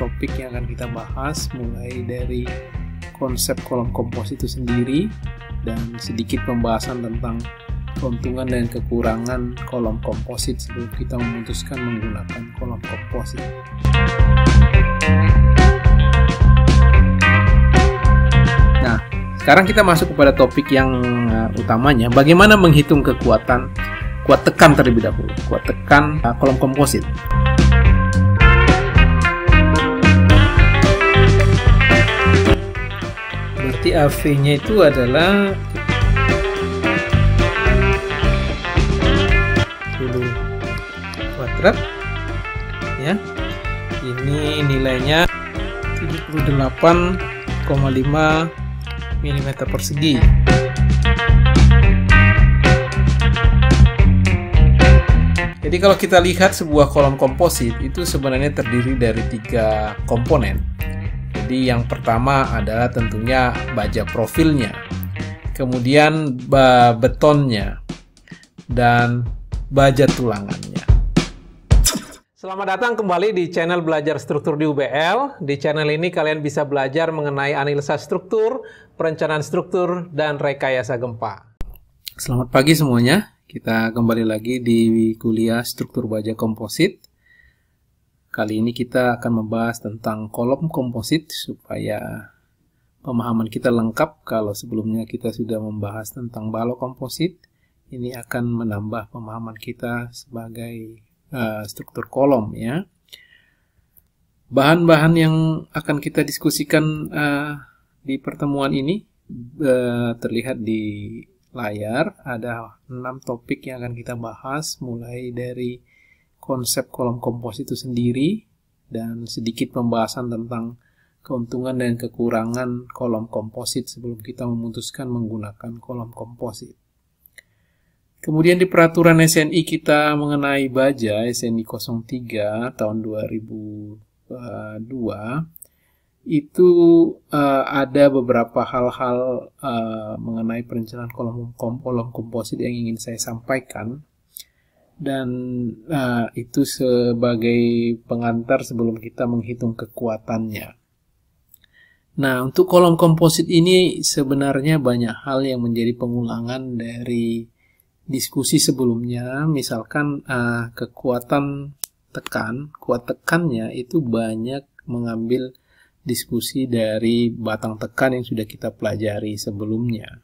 topik yang akan kita bahas mulai dari konsep kolom kompos itu sendiri dan sedikit pembahasan tentang keuntungan dan kekurangan kolom komposit sebelum kita memutuskan menggunakan kolom komposit. Nah, sekarang kita masuk kepada topik yang eh, utamanya, bagaimana menghitung kekuatan kuat tekan terlebih dahulu, kuat tekan eh, kolom komposit. av nya itu adalah dulu kuadrat ya ini nilainya 78,5 mm persegi jadi kalau kita lihat sebuah kolom komposit itu sebenarnya terdiri dari tiga komponen jadi yang pertama adalah tentunya baja profilnya, kemudian betonnya, dan baja tulangannya. Selamat datang kembali di channel Belajar Struktur di UBL. Di channel ini kalian bisa belajar mengenai analisa struktur, perencanaan struktur, dan rekayasa gempa. Selamat pagi semuanya. Kita kembali lagi di kuliah struktur baja komposit. Kali ini kita akan membahas tentang kolom komposit supaya pemahaman kita lengkap kalau sebelumnya kita sudah membahas tentang balok komposit. Ini akan menambah pemahaman kita sebagai uh, struktur kolom ya. Bahan-bahan yang akan kita diskusikan uh, di pertemuan ini uh, terlihat di layar ada enam topik yang akan kita bahas mulai dari konsep kolom kompos itu sendiri dan sedikit pembahasan tentang keuntungan dan kekurangan kolom komposit sebelum kita memutuskan menggunakan kolom komposit. Kemudian di peraturan SNI kita mengenai baja SNI 03 tahun 2002 eh, itu uh, ada beberapa hal-hal uh, mengenai perencanaan kolom, kolom komposit yang ingin saya sampaikan dan uh, itu sebagai pengantar sebelum kita menghitung kekuatannya. Nah, untuk kolom komposit ini sebenarnya banyak hal yang menjadi pengulangan dari diskusi sebelumnya. Misalkan uh, kekuatan tekan, kuat tekannya itu banyak mengambil diskusi dari batang tekan yang sudah kita pelajari sebelumnya.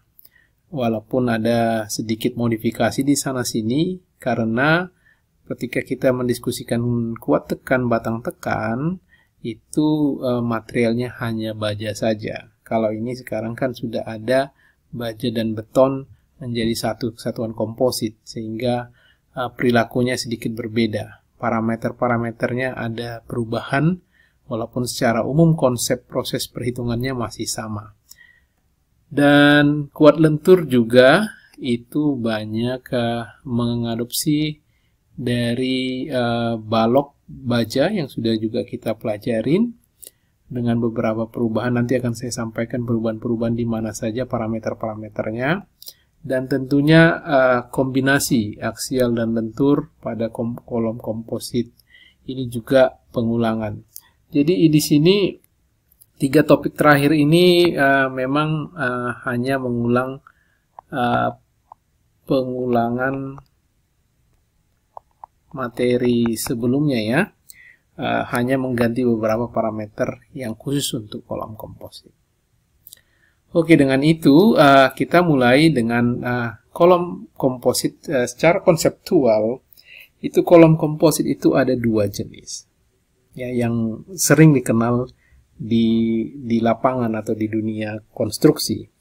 Walaupun ada sedikit modifikasi di sana sini, karena ketika kita mendiskusikan kuat tekan, batang tekan, itu uh, materialnya hanya baja saja. Kalau ini sekarang kan sudah ada baja dan beton menjadi satu kesatuan komposit, sehingga uh, perilakunya sedikit berbeda. Parameter-parameternya ada perubahan, walaupun secara umum konsep proses perhitungannya masih sama. Dan kuat lentur juga itu banyak uh, mengadopsi dari uh, balok baja yang sudah juga kita pelajarin dengan beberapa perubahan nanti akan saya sampaikan perubahan-perubahan di mana saja parameter-parameternya dan tentunya uh, kombinasi aksial dan lentur pada kom kolom komposit ini juga pengulangan. Jadi di sini tiga topik terakhir ini uh, memang uh, hanya mengulang uh, pengulangan materi sebelumnya ya e, hanya mengganti beberapa parameter yang khusus untuk kolom komposit. Oke, dengan itu e, kita mulai dengan e, eh, kolom komposit e, secara konseptual. Itu kolom komposit itu ada dua jenis, ya yang sering dikenal di di lapangan atau di dunia konstruksi.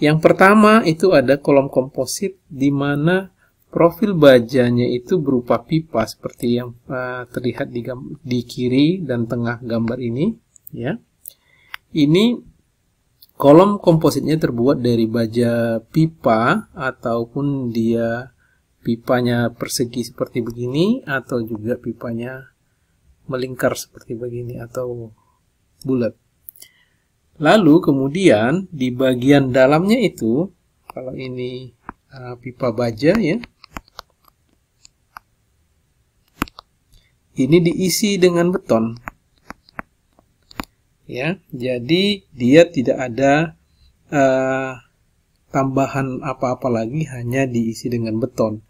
Yang pertama itu ada kolom komposit di mana profil bajanya itu berupa pipa seperti yang uh, terlihat di, di kiri dan tengah gambar ini. Ya, ini kolom kompositnya terbuat dari baja pipa ataupun dia pipanya persegi seperti begini atau juga pipanya melingkar seperti begini atau bulat. Lalu kemudian di bagian dalamnya itu, kalau ini uh, pipa baja ya, ini diisi dengan beton. Ya, jadi dia tidak ada uh, tambahan apa-apa lagi, hanya diisi dengan beton.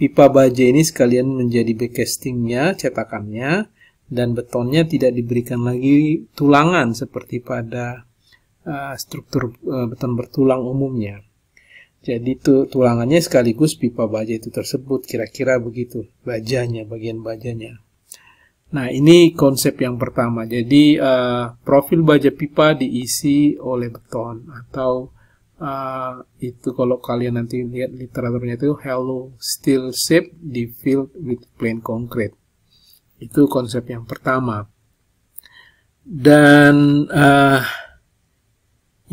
Pipa baja ini sekalian menjadi backcastingnya, cetakannya, dan betonnya tidak diberikan lagi tulangan seperti pada Eh, struktur eh, beton bertulang umumnya. Jadi itu tulangannya sekaligus pipa baja itu tersebut, kira-kira begitu, bajanya, bagian bajanya. Nah, ini konsep yang pertama. Jadi, uh, profil baja pipa diisi oleh beton atau uh, itu kalau kalian nanti lihat literaturnya itu hello steel shape di filled with plain concrete. Itu konsep yang pertama. Dan uh,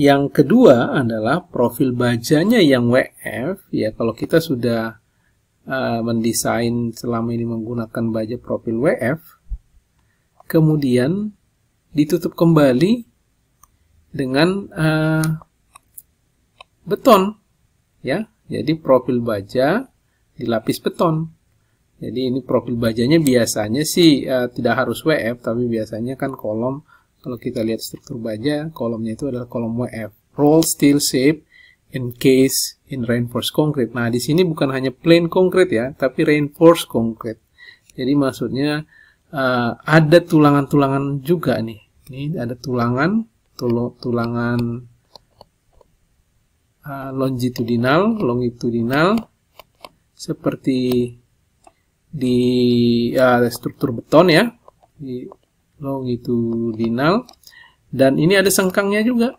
yang kedua adalah profil bajanya yang WF. Ya, kalau kita sudah uh, mendesain selama ini menggunakan baja profil WF, kemudian ditutup kembali dengan uh, beton, ya. Jadi profil baja dilapis beton. Jadi ini profil bajanya biasanya sih uh, tidak harus WF, tapi biasanya kan kolom kalau kita lihat struktur baja, kolomnya itu adalah kolom WF. Roll steel shape in case in reinforced concrete. Nah, di sini bukan hanya plain concrete ya, tapi reinforced concrete. Jadi maksudnya uh, ada tulangan-tulangan juga nih. Ini ada tulangan, tul tulangan uh, longitudinal, longitudinal seperti di uh, struktur beton ya, di longitudinal oh, dan ini ada sengkangnya juga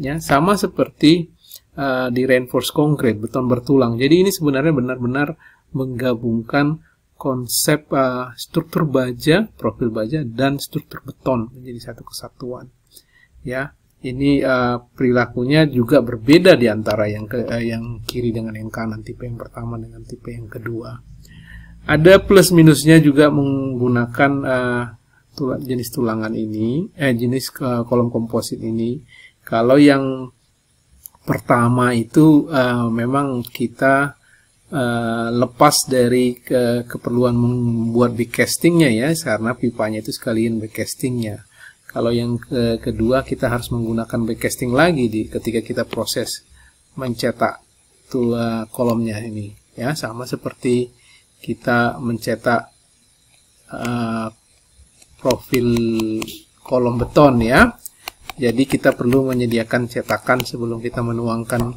ya sama seperti uh, di reinforced concrete beton bertulang jadi ini sebenarnya benar-benar menggabungkan konsep uh, struktur baja profil baja dan struktur beton menjadi satu kesatuan ya ini uh, perilakunya juga berbeda di antara yang ke, uh, yang kiri dengan yang kanan tipe yang pertama dengan tipe yang kedua ada plus minusnya juga menggunakan uh, tulang, jenis tulangan ini, eh jenis uh, eh, kolom komposit ini. Kalau yang pertama itu uh, memang kita uh, lepas dari ke keperluan membuat big castingnya ya, karena pipanya itu sekalian big castingnya. Kalau yang ke kedua kita harus menggunakan casting lagi di ketika kita proses mencetak tulah kolomnya ini ya sama seperti kita mencetak uh, profil kolom beton ya. Jadi kita perlu menyediakan cetakan sebelum kita menuangkan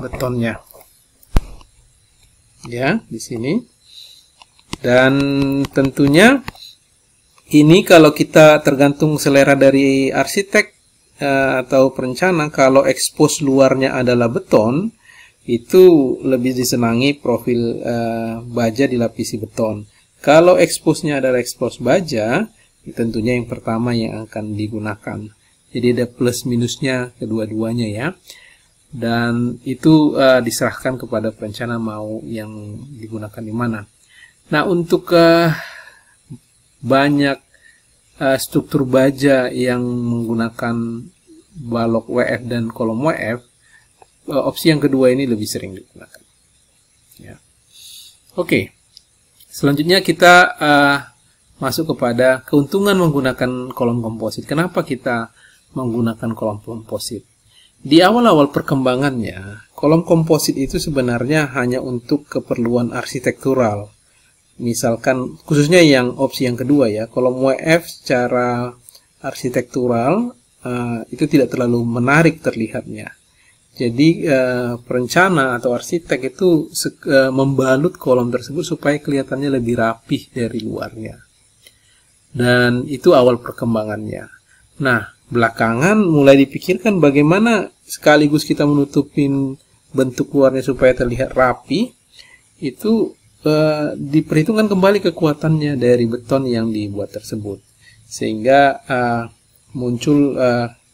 betonnya. Ya, di sini. Dan tentunya ini kalau kita tergantung selera dari arsitek uh, atau perencana kalau expose luarnya adalah beton, itu lebih disenangi profil uh, baja dilapisi beton. Kalau expose-nya adalah expose baja, tentunya yang pertama yang akan digunakan. Jadi ada plus minusnya kedua-duanya ya. Dan itu uh, diserahkan kepada perencana mau yang digunakan di mana. Nah untuk uh, banyak uh, struktur baja yang menggunakan balok WF dan kolom WF, Eh, opsi yang kedua ini lebih sering digunakan. Ya. Oke, okay. selanjutnya kita uh, masuk kepada keuntungan menggunakan kolom komposit. Kenapa kita menggunakan kolom komposit? Di awal-awal perkembangannya, kolom komposit itu sebenarnya hanya untuk keperluan arsitektural. Misalkan khususnya yang opsi yang kedua ya, kolom WF secara arsitektural uh, itu tidak terlalu menarik terlihatnya jadi uh, perencana atau arsitek itu uh, membalut kolom tersebut supaya kelihatannya lebih rapih dari luarnya. Dan itu awal perkembangannya. Nah, belakangan mulai dipikirkan bagaimana sekaligus kita menutupin bentuk luarnya supaya terlihat rapi, itu eh, diperhitungkan kembali kekuatannya dari beton yang dibuat tersebut. Sehingga muncul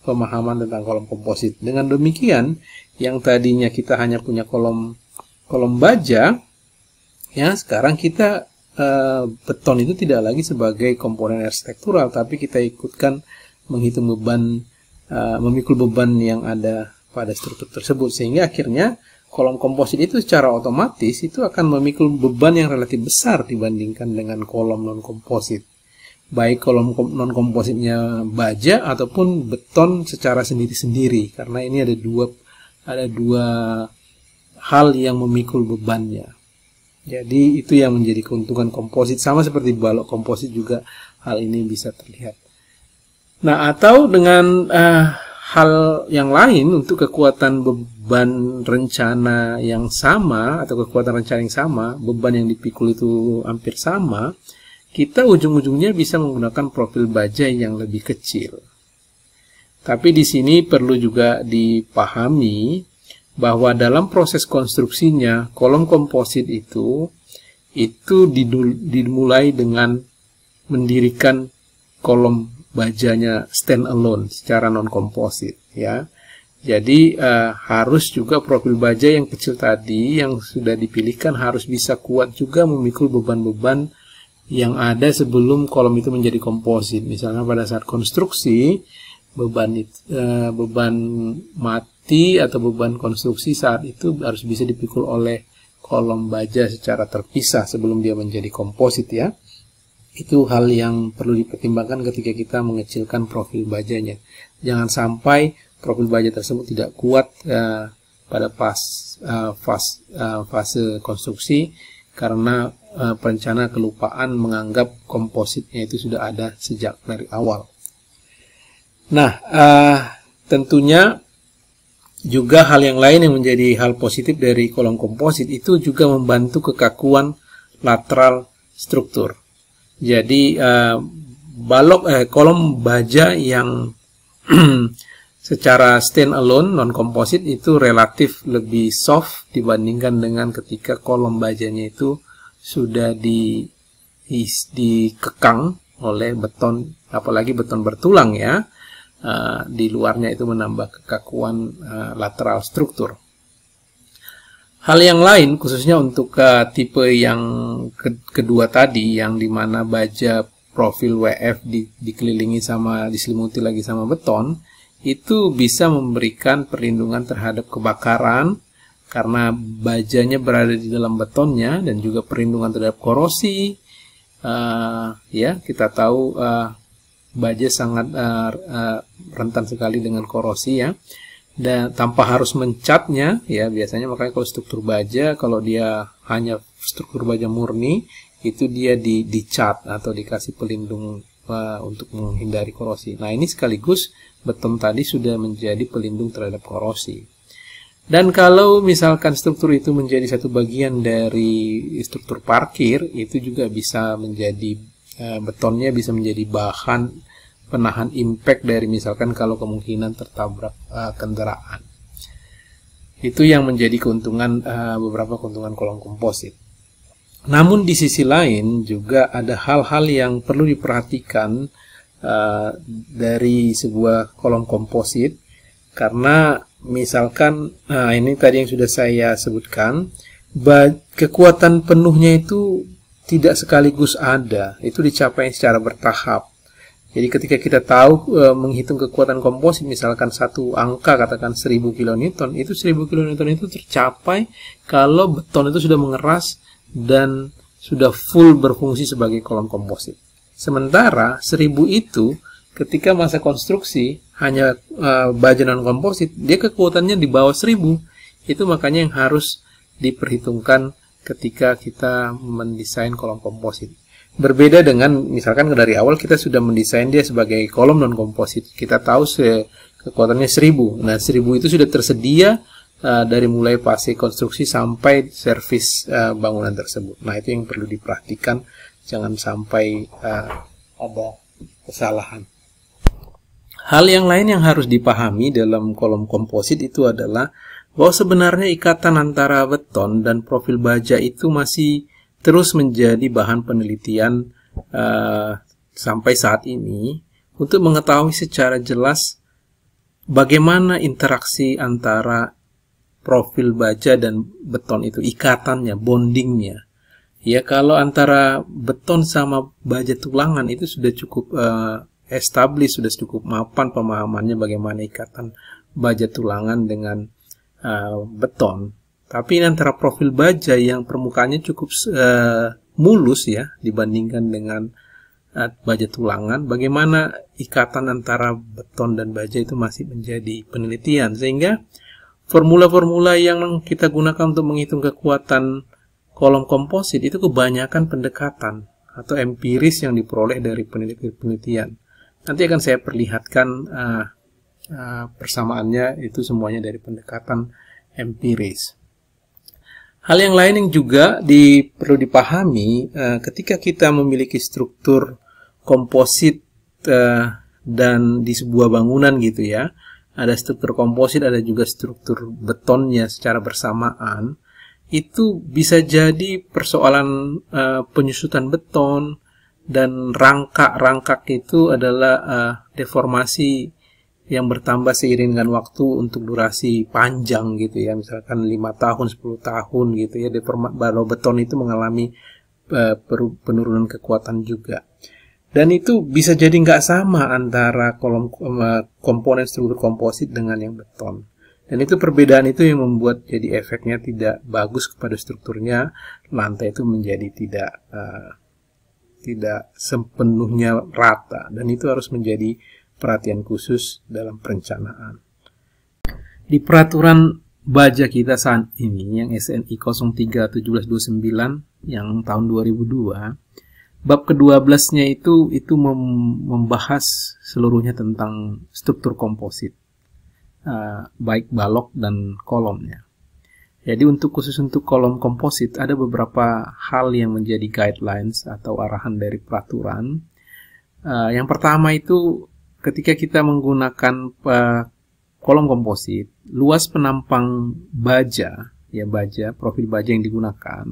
pemahaman tentang kolom komposit. Dengan demikian, yang tadinya kita hanya punya kolom kolom baja, ya sekarang kita e, beton itu tidak lagi sebagai komponen arsitektural, tapi kita ikutkan menghitung beban, e, memikul beban yang ada pada struktur tersebut, sehingga akhirnya kolom komposit itu secara otomatis itu akan memikul beban yang relatif besar dibandingkan dengan kolom non komposit baik kolom non kompositnya baja ataupun beton secara sendiri-sendiri karena ini ada dua ada dua hal yang memikul bebannya. Jadi itu yang menjadi keuntungan komposit sama seperti balok komposit juga hal ini bisa terlihat. Nah, atau dengan uh, hal yang lain untuk kekuatan beban rencana yang sama atau kekuatan rencana yang sama, beban yang dipikul itu hampir sama kita ujung-ujungnya bisa menggunakan profil baja yang lebih kecil. Tapi di sini perlu juga dipahami bahwa dalam proses konstruksinya kolom komposit itu itu dimulai dengan mendirikan kolom bajanya stand alone secara non komposit ya. Jadi eh, harus juga profil baja yang kecil tadi yang sudah dipilihkan harus bisa kuat juga memikul beban-beban yang ada sebelum kolom itu menjadi komposit. Misalnya pada saat konstruksi beban eh, beban mati atau beban konstruksi saat itu harus bisa dipikul oleh kolom baja secara terpisah sebelum dia menjadi komposit ya. Itu hal yang perlu dipertimbangkan ketika kita mengecilkan profil bajanya. Jangan sampai profil baja tersebut tidak kuat uh, pada pas, fase eh, fas, fase konstruksi karena uh, perencana kelupaan menganggap kompositnya itu sudah ada sejak dari awal. Nah, uh, tentunya juga hal yang lain yang menjadi hal positif dari kolom komposit itu juga membantu kekakuan lateral struktur. Jadi uh, balok eh, kolom baja yang secara stand alone non komposit itu relatif lebih soft dibandingkan dengan ketika kolom bajanya itu sudah di dikekang oleh beton apalagi beton bertulang ya uh, di luarnya itu menambah kekakuan uh, lateral struktur hal yang lain khususnya untuk uh, tipe yang ke kedua tadi yang dimana baja profil WF di dikelilingi sama diselimuti lagi sama beton itu bisa memberikan perlindungan terhadap kebakaran karena bajanya berada di dalam betonnya dan juga perlindungan terhadap korosi. Uh, ya, kita tahu uh, baja sangat uh, uh, rentan sekali dengan korosi ya. Dan tanpa harus mencatnya ya, biasanya makanya kalau struktur baja kalau dia hanya struktur baja murni itu dia di dicat atau dikasih pelindung uh, untuk menghindari korosi. Nah, ini sekaligus beton tadi sudah menjadi pelindung terhadap korosi. Dan kalau misalkan struktur itu menjadi satu bagian dari struktur parkir, itu juga bisa menjadi eh, betonnya bisa menjadi bahan penahan impact dari misalkan kalau kemungkinan tertabrak e, kendaraan. Itu yang menjadi keuntungan e, beberapa keuntungan kolom komposit. Namun di sisi lain juga ada hal-hal yang perlu diperhatikan dari sebuah kolom komposit karena misalkan nah ini tadi yang sudah saya sebutkan kekuatan penuhnya itu tidak sekaligus ada itu dicapai secara bertahap jadi ketika kita tahu e, menghitung kekuatan komposit misalkan satu angka katakan 1000 kilonewton itu 1000 kilonewton itu tercapai kalau beton itu sudah mengeras dan sudah full berfungsi sebagai kolom komposit. Sementara 1000 itu ketika masa konstruksi hanya uh, baja non komposit, dia kekuatannya di bawah 1000. Itu makanya yang harus diperhitungkan ketika kita mendesain kolom komposit. Berbeda dengan misalkan dari awal kita sudah mendesain dia sebagai kolom non komposit. Kita tahu se kekuatannya 1000. Nah, 1000 itu sudah tersedia uh, dari mulai fase konstruksi sampai servis uh, bangunan tersebut. Nah, itu yang perlu diperhatikan jangan sampai uh, ada kesalahan. Hal yang lain yang harus dipahami dalam kolom komposit itu adalah bahwa sebenarnya ikatan antara beton dan profil baja itu masih terus menjadi bahan penelitian uh, sampai saat ini untuk mengetahui secara jelas bagaimana interaksi antara profil baja dan beton itu ikatannya, bondingnya. Ya kalau antara beton sama baja tulangan itu sudah cukup uh, established sudah cukup mapan pemahamannya bagaimana ikatan baja tulangan dengan uh, beton. Tapi ini antara profil baja yang permukaannya cukup uh, mulus ya dibandingkan dengan uh, baja tulangan, bagaimana ikatan antara beton dan baja itu masih menjadi penelitian sehingga formula-formula yang kita gunakan untuk menghitung kekuatan kolom komposit itu kebanyakan pendekatan atau empiris yang diperoleh dari penelitian-penelitian. Nanti akan saya perlihatkan uh, uh, persamaannya itu semuanya dari pendekatan empiris. Hal yang lain yang juga di, perlu dipahami uh, ketika kita memiliki struktur komposit uh, dan di sebuah bangunan gitu ya, ada struktur komposit, ada juga struktur betonnya secara bersamaan, itu bisa jadi persoalan uh, penyusutan beton, dan rangka rangka itu adalah uh, deformasi yang bertambah seiring dengan waktu untuk durasi panjang gitu ya misalkan lima tahun 10 tahun gitu ya deforma baro beton itu mengalami uh, penurunan kekuatan juga dan itu bisa jadi nggak sama antara kolom eh, komponen struktur komposit dengan yang beton dan itu perbedaan itu yang membuat jadi efeknya tidak bagus kepada strukturnya lantai itu menjadi tidak uh, tidak sepenuhnya rata dan itu harus menjadi perhatian khusus dalam perencanaan. Di peraturan baja kita saat ini yang SNI 031729 yang tahun 2002 bab ke-12-nya itu itu membahas seluruhnya tentang struktur komposit eh, baik balok dan kolomnya. Jadi untuk khusus untuk kolom komposit ada beberapa hal yang menjadi guidelines atau arahan dari peraturan. Uh, yang pertama itu ketika kita menggunakan uh, kolom komposit, luas penampang baja ya baja profil baja yang digunakan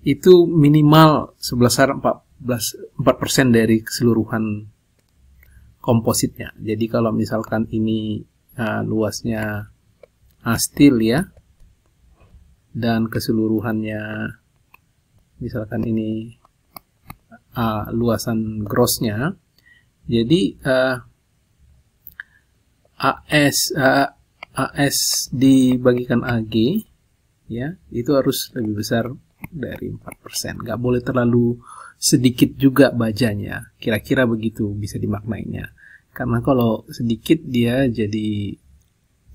itu minimal sebesar 14 4% dari keseluruhan kompositnya. Jadi kalau misalkan ini uh, luasnya uh, steel ya dan keseluruhannya misalkan ini uh, luasan grossnya jadi uh, AS uh, AS dibagikan AG ya itu harus lebih besar dari 4% nggak boleh terlalu sedikit juga bajanya kira-kira begitu bisa dimaknainya karena kalau sedikit dia jadi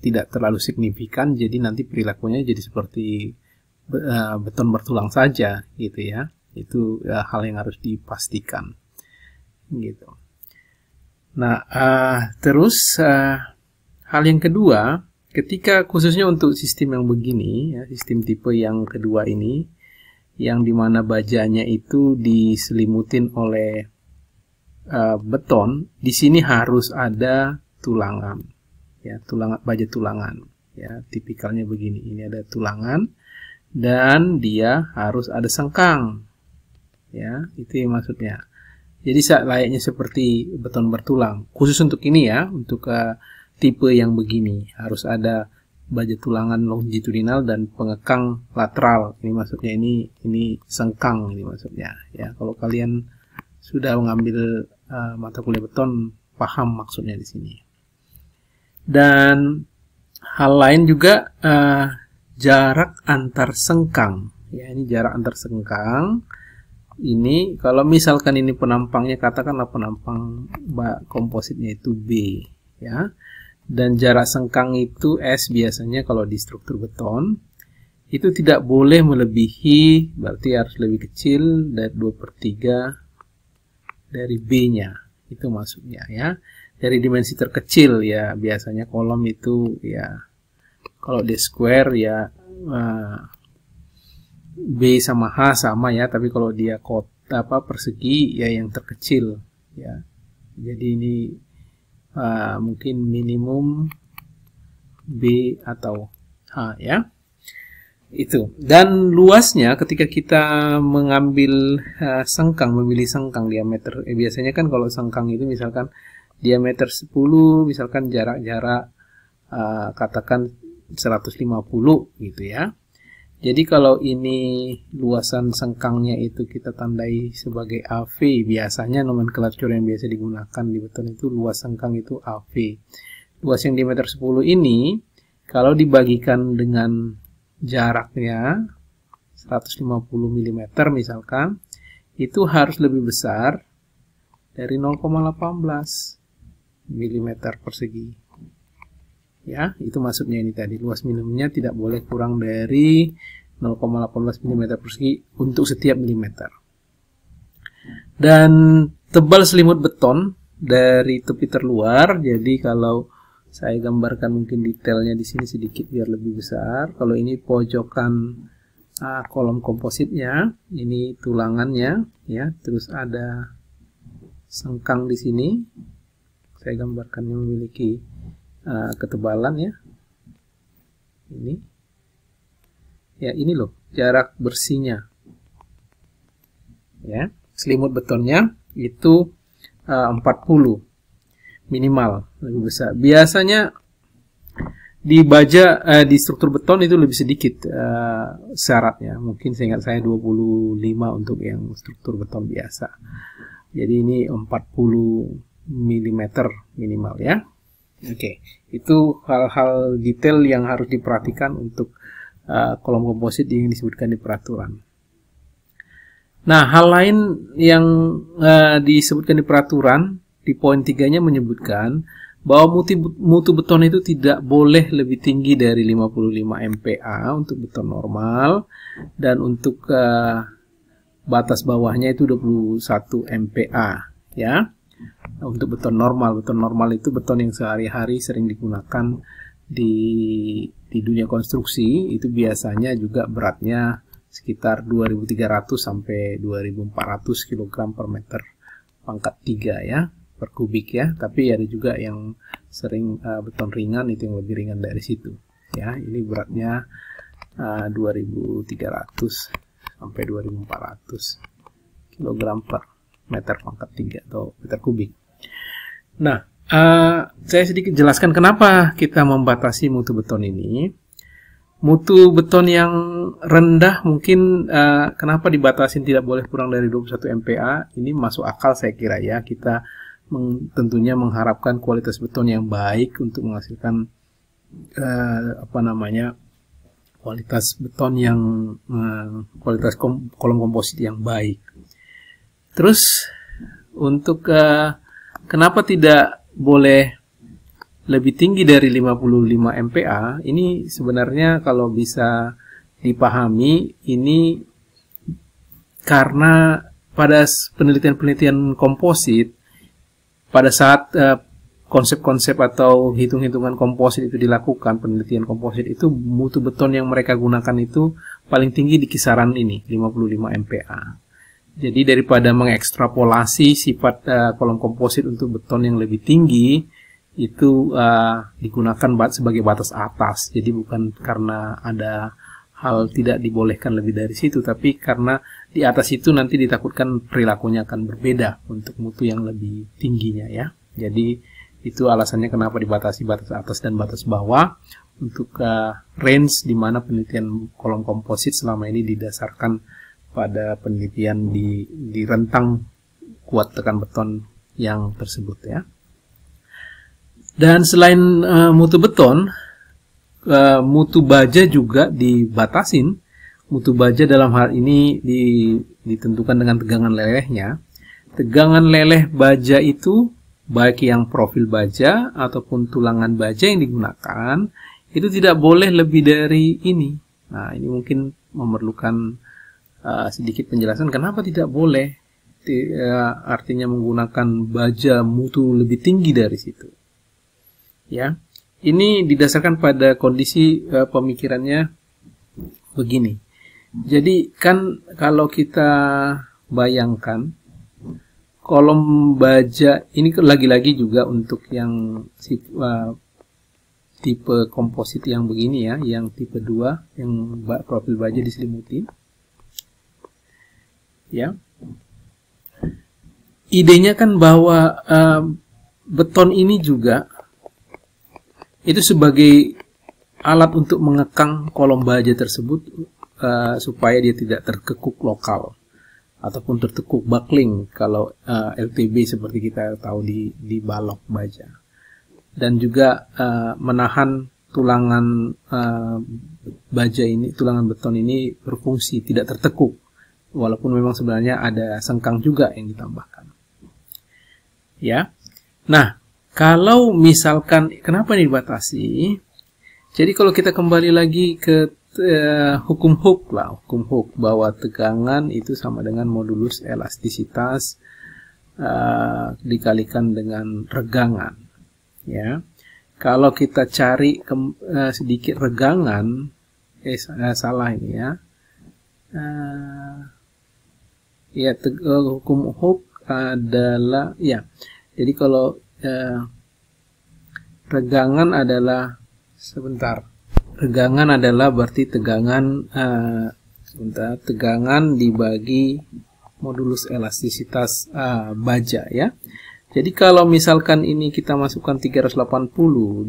tidak terlalu signifikan jadi nanti perilakunya jadi seperti eh, beton bertulang saja gitu ya itu uh, hal yang harus dipastikan gitu nah uh, terus uh, hal yang kedua ketika khususnya untuk sistem yang begini ya, sistem tipe yang kedua ini yang dimana bajanya itu diselimutin oleh uh, beton di sini harus ada tulangan ya tulang baja tulangan ya tipikalnya begini ini ada tulangan dan dia harus ada sengkang ya itu maksudnya jadi layaknya seperti beton bertulang khusus untuk ini ya untuk uh, tipe yang begini harus ada baja tulangan longitudinal dan pengekang lateral ini maksudnya ini ini sengkang ini maksudnya ya kalau kalian sudah mengambil uh, mata kuliah beton paham maksudnya di sini dan hal lain juga uh, jarak antar sengkang. Ya, ini jarak antar sengkang. Ini kalau misalkan ini penampangnya katakanlah penampang kompositnya itu B, ya. Dan jarak sengkang itu S biasanya kalau di struktur beton itu tidak boleh melebihi berarti harus lebih kecil dari 2 per 3 dari B-nya itu maksudnya ya dari dimensi terkecil ya biasanya kolom itu ya kalau di square ya eh, b sama h sama ya tapi kalau dia kot apa persegi ya yang terkecil ya jadi ini uh, mungkin minimum b atau h ya itu dan luasnya ketika kita mengambil uh, sengkang memilih sengkang diameter eh, biasanya kan kalau sengkang itu misalkan diameter 10 misalkan jarak-jarak uh, katakan 150 gitu ya jadi kalau ini luasan sengkangnya itu kita tandai sebagai AV biasanya nomenklatur yang biasa digunakan di beton itu luas sengkang itu AV luas yang diameter 10 ini kalau dibagikan dengan jaraknya 150 mm misalkan itu harus lebih besar dari 0,18 mm persegi ya itu maksudnya ini tadi luas minimumnya tidak boleh kurang dari 0,18 mm persegi untuk setiap milimeter dan tebal selimut beton dari tepi terluar jadi kalau saya gambarkan mungkin detailnya di sini sedikit biar lebih besar kalau ini pojokan uh, kolom kompositnya ini tulangannya ya terus ada sengkang di sini saya yang memiliki uh, ketebalan ya ini ya ini loh jarak bersihnya ya selimut betonnya itu eh, uh, 40 minimal lebih besar biasanya di baja uh, di struktur beton itu lebih sedikit uh, syaratnya mungkin seingat saya 25 untuk yang struktur beton biasa jadi ini 40 mm minimal ya. Oke, okay. itu hal-hal detail yang harus diperhatikan untuk uh, eh, kolom komposit yang disebutkan di peraturan. Nah, hal lain yang uh, disebutkan di peraturan di poin tiganya menyebutkan bahwa mutu, mutu beton itu tidak boleh lebih tinggi dari 55 MPa untuk beton normal dan untuk uh, batas bawahnya itu 21 MPa ya untuk beton normal. Beton normal itu beton yang sehari-hari sering digunakan di di dunia konstruksi itu biasanya juga beratnya sekitar 2300 sampai 2400 kg per meter pangkat 3 ya per kubik ya tapi ada juga yang sering uh, beton ringan itu yang lebih ringan dari situ ya ini beratnya uh, eh, 2300 sampai 2400 kg per meter pangkat 3 atau meter kubik. Nah, uh, saya sedikit jelaskan kenapa kita membatasi mutu beton ini. Mutu beton yang rendah mungkin uh, kenapa dibatasi tidak boleh kurang dari 21 MPa, ini masuk akal saya kira ya. Kita meng, tentunya mengharapkan kualitas beton yang baik untuk menghasilkan uh, apa namanya kualitas beton yang uh, kualitas kom kolom komposit yang baik. Terus untuk uh, kenapa tidak boleh lebih tinggi dari 55 MPa? Ini sebenarnya kalau bisa dipahami ini karena pada penelitian-penelitian komposit pada saat konsep eh, konsep-konsep atau hitung-hitungan komposit itu dilakukan, penelitian komposit itu mutu beton yang mereka gunakan itu paling tinggi di kisaran ini, 55 MPa. Jadi daripada mengekstrapolasi sifat uh, eh, kolom komposit untuk beton yang lebih tinggi, itu uh, digunakan bat sebagai batas atas. Jadi bukan karena ada hal tidak dibolehkan lebih dari situ, tapi karena di atas itu nanti ditakutkan perilakunya akan berbeda untuk mutu yang lebih tingginya ya. Jadi itu alasannya kenapa dibatasi batas atas dan batas bawah untuk uh, range di mana penelitian kolom komposit selama ini didasarkan pada penelitian di di rentang kuat tekan beton yang tersebut ya. Dan selain uh, mutu beton, uh, mutu baja juga dibatasin. Mutu baja dalam hal ini di, ditentukan dengan tegangan lelehnya. Tegangan leleh baja itu baik yang profil baja ataupun tulangan baja yang digunakan itu tidak boleh lebih dari ini. Nah, ini mungkin memerlukan Eh, sedikit penjelasan kenapa tidak boleh eh, artinya menggunakan baja mutu lebih tinggi dari situ. Ya. Ini didasarkan pada kondisi uh, pemikirannya begini. Jadi kan kalau kita bayangkan kolom baja ini lagi-lagi juga untuk yang uh, tipe komposit yang begini ya, yang tipe 2 yang profil baja diselimuti ya idenya kan bahwa uh, beton ini juga itu sebagai alat untuk mengekang kolom baja tersebut uh, supaya dia tidak terkekuk lokal ataupun tertekuk buckling kalau uh, eh, LTB seperti kita tahu di di balok baja dan juga uh, menahan tulangan uh, baja ini tulangan beton ini berfungsi tidak tertekuk walaupun memang sebenarnya ada sengkang juga yang ditambahkan. Ya. Nah, kalau misalkan kenapa ini dibatasi? Jadi kalau kita kembali lagi ke eh, hukum Hook lah, hukum Hook bahwa tegangan itu sama dengan modulus elastisitas eh, dikalikan dengan regangan. Ya. Kalau kita cari ke, eh, sedikit regangan eh, eh salah ini ya. Eh, ya hukum hub adalah ya jadi kalau uh, regangan adalah sebentar Tegangan adalah berarti tegangan uh, sebentar tegangan dibagi modulus elastisitas uh, baja ya jadi kalau misalkan ini kita masukkan 380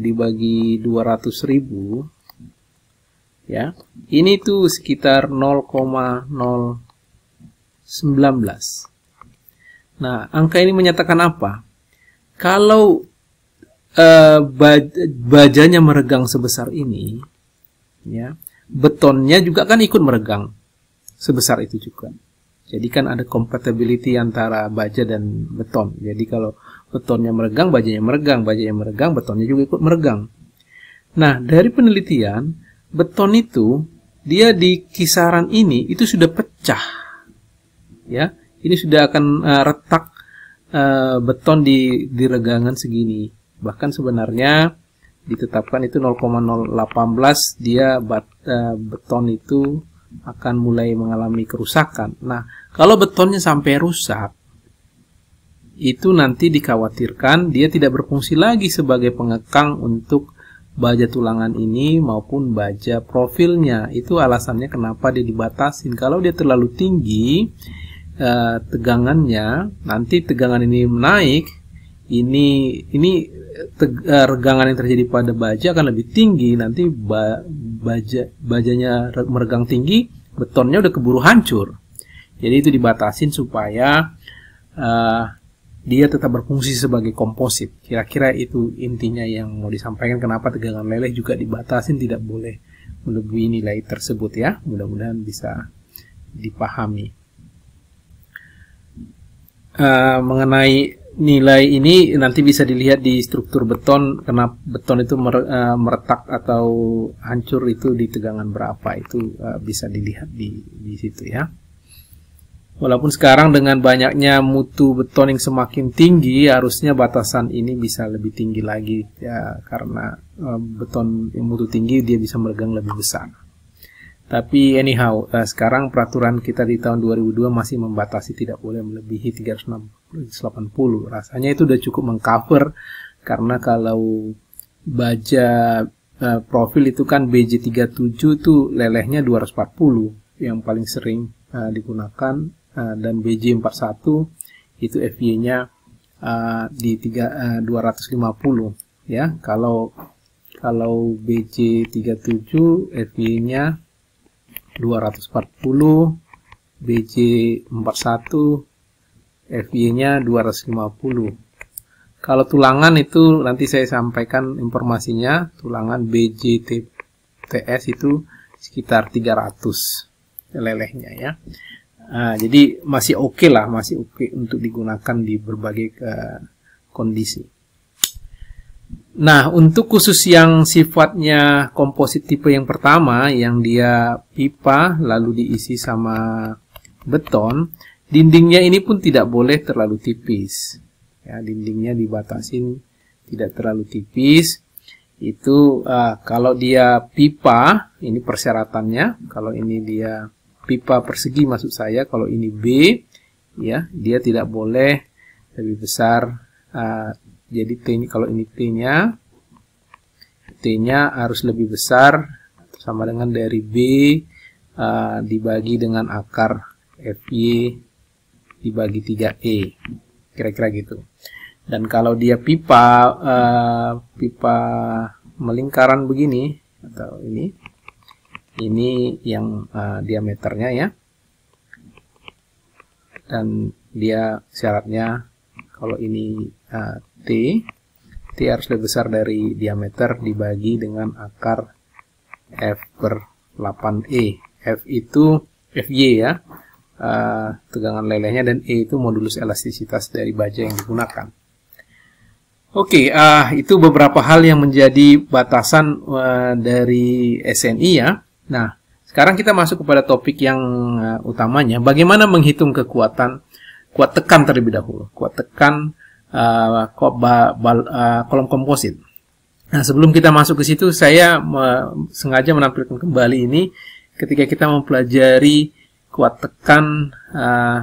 dibagi 200.000 ya ini tuh sekitar 19. Nah, angka ini menyatakan apa? Kalau uh, eh, baj bajanya meregang sebesar ini, ya, betonnya juga kan ikut meregang sebesar itu juga. Jadi kan ada compatibility antara baja dan beton. Jadi kalau betonnya meregang, bajanya meregang, bajanya meregang, betonnya juga ikut meregang. Nah, dari penelitian, beton itu dia di kisaran ini itu sudah pecah ya ini sudah akan uh, retak uh, beton di di regangan segini bahkan sebenarnya ditetapkan itu 0,018 dia bat, uh, beton itu akan mulai mengalami kerusakan. Nah, kalau betonnya sampai rusak itu nanti dikhawatirkan dia tidak berfungsi lagi sebagai pengekang untuk baja tulangan ini maupun baja profilnya. Itu alasannya kenapa dia dibatasin. Kalau dia terlalu tinggi, Eh, tegangannya nanti tegangan ini naik, ini ini eh, regangan yang terjadi pada baja akan lebih tinggi nanti ba, baja bajanya meregang tinggi betonnya udah keburu hancur jadi itu dibatasin supaya uh, dia tetap berfungsi sebagai komposit kira-kira itu intinya yang mau disampaikan kenapa tegangan leleh juga dibatasin tidak boleh melebihi nilai tersebut ya mudah-mudahan bisa dipahami Eh, mengenai nilai ini nanti bisa dilihat di struktur beton karena beton itu eh, meretak atau hancur itu di tegangan berapa itu uh, bisa dilihat di di situ ya. Walaupun sekarang dengan banyaknya mutu beton yang semakin tinggi harusnya batasan ini bisa lebih tinggi lagi ya karena uh, beton yang mutu tinggi dia bisa meregang lebih besar. Tapi anyhow, uh, sekarang peraturan kita di tahun 2002 masih membatasi tidak boleh melebihi 380. Rasanya itu sudah cukup mengcover karena kalau baja uh, profil itu kan BJ37 itu lelehnya 240 yang paling sering uh, digunakan uh, dan BJ41 itu FY-nya uh, di 3 uh, 250 ya. Kalau kalau BJ37 FY-nya 240, BJ 41, FY-nya 250. Kalau tulangan itu nanti saya sampaikan informasinya, tulangan BJTS itu sekitar 300 lelehnya ya. Nah, jadi masih oke okay lah, masih oke okay untuk digunakan di berbagai uh, kondisi. Nah, untuk khusus yang sifatnya komposit tipe yang pertama, yang dia pipa lalu diisi sama beton, dindingnya ini pun tidak boleh terlalu tipis. Ya, dindingnya dibatasin tidak terlalu tipis. Itu uh, kalau dia pipa, ini persyaratannya. Kalau ini dia pipa persegi maksud saya, kalau ini B, ya dia tidak boleh lebih besar uh, jadi T kalau ini T-nya, T-nya harus lebih besar sama dengan dari B uh, dibagi dengan akar FY dibagi 3E. Kira-kira gitu. Dan kalau dia pipa uh, pipa melingkaran begini atau ini ini yang uh, diameternya ya. Dan dia syaratnya kalau ini uh, T. T harus lebih besar dari diameter dibagi dengan akar F per 8E. F itu FY ya, uh, tegangan lelehnya, dan E itu modulus elastisitas dari baja yang digunakan. Oke, okay, uh, itu beberapa hal yang menjadi batasan uh, dari SNI ya. Nah, sekarang kita masuk kepada topik yang uh, utamanya, bagaimana menghitung kekuatan kuat tekan terlebih dahulu. Kuat tekan Eh, eh, kolom komposit. Nah, sebelum kita masuk ke situ, saya sengaja menampilkan kembali ini ketika kita mempelajari kuat tekan eh,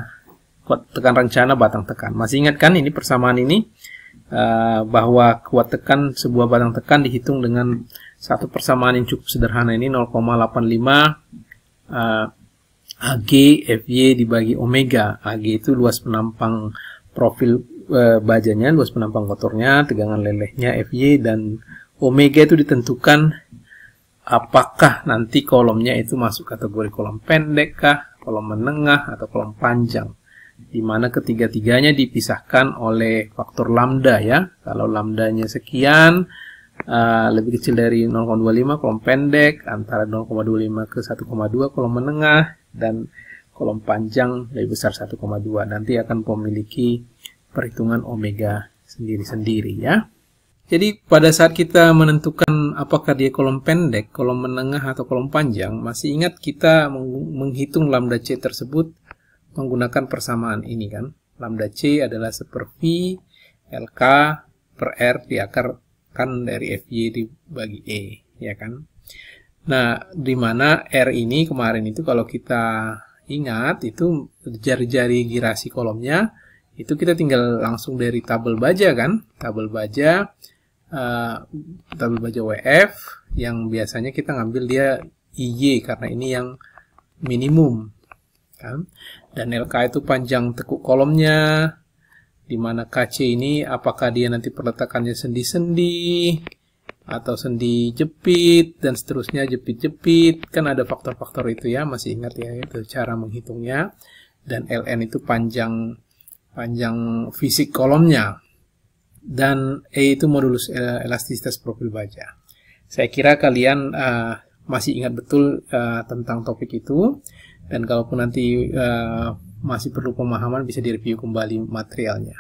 kuat tekan rencana batang tekan. Masih ingat kan ini persamaan ini bahwa kuat tekan sebuah batang tekan dihitung dengan satu persamaan yang cukup sederhana ini 0,85 uh, AG FY dibagi omega. AG itu luas penampang profil Eh, bajanya, luas penampang kotornya, tegangan lelehnya FY dan omega itu ditentukan apakah nanti kolomnya itu masuk kategori kolom pendek kah, kolom menengah atau kolom panjang. Di mana ketiga-tiganya dipisahkan oleh faktor lambda ya. Kalau lambdanya sekian, uh, lebih kecil dari 0,25 kolom pendek, antara 0,25 ke 1,2 kolom menengah, dan kolom panjang lebih besar 1,2. Nanti akan memiliki perhitungan omega sendiri-sendiri ya. Jadi pada saat kita menentukan apakah dia kolom pendek, kolom menengah, atau kolom panjang, masih ingat kita menghitung lambda C tersebut menggunakan persamaan ini kan. Lambda C adalah seperti LK per R kan dari FY dibagi E, ya kan. Nah, di mana R ini kemarin itu kalau kita ingat itu jari-jari girasi kolomnya itu kita tinggal langsung dari tabel baja kan tabel baja uh, tabel baja WF yang biasanya kita ngambil dia IY karena ini yang minimum kan dan LK itu panjang tekuk kolomnya di mana KC ini apakah dia nanti perletakannya sendi-sendi atau sendi jepit dan seterusnya jepit-jepit kan ada faktor-faktor itu ya masih ingat ya itu cara menghitungnya dan LN itu panjang panjang fisik kolomnya dan E itu modulus elastisitas profil baja. Saya kira kalian uh, masih ingat betul uh, tentang topik itu dan kalaupun nanti uh, masih perlu pemahaman bisa direview kembali materialnya.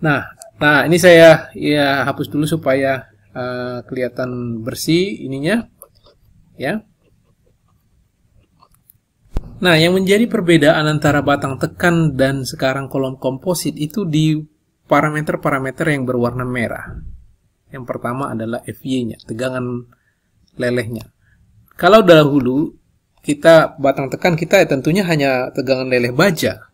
Nah, nah ini saya ya hapus dulu supaya uh, kelihatan bersih ininya ya. Nah, yang menjadi perbedaan antara batang tekan dan sekarang kolom komposit itu di parameter-parameter yang berwarna merah. Yang pertama adalah FY-nya, tegangan lelehnya. Kalau dahulu kita batang tekan kita tentunya hanya tegangan leleh baja.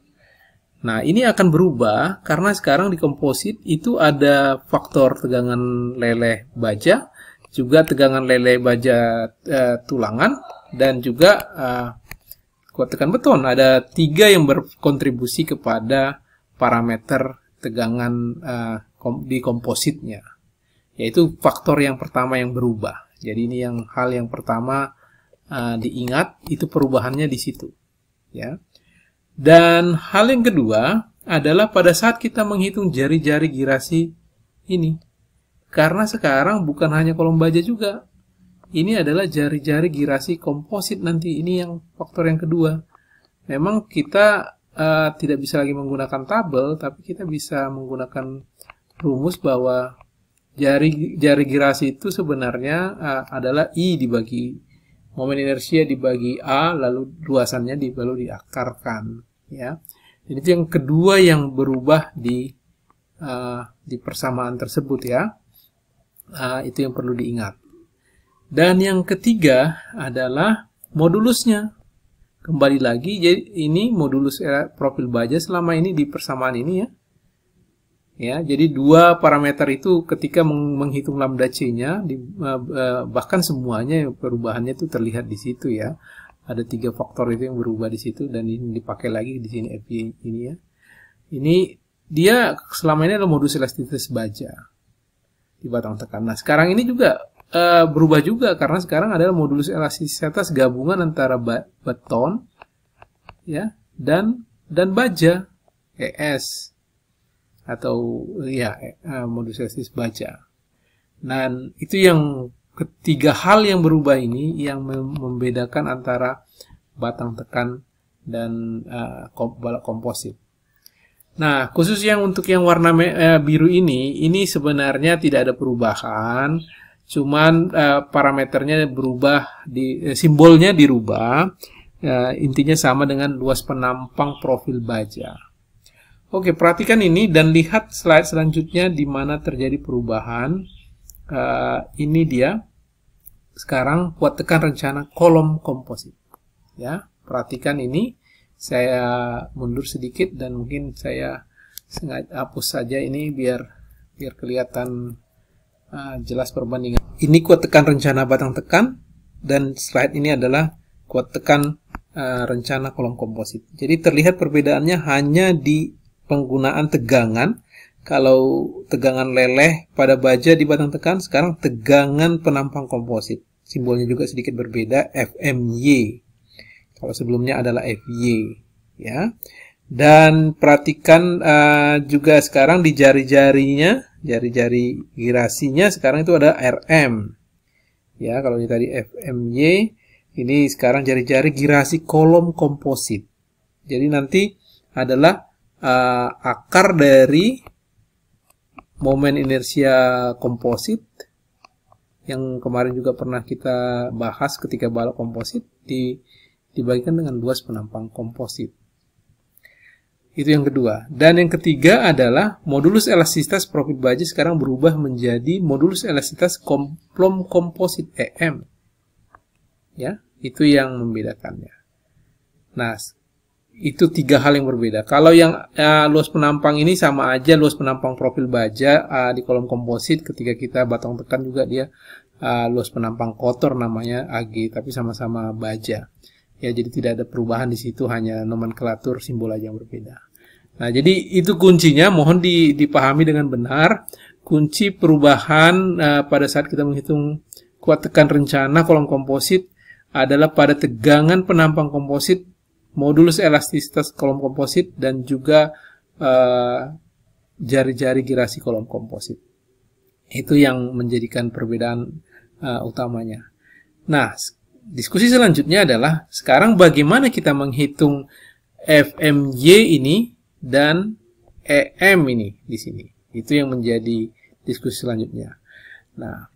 Nah, ini akan berubah karena sekarang di komposit itu ada faktor tegangan leleh baja, juga tegangan leleh baja e, tulangan dan juga e, Kuat tekan beton. Ada tiga yang berkontribusi kepada parameter tegangan uh, kom di kompositnya, yaitu faktor yang pertama yang berubah. Jadi ini yang hal yang pertama uh, diingat itu perubahannya di situ, ya. Dan hal yang kedua adalah pada saat kita menghitung jari-jari girasi ini. Karena sekarang bukan hanya kolom baja juga, ini adalah jari-jari girasi komposit nanti. Ini yang faktor yang kedua. Memang kita uh, tidak bisa lagi menggunakan tabel, tapi kita bisa menggunakan rumus bahwa jari jari girasi itu sebenarnya uh, adalah I dibagi momen inersia dibagi A, lalu luasannya lalu diakarkan. Ya. Jadi itu yang kedua yang berubah di uh, di persamaan tersebut ya. Uh, itu yang perlu diingat. Dan yang ketiga adalah modulusnya. Kembali lagi, jadi ini modulus profil baja selama ini di persamaan ini ya. Ya, jadi dua parameter itu ketika menghitung lambda c-nya, eh, eh, bahkan semuanya perubahannya itu terlihat di situ ya. Ada tiga faktor itu yang berubah di situ dan ini dipakai lagi di sini FB ini ya. Ini dia selama ini adalah modus elastisitas baja di batang tekan. Nah, sekarang ini juga Eh, berubah juga karena sekarang adalah modulus elastisitas gabungan antara ba beton ya dan dan baja ES atau ya uh, modulus elastis baja. Dan itu yang ketiga hal yang berubah ini yang membedakan antara batang tekan dan uh, balok komposit. Nah, khusus yang untuk yang warna biru ini, ini sebenarnya tidak ada perubahan cuman uh, parameternya berubah di eh, simbolnya dirubah uh, intinya sama dengan luas penampang profil baja oke perhatikan ini dan lihat slide selanjutnya di mana terjadi perubahan uh, ini dia sekarang buat tekan rencana kolom komposit ya perhatikan ini saya mundur sedikit dan mungkin saya sengaja hapus saja ini biar biar kelihatan uh, jelas perbandingan. Ini kuat tekan rencana batang tekan dan slide ini adalah kuat tekan uh, rencana kolom komposit. Jadi terlihat perbedaannya hanya di penggunaan tegangan. Kalau tegangan leleh pada baja di batang tekan, sekarang tegangan penampang komposit. Simbolnya juga sedikit berbeda, FMY. Kalau sebelumnya adalah FY, ya. Dan perhatikan uh, juga sekarang di jari-jarinya, jari-jari girasinya sekarang itu ada RM. Ya, kalau ini tadi FMY, ini sekarang jari-jari girasi kolom komposit. Jadi nanti adalah uh, akar dari momen inersia komposit yang kemarin juga pernah kita bahas ketika balok komposit di, dibagikan dengan luas penampang komposit. Itu yang kedua. Dan yang ketiga adalah modulus elastisitas profit budget sekarang berubah menjadi modulus elastisitas komplom komposit EM. Ya, itu yang membedakannya. Nah, itu tiga hal yang berbeda. Kalau yang uh, luas penampang ini sama aja luas penampang profil baja uh, di kolom komposit ketika kita batang tekan juga dia uh, luas penampang kotor namanya AG tapi sama-sama baja. Ya, jadi tidak ada perubahan di situ hanya nomenklatur simbol aja yang berbeda. Nah, jadi itu kuncinya mohon dipahami dengan benar kunci perubahan uh, pada saat kita menghitung kuat tekan rencana kolom komposit adalah pada tegangan penampang komposit, modulus elastisitas kolom komposit dan juga eh, jari-jari uh, girasi kolom komposit. Itu yang menjadikan perbedaan uh, utamanya. Nah, diskusi selanjutnya adalah sekarang bagaimana kita menghitung FMY ini dan EM ini di sini. Itu yang menjadi diskusi selanjutnya. Nah,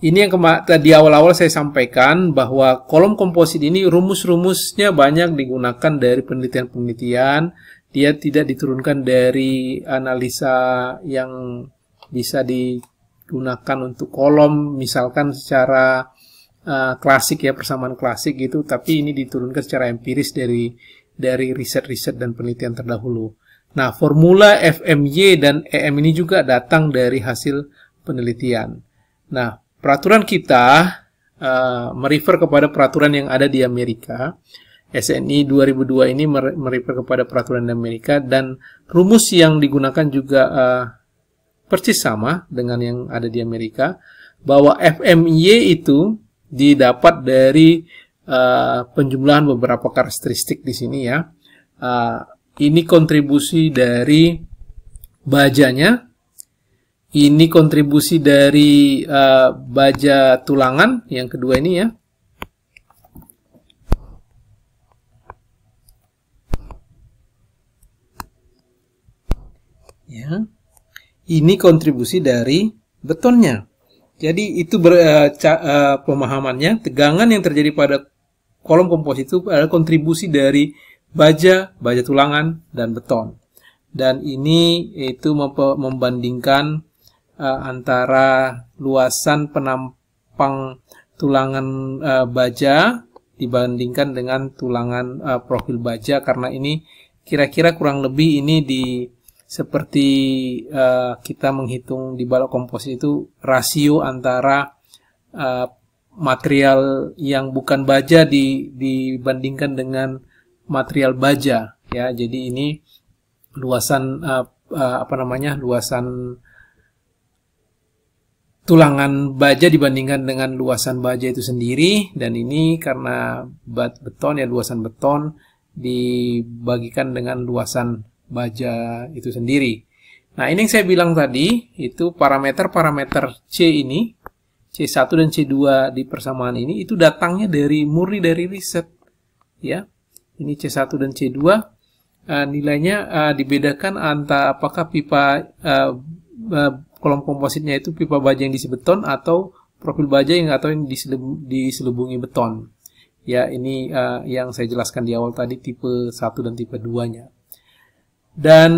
ini yang tadi awal-awal saya sampaikan bahwa kolom komposit ini rumus-rumusnya banyak digunakan dari penelitian-penelitian. Dia tidak diturunkan dari analisa yang bisa digunakan untuk kolom, misalkan secara uh, klasik ya persamaan klasik gitu. Tapi ini diturunkan secara empiris dari dari riset-riset dan penelitian terdahulu. Nah, formula FMY dan EM ini juga datang dari hasil penelitian. Nah, peraturan kita uh, merefer kepada peraturan yang ada di Amerika. SNI 2002 ini merefer kepada peraturan di Amerika dan rumus yang digunakan juga uh, persis sama dengan yang ada di Amerika bahwa FMY itu didapat dari Eh, penjumlahan beberapa karakteristik di sini ya. Uh, ini kontribusi dari bajanya, ini kontribusi dari uh, baja tulangan yang kedua ini ya. Ya. Ini kontribusi dari betonnya. Jadi itu ber, uh, ca, uh, pemahamannya tegangan yang terjadi pada kolom kompos itu adalah kontribusi dari baja, baja tulangan, dan beton. Dan ini itu membandingkan uh, antara luasan penampang tulangan uh, baja dibandingkan dengan tulangan uh, profil baja karena ini kira-kira kurang lebih ini di seperti uh, kita menghitung di balok komposit itu rasio antara uh, material yang bukan baja di, dibandingkan dengan material baja ya jadi ini luasan uh, uh, apa namanya luasan tulangan baja dibandingkan dengan luasan baja itu sendiri dan ini karena bat beton ya luasan beton dibagikan dengan luasan baja itu sendiri. Nah, ini yang saya bilang tadi itu parameter-parameter C ini C1 dan C2 di persamaan ini itu datangnya dari murni dari riset ya. Ini C1 dan C2 uh, eh, nilainya uh, dibedakan antara apakah pipa uh, eh, uh, kolom kompositnya itu pipa baja yang diisi beton atau profil baja yang atau yang diselubungi beton. Ya, ini uh, yang saya jelaskan di awal tadi tipe 1 dan tipe 2-nya. Dan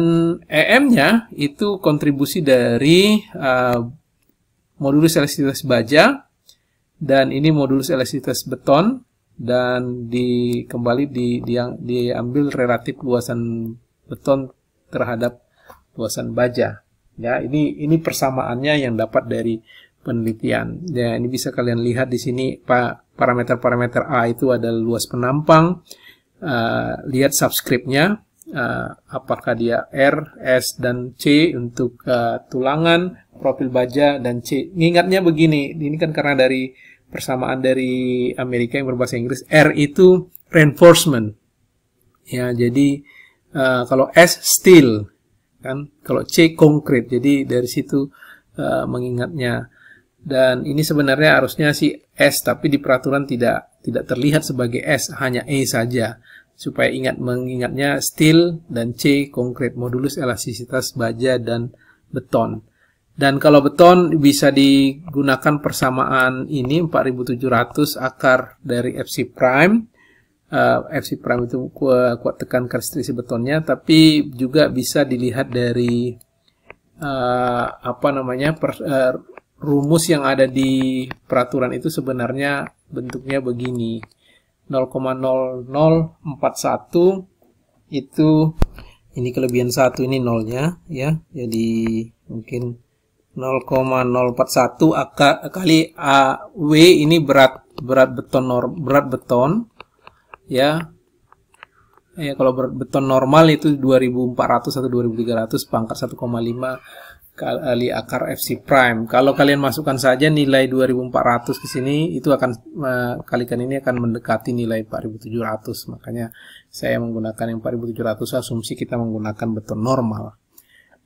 EM-nya itu kontribusi dari uh, modulus elastisitas baja dan ini modulus elastisitas beton dan di kembali di, di diambil relatif luasan beton terhadap luasan baja. Ya, ini ini persamaannya yang dapat dari penelitian. Ya, ini bisa kalian lihat di sini Pak parameter-parameter A itu adalah luas penampang. Uh, lihat subscriptnya uh, apakah dia R, S, dan C untuk uh, tulangan, profil baja, dan C. Ingatnya begini, ini kan karena dari persamaan dari Amerika yang berbahasa Inggris, R itu reinforcement. Ya, jadi uh, kalau S steel, kan kalau C konkret. Jadi dari situ uh, mengingatnya. Dan ini sebenarnya harusnya si S tapi di peraturan tidak tidak terlihat sebagai S, hanya E saja supaya ingat mengingatnya steel dan C konkret modulus elastisitas baja dan beton. Dan kalau beton bisa digunakan persamaan ini 4700 akar dari FC prime. Uh, eh, FC prime itu kuat, kuat tekan karakteristik betonnya tapi juga bisa dilihat dari uh, apa namanya per, uh, rumus yang ada di peraturan itu sebenarnya bentuknya begini. 0,0041 itu ini kelebihan satu ini nolnya ya jadi mungkin 0,041 kali aw ini berat berat beton nor, berat beton ya ya kalau berat beton normal itu 2400 atau 2300 pangkat 1,5 kali eh, akar FC prime. Kalau kalian masukkan saja nilai 2400 ke sini, itu akan eh, kalikan ini akan mendekati nilai 4700. Makanya saya menggunakan yang 4700 asumsi kita menggunakan beton normal.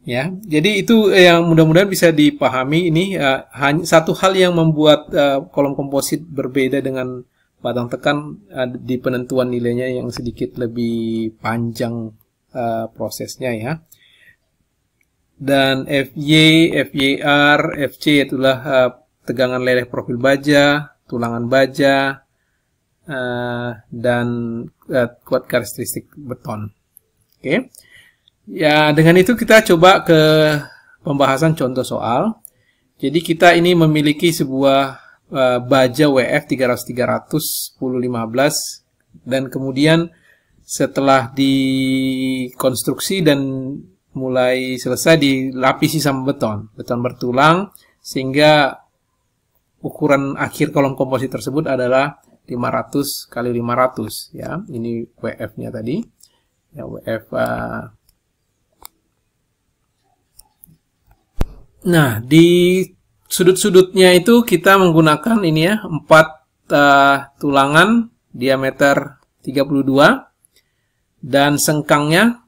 Ya, jadi itu eh, yang mudah-mudahan bisa dipahami ini uh, hanya satu hal yang membuat uh, kolom komposit berbeda dengan batang tekan uh, di penentuan nilainya yang sedikit lebih panjang uh, prosesnya ya dan FY, FYR, FC itulah eh, tegangan leleh profil baja, tulangan baja, eh, dan eh, kuat karakteristik beton. Oke, okay. ya dengan itu kita coba ke pembahasan contoh soal. Jadi kita ini memiliki sebuah baja WF 300 dan kemudian setelah dikonstruksi dan mulai selesai dilapisi sama beton, beton bertulang sehingga ukuran akhir kolom komposit tersebut adalah 500 kali 500 ya. Ini WF-nya tadi. Ya WF uh... Nah, di sudut-sudutnya itu kita menggunakan ini ya, 4 uh, tulangan diameter 32 dan sengkangnya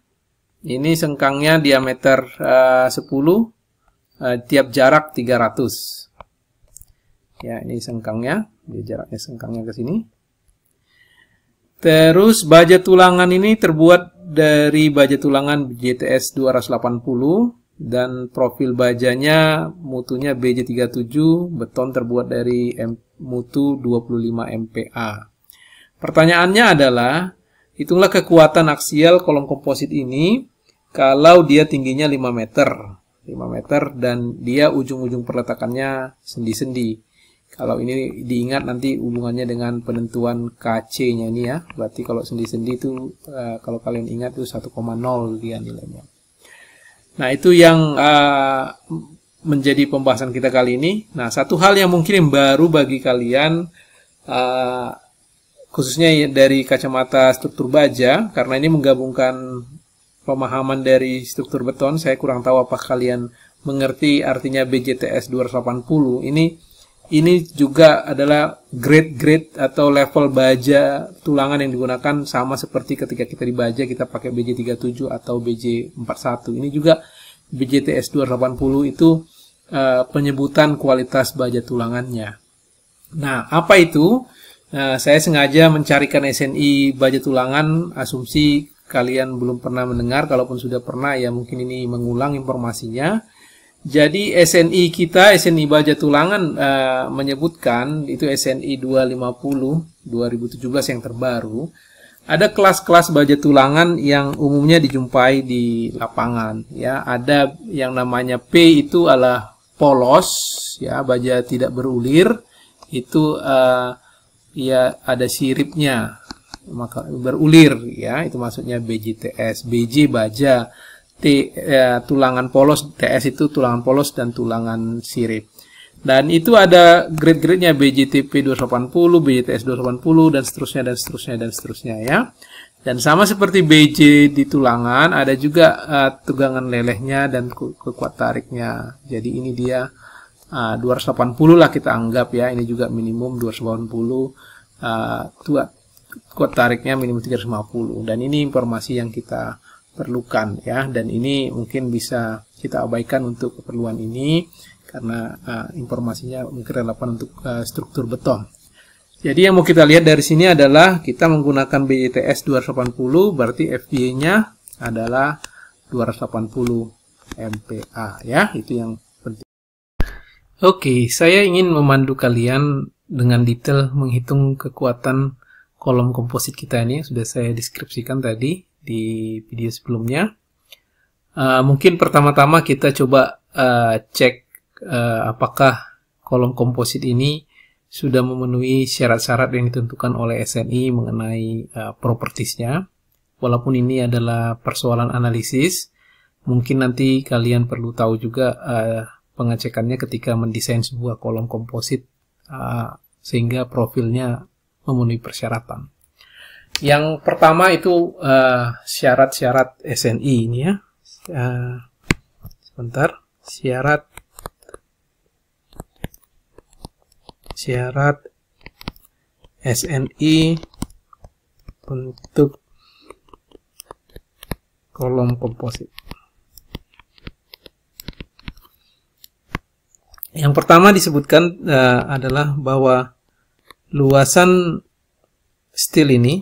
ini sengkangnya diameter uh, 10, uh, tiap jarak 300. Ya, ini sengkangnya, ini jaraknya sengkangnya ke sini. Terus baja tulangan ini terbuat dari baja tulangan JTS 280 dan profil bajanya mutunya BJ37 beton terbuat dari M mutu 25 MPa. Pertanyaannya adalah hitunglah kekuatan aksial kolom komposit ini kalau dia tingginya 5 meter. 5 meter dan dia ujung-ujung perletakannya sendi-sendi. Kalau ini diingat nanti hubungannya dengan penentuan KC-nya ini ya. Berarti kalau sendi-sendi itu uh, kalau kalian ingat itu 1,0 dia nilainya. Nah, itu yang uh, menjadi pembahasan kita kali ini. Nah, satu hal yang mungkin baru bagi kalian uh, khususnya ya dari kacamata struktur baja karena ini menggabungkan pemahaman dari struktur beton. Saya kurang tahu apa kalian mengerti artinya BJTS 280. Ini ini juga adalah grade-grade atau level baja tulangan yang digunakan sama seperti ketika kita di baja kita pakai BJ37 atau BJ41. Ini juga BJTS 280 itu uh, penyebutan kualitas baja tulangannya. Nah, apa itu? Nah, saya sengaja mencarikan SNI baja tulangan asumsi kalian belum pernah mendengar, kalaupun sudah pernah ya mungkin ini mengulang informasinya. Jadi SNI kita, SNI Baja Tulangan uh, menyebutkan itu SNI 250 2017 yang terbaru. Ada kelas-kelas baja tulangan yang umumnya dijumpai di lapangan ya. Ada yang namanya P itu adalah polos ya, baja tidak berulir. Itu uh, ya ada siripnya maka berulir ya itu maksudnya BJTS BJ baja T ya, tulangan polos TS itu tulangan polos dan tulangan sirip dan itu ada grade-gradenya BJTP 280, BJTS 280 dan seterusnya dan seterusnya dan seterusnya ya. Dan sama seperti BJ di tulangan ada juga uh, eh, tegangan lelehnya dan ke kekuat tariknya. Jadi ini dia eh, uh, 280 lah kita anggap ya. Ini juga minimum 280 uh, tuat kuat tariknya minimum 350 dan ini informasi yang kita perlukan ya dan ini mungkin bisa kita abaikan untuk keperluan ini karena uh, informasinya mungkin relevan untuk uh, struktur beton. Jadi yang mau kita lihat dari sini adalah kita menggunakan BITS e 280 berarti FBA nya adalah 280 MPa ya itu yang penting. Oke, okay, saya ingin memandu kalian dengan detail menghitung kekuatan kolom komposit kita ini yang sudah saya deskripsikan tadi di video sebelumnya. Uh, mungkin pertama-tama kita coba uh, cek uh, apakah kolom komposit ini sudah memenuhi syarat-syarat yang ditentukan oleh SNI mengenai uh, propertisnya. Walaupun ini adalah persoalan analisis, mungkin nanti kalian perlu tahu juga uh, pengecekannya ketika mendesain sebuah kolom komposit uh, sehingga profilnya memenuhi persyaratan. Yang pertama itu eh, syarat-syarat uh, SNI ini ya. Uh, sebentar, syarat syarat SNI untuk kolom komposit. Yang pertama disebutkan uh, adalah bahwa luasan steel ini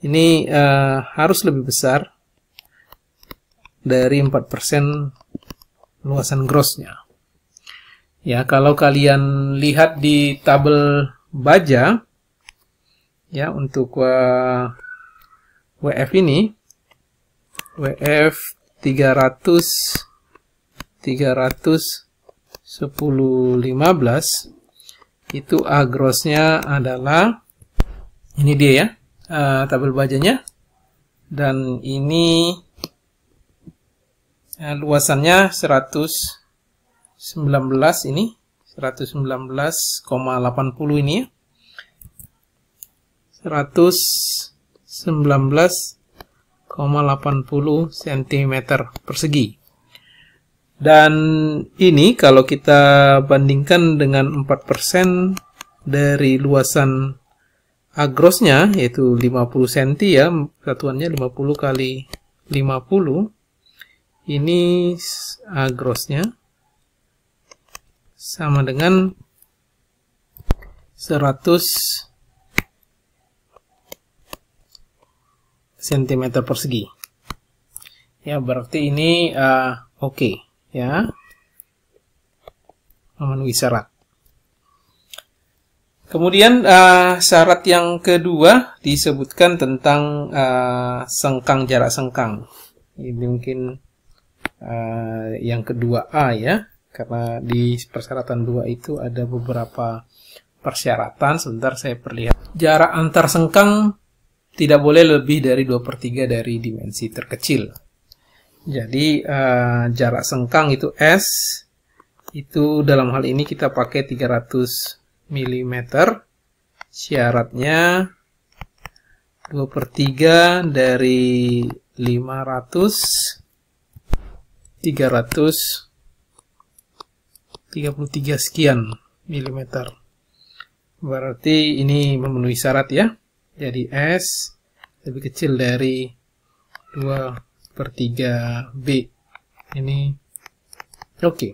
ini uh, harus lebih besar dari 4% luasan grossnya. Ya, kalau kalian lihat di tabel baja ya untuk uh, eh, WF ini WF 300 300 10 15 itu A grossnya adalah ini dia ya uh, tabel bajanya dan ini uh, luasannya 119 ini 119,80 ini ya 119,80 cm persegi dan ini kalau kita bandingkan dengan 4% dari luasan agrosnya yaitu 50 cm ya, satuannya 50 kali 50. Ini agrosnya sama dengan 100 cm persegi. Ya, berarti ini uh, oke. Okay ya memenuhi syarat. Kemudian uh, syarat yang kedua disebutkan tentang uh, sengkang jarak sengkang. Ini mungkin uh, yang kedua A ya, karena di persyaratan dua itu ada beberapa persyaratan. Sebentar saya perlihat. Jarak antar sengkang tidak boleh lebih dari dua per tiga dari dimensi terkecil. Jadi uh, jarak sengkang itu S, itu dalam hal ini kita pakai 300 mm. Syaratnya 2 per 3 dari 500, 300, 33 sekian mm. Berarti ini memenuhi syarat ya. Jadi S lebih kecil dari 2 per 3B. Ini oke. Okay.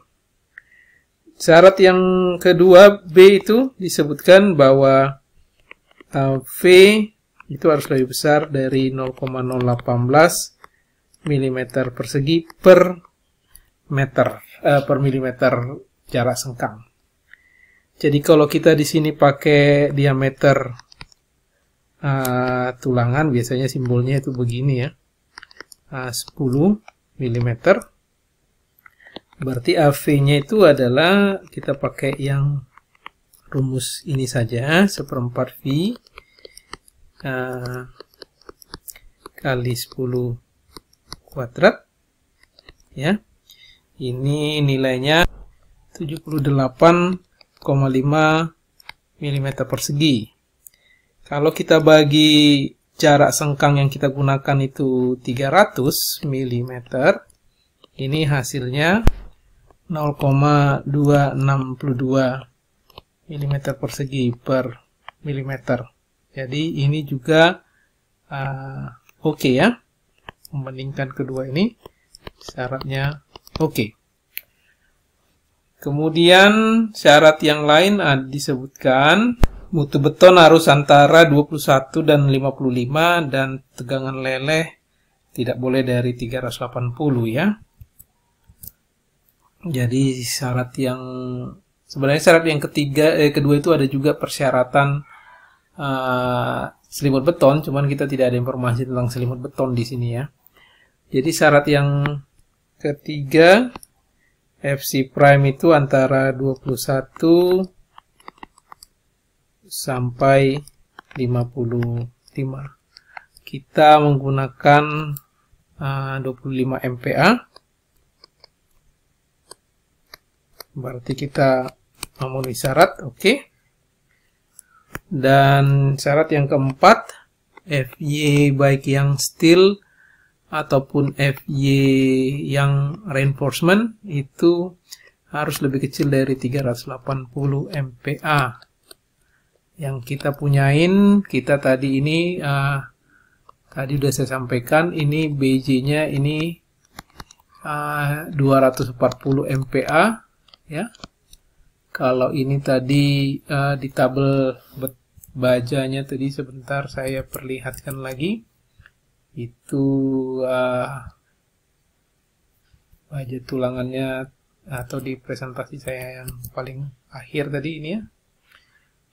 Syarat yang kedua B itu disebutkan bahwa uh, V itu harus lebih besar dari 0,018 mm persegi per meter uh, per milimeter jarak sengkang. Jadi kalau kita di sini pakai diameter uh, tulangan biasanya simbolnya itu begini ya. 10 mm berarti AV-nya itu adalah kita pakai yang rumus ini saja seperempat V uh, kali 10 kuadrat ya ini nilainya 78,5 mm persegi kalau kita bagi jarak sengkang yang kita gunakan itu 300 mm, ini hasilnya 0,262 mm persegi per milimeter. Jadi ini juga uh, oke okay ya. Membandingkan kedua ini syaratnya oke. Okay. Kemudian syarat yang lain ah, disebutkan Mutu beton harus antara 21 dan 55 dan tegangan leleh tidak boleh dari 380 ya. Jadi syarat yang sebenarnya syarat yang ketiga eh, kedua itu ada juga persyaratan uh, selimut beton, cuman kita tidak ada informasi tentang selimut beton di sini ya. Jadi syarat yang ketiga FC prime itu antara 21 sampai 55 kita menggunakan uh, 25 MPa berarti kita memenuhi syarat oke okay. dan syarat yang keempat FY baik yang steel ataupun FY yang reinforcement itu harus lebih kecil dari 380 MPa yang kita punyain kita tadi ini uh, tadi udah saya sampaikan ini BJ-nya ini uh, 240 MPa ya kalau ini tadi uh, di tabel bajanya tadi sebentar saya perlihatkan lagi itu uh, baja tulangannya atau di presentasi saya yang paling akhir tadi ini ya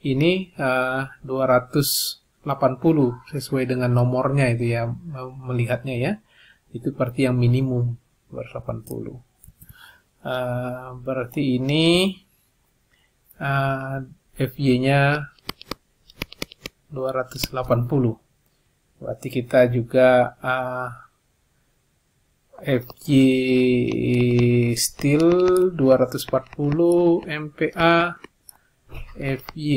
ini eh, uh, 280 sesuai dengan nomornya itu ya melihatnya ya itu berarti yang minimum 280 uh, eh, berarti ini uh, FY nya 280 berarti kita juga uh, FG steel 240 MPA FY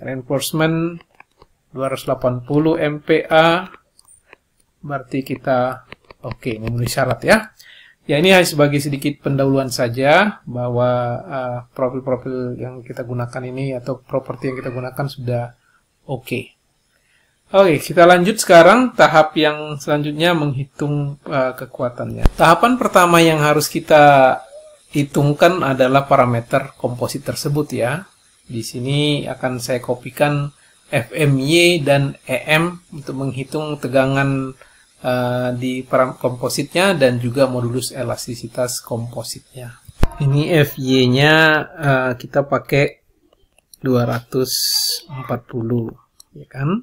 reinforcement 280 MPa berarti kita oke okay, memenuhi syarat ya ya ini hanya sebagai sedikit pendahuluan saja bahwa eh, profil-profil uh, yang kita gunakan ini atau properti yang kita gunakan sudah oke okay. Oke, okay, kita lanjut sekarang tahap yang selanjutnya menghitung uh, kekuatannya. Tahapan pertama yang harus kita hitungkan adalah parameter komposit tersebut ya. Di sini akan saya kopikan FMY dan EM untuk menghitung tegangan uh, di param kompositnya dan juga modulus elastisitas kompositnya. Ini FY-nya uh, eh, kita pakai 240 ya kan.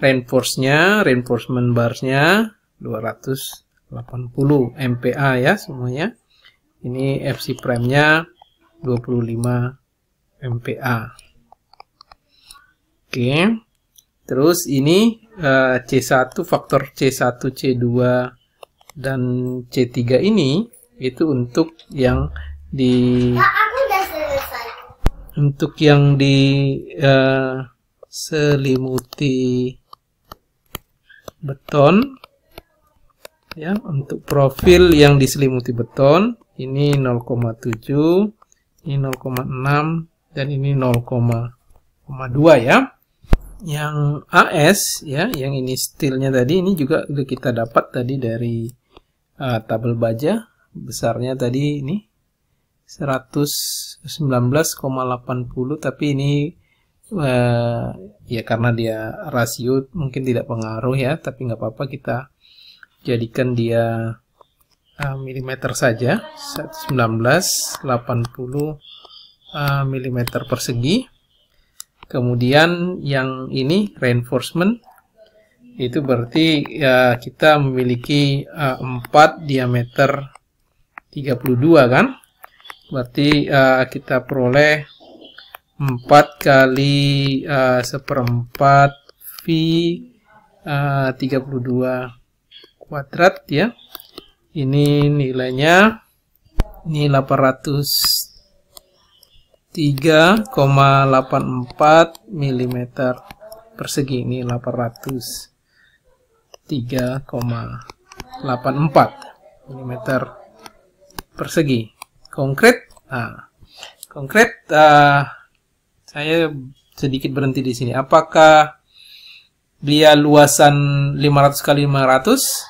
Reinforce-nya, reinforcement bars-nya 280 MPa ya semuanya. Ini FC prime-nya 25 MPA. Oke. Terus ini uh, eh, C1 faktor C1, C2 dan C3 ini itu untuk yang di Untuk yang di uh, selimuti beton ya untuk profil yang diselimuti beton ini 0,7 ini 0,6 dan ini 0,2 ya yang AS ya yang ini steelnya tadi ini juga udah kita dapat tadi dari uh, tabel baja besarnya tadi ini 119,80 tapi ini uh, ya karena dia rasio mungkin tidak pengaruh ya tapi nggak apa-apa kita jadikan dia uh, milimeter saja 119,80 mm persegi. Kemudian yang ini reinforcement itu berarti ya kita memiliki uh, eh, 4 diameter 32 kan? Berarti uh, kita peroleh 4 kali uh, seperempat V uh, 32 kuadrat ya. Ini nilainya ini 800 3,84 mm persegi ini 800 3,84 mm persegi konkret nah, konkret uh, saya sedikit berhenti di sini apakah dia luasan 500 kali 500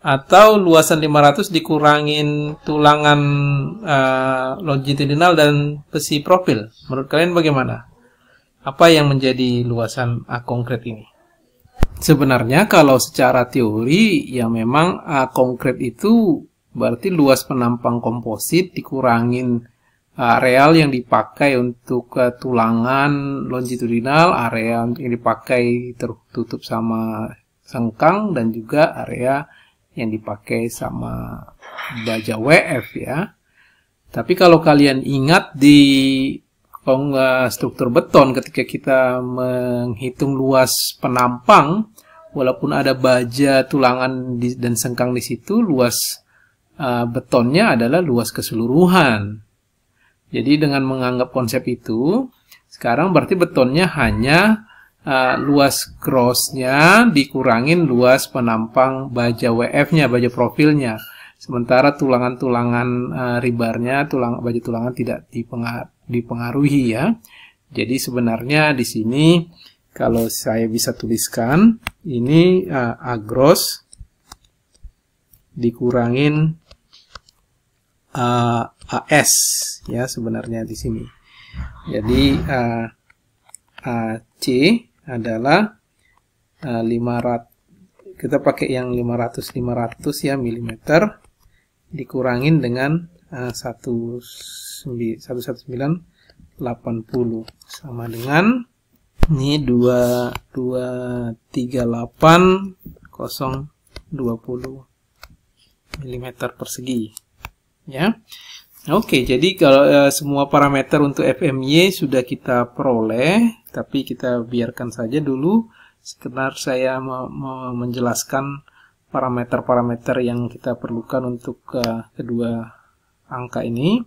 atau luasan 500 dikurangin tulangan uh, longitudinal dan besi profil. Menurut kalian bagaimana? Apa yang menjadi luasan A konkret ini? Sebenarnya kalau secara teori ya memang A konkret itu berarti luas penampang komposit dikurangin eh, areal yang dipakai untuk eh, tulangan longitudinal, area yang dipakai tertutup sama sengkang dan juga area yang dipakai sama baja WF ya. Tapi kalau kalian ingat di struktur beton ketika kita menghitung luas penampang, walaupun ada baja, tulangan dan sengkang di situ, luas uh, betonnya adalah luas keseluruhan. Jadi dengan menganggap konsep itu, sekarang berarti betonnya hanya uh, luas grossnya dikurangin luas penampang baja WF-nya, baja profilnya. Sementara tulangan-tulangan uh, ribarnya, tulang baja tulangan tidak dipengaruhi ya. Jadi sebenarnya di sini kalau saya bisa tuliskan ini uh, A gross dikurangin uh, AS ya sebenarnya di sini. Jadi uh, uh, C adalah uh, eh, 500 kita pakai yang 500 500 ya milimeter dikurangin dengan eh, uh, 11980 sama dengan ini 2 dua puluh mm persegi ya Oke, okay, jadi kalau uh, semua parameter untuk FMY sudah kita peroleh, tapi kita biarkan saja dulu. Sekedar saya menjelaskan parameter-parameter yang kita perlukan untuk uh, kedua angka ini.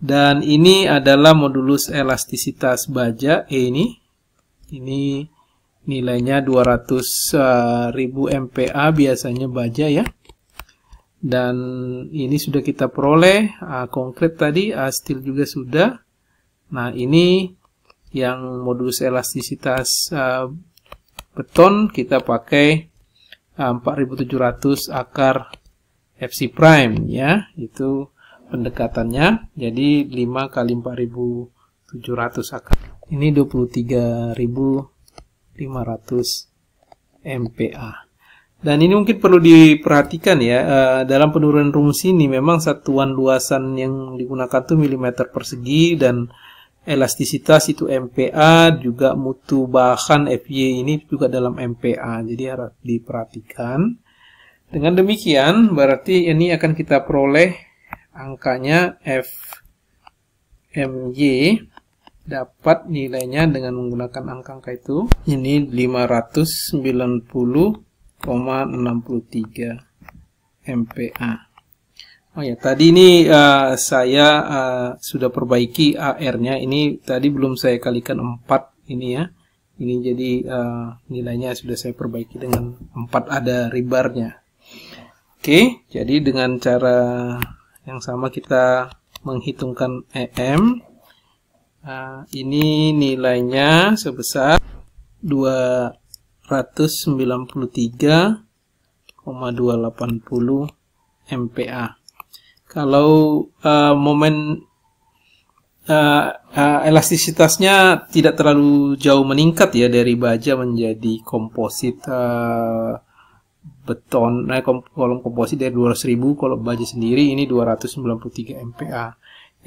Dan ini adalah modulus elastisitas baja E ini. Ini nilainya 200.000 uh, MPa biasanya baja ya dan ini sudah kita peroleh uh, konkret tadi uh, steel juga sudah nah ini yang modulus elastisitas uh, beton kita pakai uh, 4700 akar FC prime ya itu pendekatannya jadi 5 kali 4700 akar ini 23500 MPA dan ini mungkin perlu diperhatikan ya, eh, dalam penurunan rumus ini memang satuan luasan yang digunakan itu milimeter persegi dan elastisitas itu MPA, juga mutu bahan FY ini juga dalam MPA, jadi harus diperhatikan. Dengan demikian, berarti ini akan kita peroleh angkanya F dapat nilainya dengan menggunakan angka-angka itu. Ini 590 0,63 MPa. Oh ya, tadi ini uh, saya uh, sudah perbaiki AR-nya. Ini tadi belum saya kalikan 4 ini ya. Ini jadi uh, nilainya sudah saya perbaiki dengan 4 ada ribarnya. Oke, jadi dengan cara yang sama kita menghitungkan EM. Uh, ini nilainya sebesar 2 493,280 MPa. Kalau uh, momen uh, uh, elastisitasnya tidak terlalu jauh meningkat ya dari baja menjadi komposit uh, beton, nah, kom kolom komposit dari 200.000 kalau baja sendiri ini 293 MPa.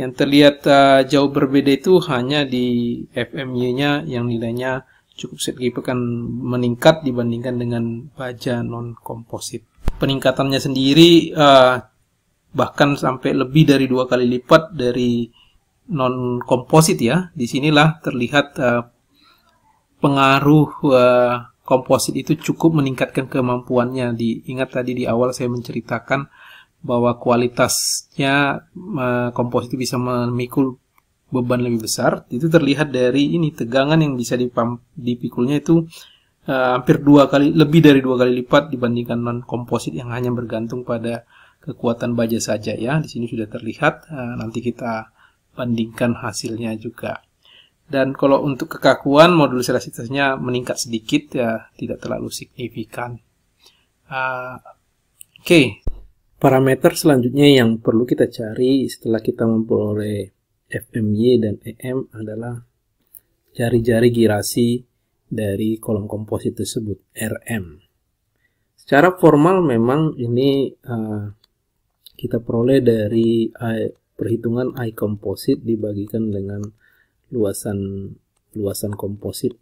Yang terlihat uh, jauh berbeda itu hanya di FMY-nya yang nilainya cukup signifikan meningkat dibandingkan dengan baja non komposit. Peningkatannya sendiri uh, bahkan sampai lebih dari dua kali lipat dari non komposit ya. Disinilah terlihat uh, pengaruh uh, komposit itu cukup meningkatkan kemampuannya. Diingat tadi di awal saya menceritakan bahwa kualitasnya uh, komposit bisa memikul beban lebih besar itu terlihat dari ini tegangan yang bisa dipam, dipikulnya itu uh, hampir dua kali lebih dari dua kali lipat dibandingkan non komposit yang hanya bergantung pada kekuatan baja saja ya di sini sudah terlihat uh, nanti kita bandingkan hasilnya juga dan kalau untuk kekakuan modul elastisitasnya meningkat sedikit ya tidak terlalu signifikan uh, oke okay. parameter selanjutnya yang perlu kita cari setelah kita memperoleh FMY dan EM adalah jari-jari girasi dari kolom komposit tersebut, RM. Secara formal memang ini uh, kita peroleh dari I, perhitungan I komposit dibagikan dengan luasan luasan komposit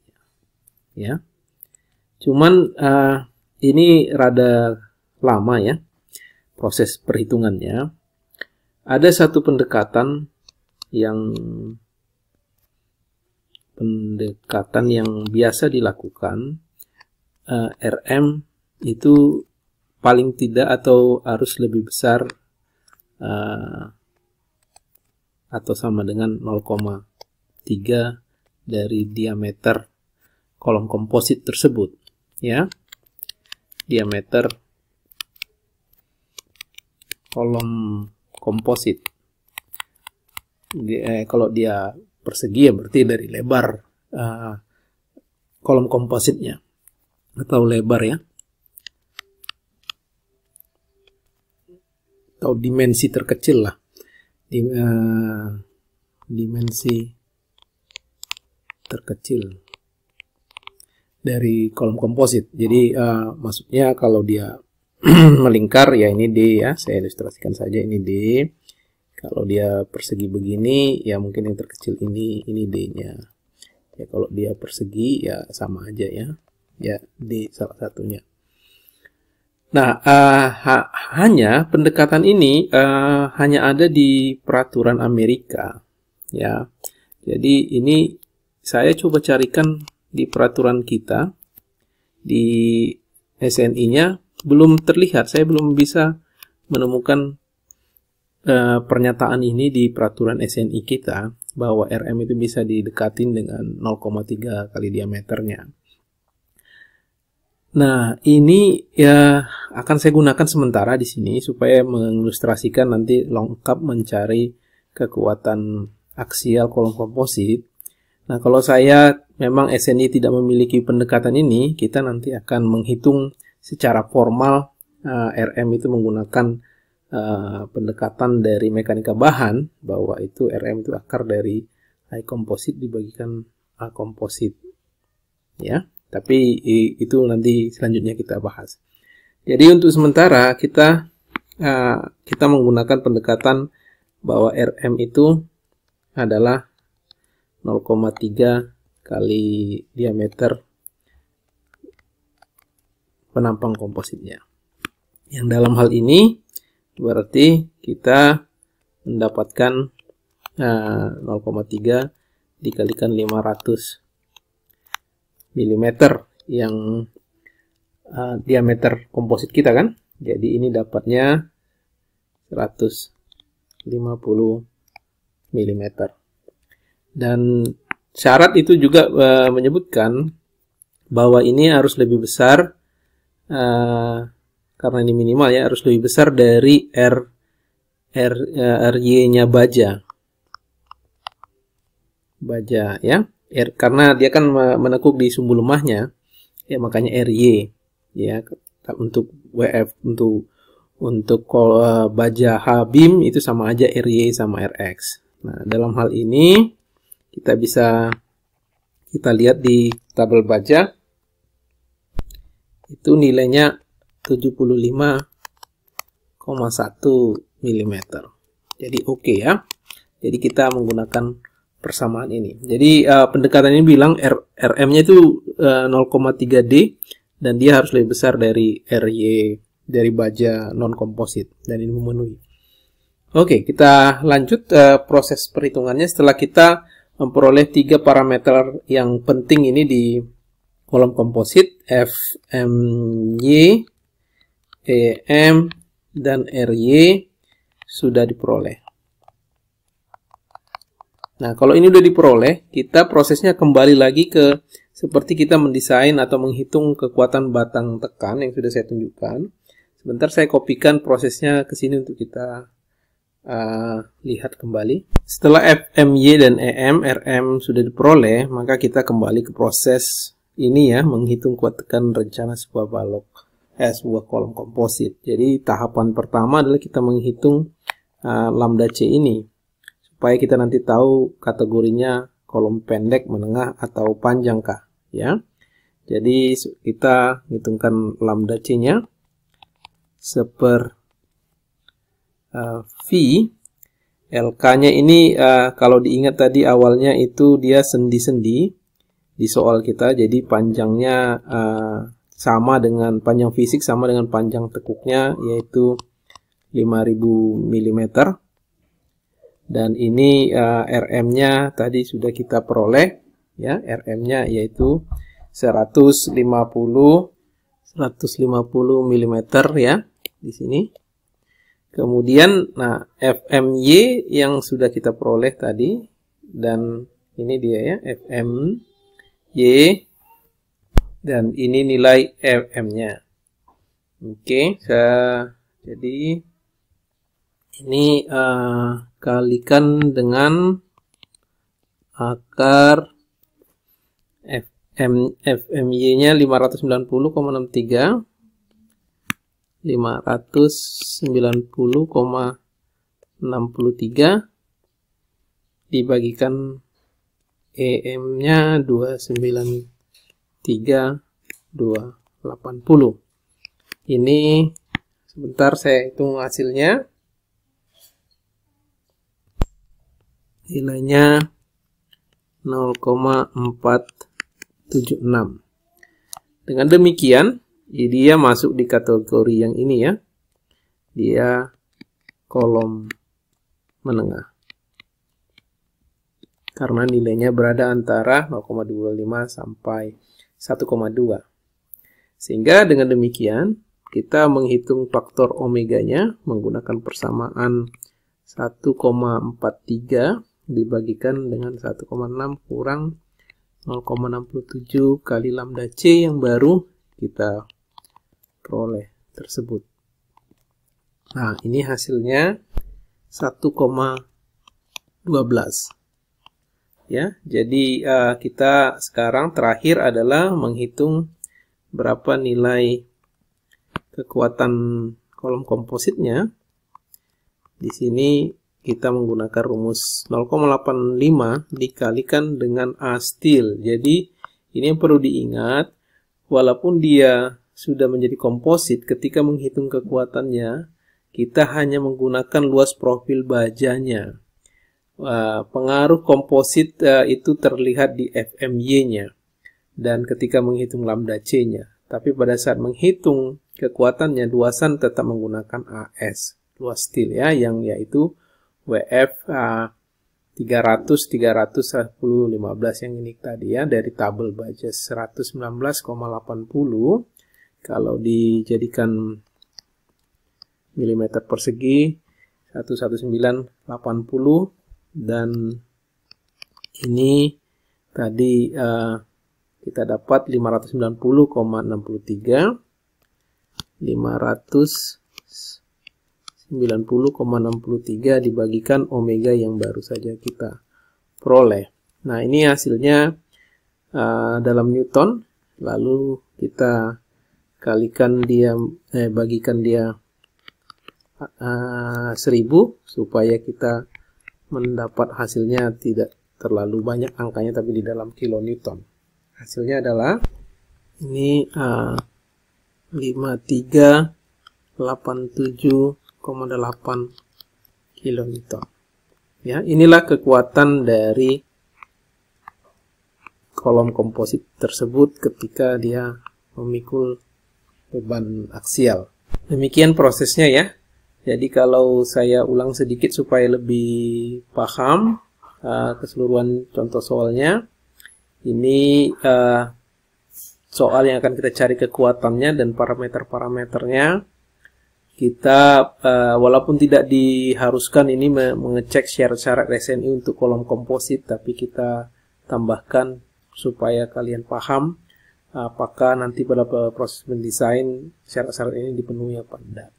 ya. Cuman uh, ini rada lama ya proses perhitungannya. Ada satu pendekatan yang pendekatan yang biasa dilakukan uh, eh, RM itu paling tidak atau harus lebih besar uh, atau sama dengan 0,3 dari diameter kolom komposit tersebut ya diameter kolom komposit eh, kalau dia persegi ya berarti dari lebar uh, kolom kompositnya atau lebar ya atau dimensi terkecil lah di uh, dimensi terkecil dari kolom komposit jadi uh, maksudnya kalau dia melingkar ya ini D ya saya ilustrasikan saja ini D kalau dia persegi begini, ya mungkin yang terkecil ini, ini D-nya. Ya, kalau dia persegi, ya sama aja ya. Ya, D salah satunya. Nah, uh, ha hanya pendekatan ini uh, hanya ada di peraturan Amerika. Ya, jadi ini saya coba carikan di peraturan kita di SNI-nya belum terlihat. Saya belum bisa menemukan Eh, pernyataan ini di peraturan SNI kita bahwa RM itu bisa didekatin dengan 0,3 kali diameternya. Nah, ini ya akan saya gunakan sementara di sini supaya mengilustrasikan nanti lengkap mencari kekuatan aksial kolom komposit. Nah, kalau saya memang SNI tidak memiliki pendekatan ini, kita nanti akan menghitung secara formal uh, eh, RM itu menggunakan Eh, pendekatan dari mekanika bahan bahwa itu RM itu akar dari I komposit dibagikan A komposit ya tapi itu nanti selanjutnya kita bahas jadi untuk sementara kita eh, kita menggunakan pendekatan bahwa RM itu adalah 0,3 kali diameter penampang kompositnya. Yang dalam hal ini Berarti kita mendapatkan uh, eh, 0,3 dikalikan 500 mm yang uh, diameter komposit kita kan. Jadi ini dapatnya 150 mm. Dan syarat itu juga uh, menyebutkan bahwa ini harus lebih besar uh, karena ini minimal ya harus lebih besar dari R R ya, RY-nya baja. Baja ya. R karena dia kan menekuk di sumbu lemahnya. Ya makanya RY ya untuk WF untuk untuk e, baja H beam itu sama aja RY sama RX. Nah, dalam hal ini kita bisa kita lihat di tabel baja itu nilainya 75,1 mm. Jadi oke okay ya. Jadi kita menggunakan persamaan ini. Jadi uh, eh, pendekatan ini bilang RM-nya itu uh, eh, 0,3D dan dia harus lebih besar dari RY dari baja non komposit dan ini memenuhi. Oke, okay, kita lanjut uh, proses perhitungannya setelah kita memperoleh tiga parameter yang penting ini di kolom komposit F, M, Y EM dan RY sudah diperoleh. Nah, kalau ini sudah diperoleh, kita prosesnya kembali lagi ke seperti kita mendesain atau menghitung kekuatan batang tekan yang sudah saya tunjukkan. Sebentar saya kopikan prosesnya ke sini untuk kita uh, lihat kembali. Setelah FMY dan EM, RM sudah diperoleh, maka kita kembali ke proses ini ya, menghitung kuat tekan rencana sebuah balok eh, sebuah kolom komposit. Jadi tahapan pertama adalah kita menghitung uh, lambda C ini supaya kita nanti tahu kategorinya kolom pendek, menengah atau panjang kah, ya. Jadi kita hitungkan lambda C-nya seper uh, V LK-nya ini uh, kalau diingat tadi awalnya itu dia sendi-sendi di soal kita jadi panjangnya uh, sama dengan panjang fisik sama dengan panjang tekuknya yaitu 5000 mm dan ini uh, eh, RM-nya tadi sudah kita peroleh ya RM-nya yaitu 150 150 mm ya di sini kemudian nah FMY yang sudah kita peroleh tadi dan ini dia ya FMY dan ini nilai mm-nya. Oke, okay, saya jadi ini uh, kalikan dengan akar FM FMY-nya 590,63 590,63 dibagikan EM-nya 29 3280. Ini sebentar saya hitung hasilnya. Nilainya 0,476. Dengan demikian, dia masuk di kategori yang ini ya. Dia kolom menengah. Karena nilainya berada antara 0,25 sampai 1,2. Sehingga dengan demikian, kita menghitung faktor omeganya menggunakan persamaan 1,43 dibagikan dengan 1,6 kurang 0,67 kali lambda C yang baru kita peroleh tersebut. Nah, ini hasilnya 1,12 ya. Jadi uh, kita sekarang terakhir adalah menghitung berapa nilai kekuatan kolom kompositnya. Di sini kita menggunakan rumus 0,85 dikalikan dengan A steel. Jadi ini yang perlu diingat, walaupun dia sudah menjadi komposit ketika menghitung kekuatannya, kita hanya menggunakan luas profil bajanya. Eh, pengaruh komposit uh, itu terlihat di FMY-nya dan ketika menghitung lambda C-nya. Tapi pada saat menghitung kekuatannya luasan tetap menggunakan AS, luas steel ya yang yaitu WF uh, 300 310 15 yang ini tadi ya dari tabel baja 119,80 kalau dijadikan milimeter persegi 11980 dan ini tadi uh, kita dapat 590,63 590,63 dibagikan omega yang baru saja kita peroleh. Nah, ini hasilnya uh, dalam Newton. Lalu kita kalikan dia eh, bagikan dia uh, eh, 1000 supaya kita mendapat hasilnya tidak terlalu banyak angkanya tapi di dalam kilonewton. Hasilnya adalah ini eh, uh, 5387,8 kilonewton. Ya, inilah kekuatan dari kolom komposit tersebut ketika dia memikul beban aksial. Demikian prosesnya ya. Jadi kalau saya ulang sedikit supaya lebih paham uh, keseluruhan contoh soalnya. Ini uh, soal yang akan kita cari kekuatannya dan parameter-parameternya. Kita uh, walaupun tidak diharuskan ini mengecek syarat-syarat SNI untuk kolom komposit, tapi kita tambahkan supaya kalian paham apakah nanti pada proses mendesain syarat-syarat ini dipenuhi apa enggak.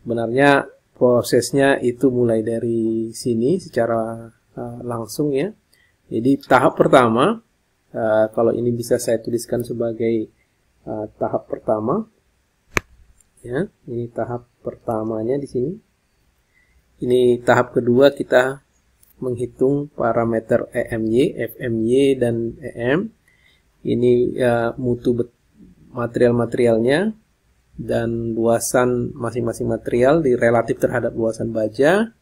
Sebenarnya prosesnya itu mulai dari sini secara uh, langsung ya. Jadi tahap pertama, uh, kalau ini bisa saya tuliskan sebagai uh, tahap pertama, ya ini tahap pertamanya di sini. Ini tahap kedua kita menghitung parameter EMY, FMY dan EM. Ini uh, mutu material-materialnya dan luasan masing-masing material di relatif terhadap luasan baja.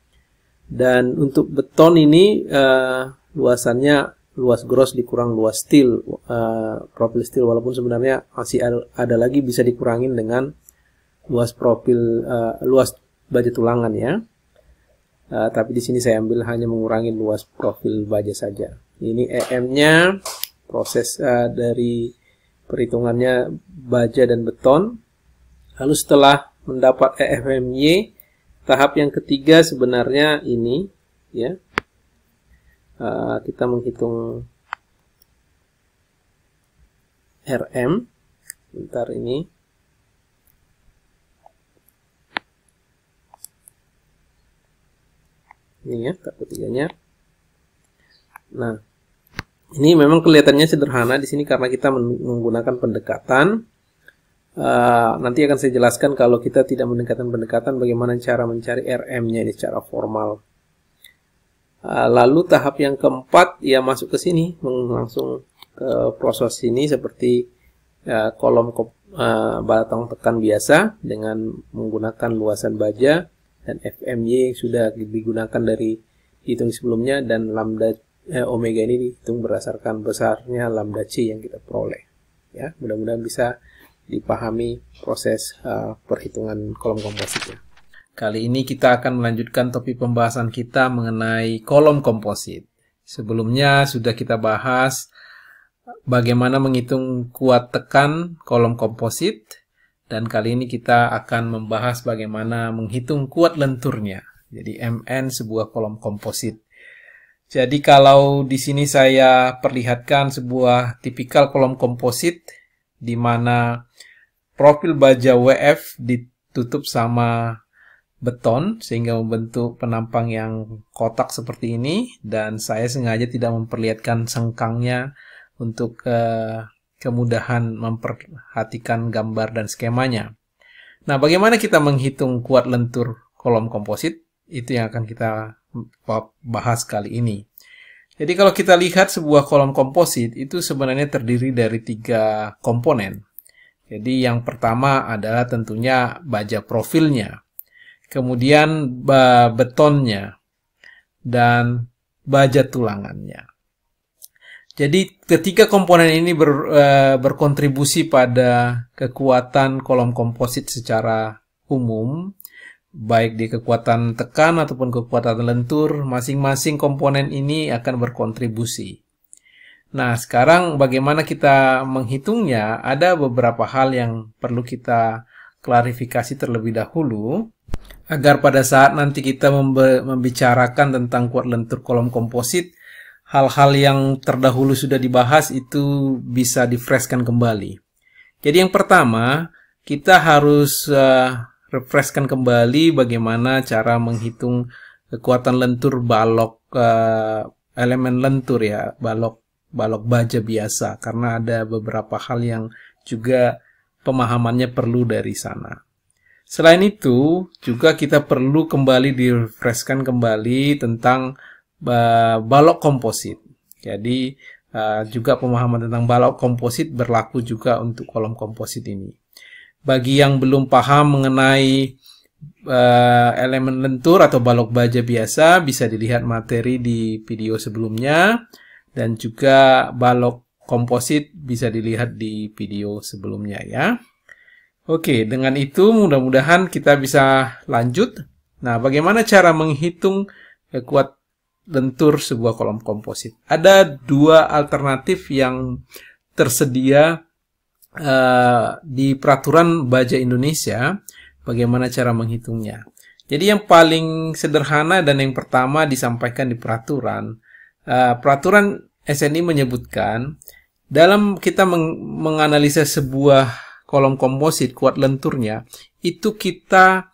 Dan untuk beton ini uh, luasannya luas gross dikurang luas steel, uh, eh, profil steel walaupun sebenarnya masih ada, ada lagi bisa dikurangin dengan luas profil uh, eh, luas baja tulangan ya. Uh, tapi di sini saya ambil hanya mengurangi luas profil baja saja. Ini EM-nya proses uh, dari perhitungannya baja dan beton Lalu setelah mendapat EFMY, tahap yang ketiga sebenarnya ini, ya, uh, kita menghitung RM, bentar ini. Ini ya, tahap ketiganya. Nah, ini memang kelihatannya sederhana di sini karena kita menggunakan pendekatan Eh, nanti akan saya jelaskan kalau kita tidak mendekatan pendekatan bagaimana cara mencari RM-nya ini secara formal. Uh, lalu tahap yang keempat ya masuk ke sini langsung ke proses ini seperti uh, kolom uh, batang tekan biasa dengan menggunakan luasan baja dan FMY sudah digunakan dari hitung sebelumnya dan lambda eh, omega ini dihitung berdasarkan besarnya lambda c yang kita peroleh. Ya, mudah-mudahan bisa dipahami proses uh, perhitungan kolom kompositnya. Kali ini kita akan melanjutkan topik pembahasan kita mengenai kolom komposit. Sebelumnya sudah kita bahas bagaimana menghitung kuat tekan kolom komposit dan kali ini kita akan membahas bagaimana menghitung kuat lenturnya. Jadi MN sebuah kolom komposit. Jadi kalau di sini saya perlihatkan sebuah tipikal kolom komposit di mana profil baja WF ditutup sama beton sehingga membentuk penampang yang kotak seperti ini dan saya sengaja tidak memperlihatkan sengkangnya untuk eh, kemudahan memperhatikan gambar dan skemanya. Nah, bagaimana kita menghitung kuat lentur kolom komposit? Itu yang akan kita bahas kali ini. Jadi kalau kita lihat sebuah kolom komposit itu sebenarnya terdiri dari tiga komponen. Jadi yang pertama adalah tentunya baja profilnya, kemudian betonnya, dan baja tulangannya. Jadi ketika komponen ini ber, e, berkontribusi pada kekuatan kolom komposit secara umum, baik di kekuatan tekan ataupun kekuatan lentur, masing-masing komponen ini akan berkontribusi. Nah, sekarang bagaimana kita menghitungnya? Ada beberapa hal yang perlu kita klarifikasi terlebih dahulu agar pada saat nanti kita membicarakan tentang kuat lentur kolom komposit, hal-hal yang terdahulu sudah dibahas itu bisa difreskan kembali. Jadi yang pertama, kita harus uh, refreshkan kembali bagaimana cara menghitung kekuatan lentur balok eh, elemen lentur ya, balok balok baja biasa karena ada beberapa hal yang juga pemahamannya perlu dari sana. Selain itu, juga kita perlu kembali direfreshkan kembali tentang balok komposit. Jadi, juga pemahaman tentang balok komposit berlaku juga untuk kolom komposit ini. Bagi yang belum paham mengenai elemen lentur atau balok baja biasa, bisa dilihat materi di video sebelumnya dan juga balok komposit bisa dilihat di video sebelumnya ya. Oke, dengan itu mudah-mudahan kita bisa lanjut. Nah, bagaimana cara menghitung kuat lentur sebuah kolom komposit? Ada dua alternatif yang tersedia uh, di peraturan Baja Indonesia, bagaimana cara menghitungnya. Jadi yang paling sederhana dan yang pertama disampaikan di peraturan. Uh, peraturan SNI menyebutkan dalam kita meng menganalisa sebuah kolom komposit kuat lenturnya itu kita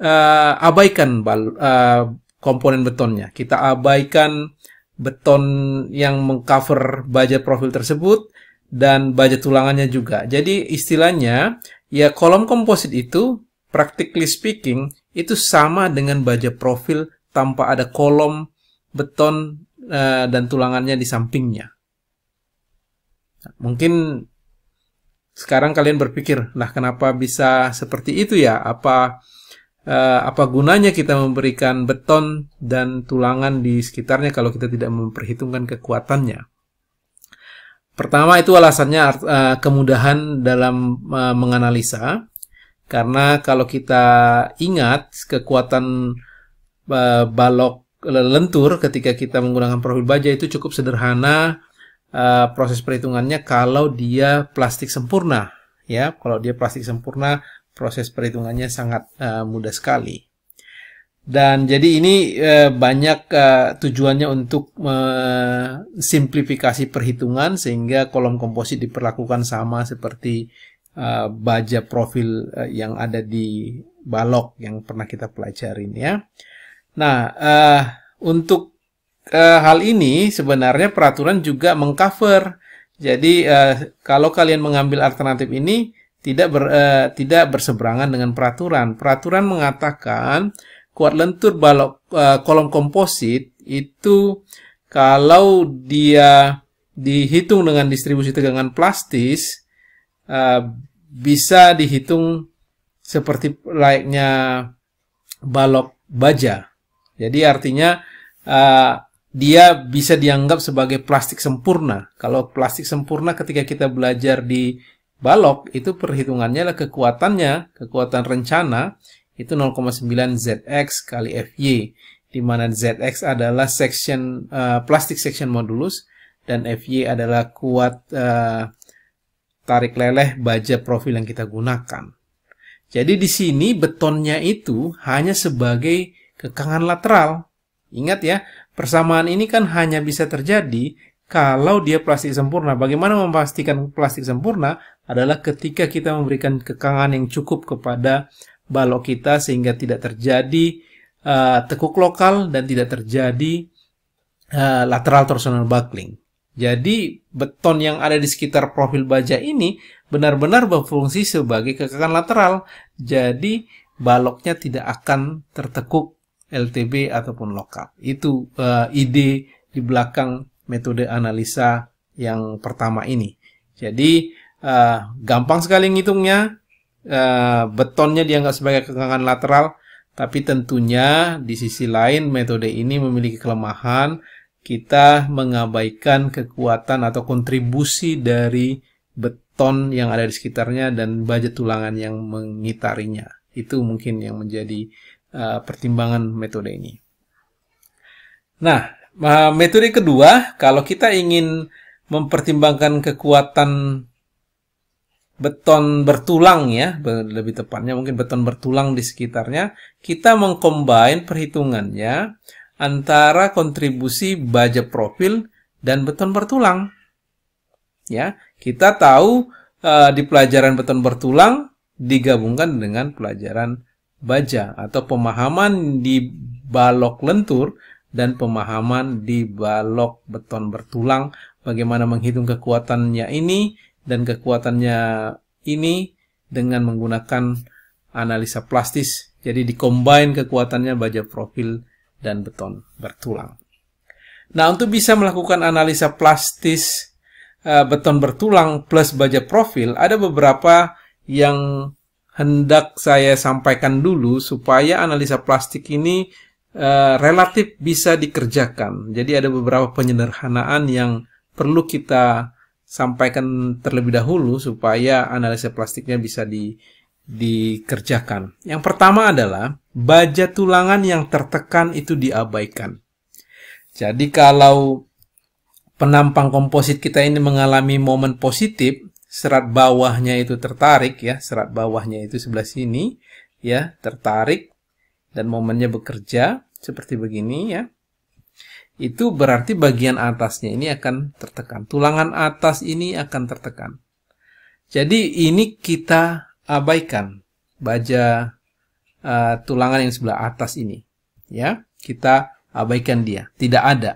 uh, abaikan bal uh, komponen betonnya kita abaikan beton yang mengcover baja profil tersebut dan baja tulangannya juga jadi istilahnya ya kolom komposit itu practically speaking itu sama dengan baja profil tanpa ada kolom beton Eh, dan tulangannya di sampingnya. mungkin sekarang kalian berpikir, lah kenapa bisa seperti itu ya? Apa eh, apa gunanya kita memberikan beton dan tulangan di sekitarnya kalau kita tidak memperhitungkan kekuatannya? Pertama itu alasannya eh, kemudahan dalam menganalisa karena kalau kita ingat kekuatan balok lentur ketika kita menggunakan profil baja itu cukup sederhana uh, proses perhitungannya kalau dia plastik sempurna ya kalau dia plastik sempurna proses perhitungannya sangat uh, mudah sekali dan jadi ini uh, banyak uh, tujuannya untuk uh, perhitungan sehingga kolom komposit diperlakukan sama seperti baja profil yang ada di balok yang pernah kita pelajarin ya. Nah, uh, untuk uh, hal ini sebenarnya peraturan juga mengcover. Jadi uh, kalau kalian mengambil alternatif ini tidak ber, uh, tidak berseberangan dengan peraturan. Peraturan mengatakan kuat lentur balok uh, kolom komposit itu kalau dia dihitung dengan distribusi tegangan plastis uh, bisa dihitung seperti layaknya balok baja. Jadi artinya uh, dia bisa dianggap sebagai plastik sempurna. Kalau plastik sempurna ketika kita belajar di balok itu perhitungannya adalah kekuatannya, kekuatan rencana itu 0,9 ZX kali FY di mana ZX adalah section uh, plastik section modulus dan FY adalah kuat uh, tarik leleh baja profil yang kita gunakan. Jadi di sini betonnya itu hanya sebagai kekangan lateral. Ingat ya, persamaan ini kan hanya bisa terjadi kalau dia plastik sempurna. Bagaimana memastikan plastik sempurna adalah ketika kita memberikan kekangan yang cukup kepada balok kita sehingga tidak terjadi uh, tekuk lokal dan tidak terjadi uh, lateral torsional buckling. Jadi beton yang ada di sekitar profil baja ini benar-benar berfungsi sebagai kekangan lateral. Jadi baloknya tidak akan tertekuk LTB ataupun lokal. Itu uh, ide di belakang metode analisa yang pertama ini. Jadi uh, gampang sekali ngitungnya. Uh, betonnya dianggap sebagai kekangan lateral, tapi tentunya di sisi lain metode ini memiliki kelemahan kita mengabaikan kekuatan atau kontribusi dari beton yang ada di sekitarnya dan baja tulangan yang mengitarinya. Itu mungkin yang menjadi Eh, pertimbangan metode ini. Nah, eh, metode kedua, kalau kita ingin mempertimbangkan kekuatan beton bertulang ya, lebih tepatnya mungkin beton bertulang di sekitarnya, kita mengcombine perhitungannya antara kontribusi baja profil dan beton bertulang. Ya, kita tahu uh, di pelajaran beton bertulang digabungkan dengan pelajaran baja atau pemahaman di balok lentur dan pemahaman di balok beton bertulang bagaimana menghitung kekuatannya ini dan kekuatannya ini dengan menggunakan analisa plastis jadi dikombin kekuatannya baja profil dan beton bertulang nah untuk bisa melakukan analisa plastis eh, beton bertulang plus baja profil ada beberapa yang hendak saya sampaikan dulu supaya analisa plastik ini uh, relatif bisa dikerjakan. Jadi ada beberapa penyederhanaan yang perlu kita sampaikan terlebih dahulu supaya analisa plastiknya bisa di, dikerjakan. Yang pertama adalah baja tulangan yang tertekan itu diabaikan. Jadi kalau penampang komposit kita ini mengalami momen positif, serat bawahnya itu tertarik ya, serat bawahnya itu sebelah sini ya, tertarik dan momennya bekerja seperti begini ya. Itu berarti bagian atasnya ini akan tertekan. Tulangan atas ini akan tertekan. Jadi ini kita abaikan baja uh, tulangan yang sebelah atas ini ya. Kita abaikan dia, tidak ada.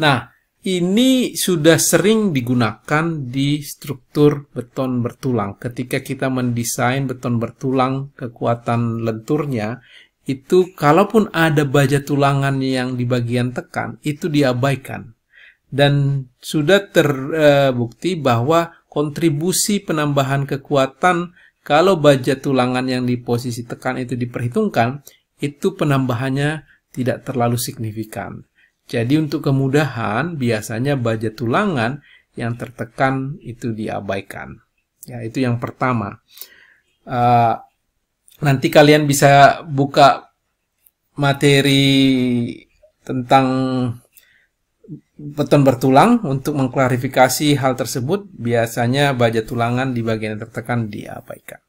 Nah, ini sudah sering digunakan di struktur beton bertulang. Ketika kita mendesain beton bertulang kekuatan lenturnya, itu kalaupun ada baja tulangan yang di bagian tekan, itu diabaikan. Dan sudah terbukti eh, bahwa kontribusi penambahan kekuatan kalau baja tulangan yang di posisi tekan itu diperhitungkan, itu penambahannya tidak terlalu signifikan. Jadi untuk kemudahan biasanya baja tulangan yang tertekan itu diabaikan. Ya, itu yang pertama. Uh, nanti kalian bisa buka materi tentang beton bertulang untuk mengklarifikasi hal tersebut. Biasanya baja tulangan di bagian yang tertekan diabaikan.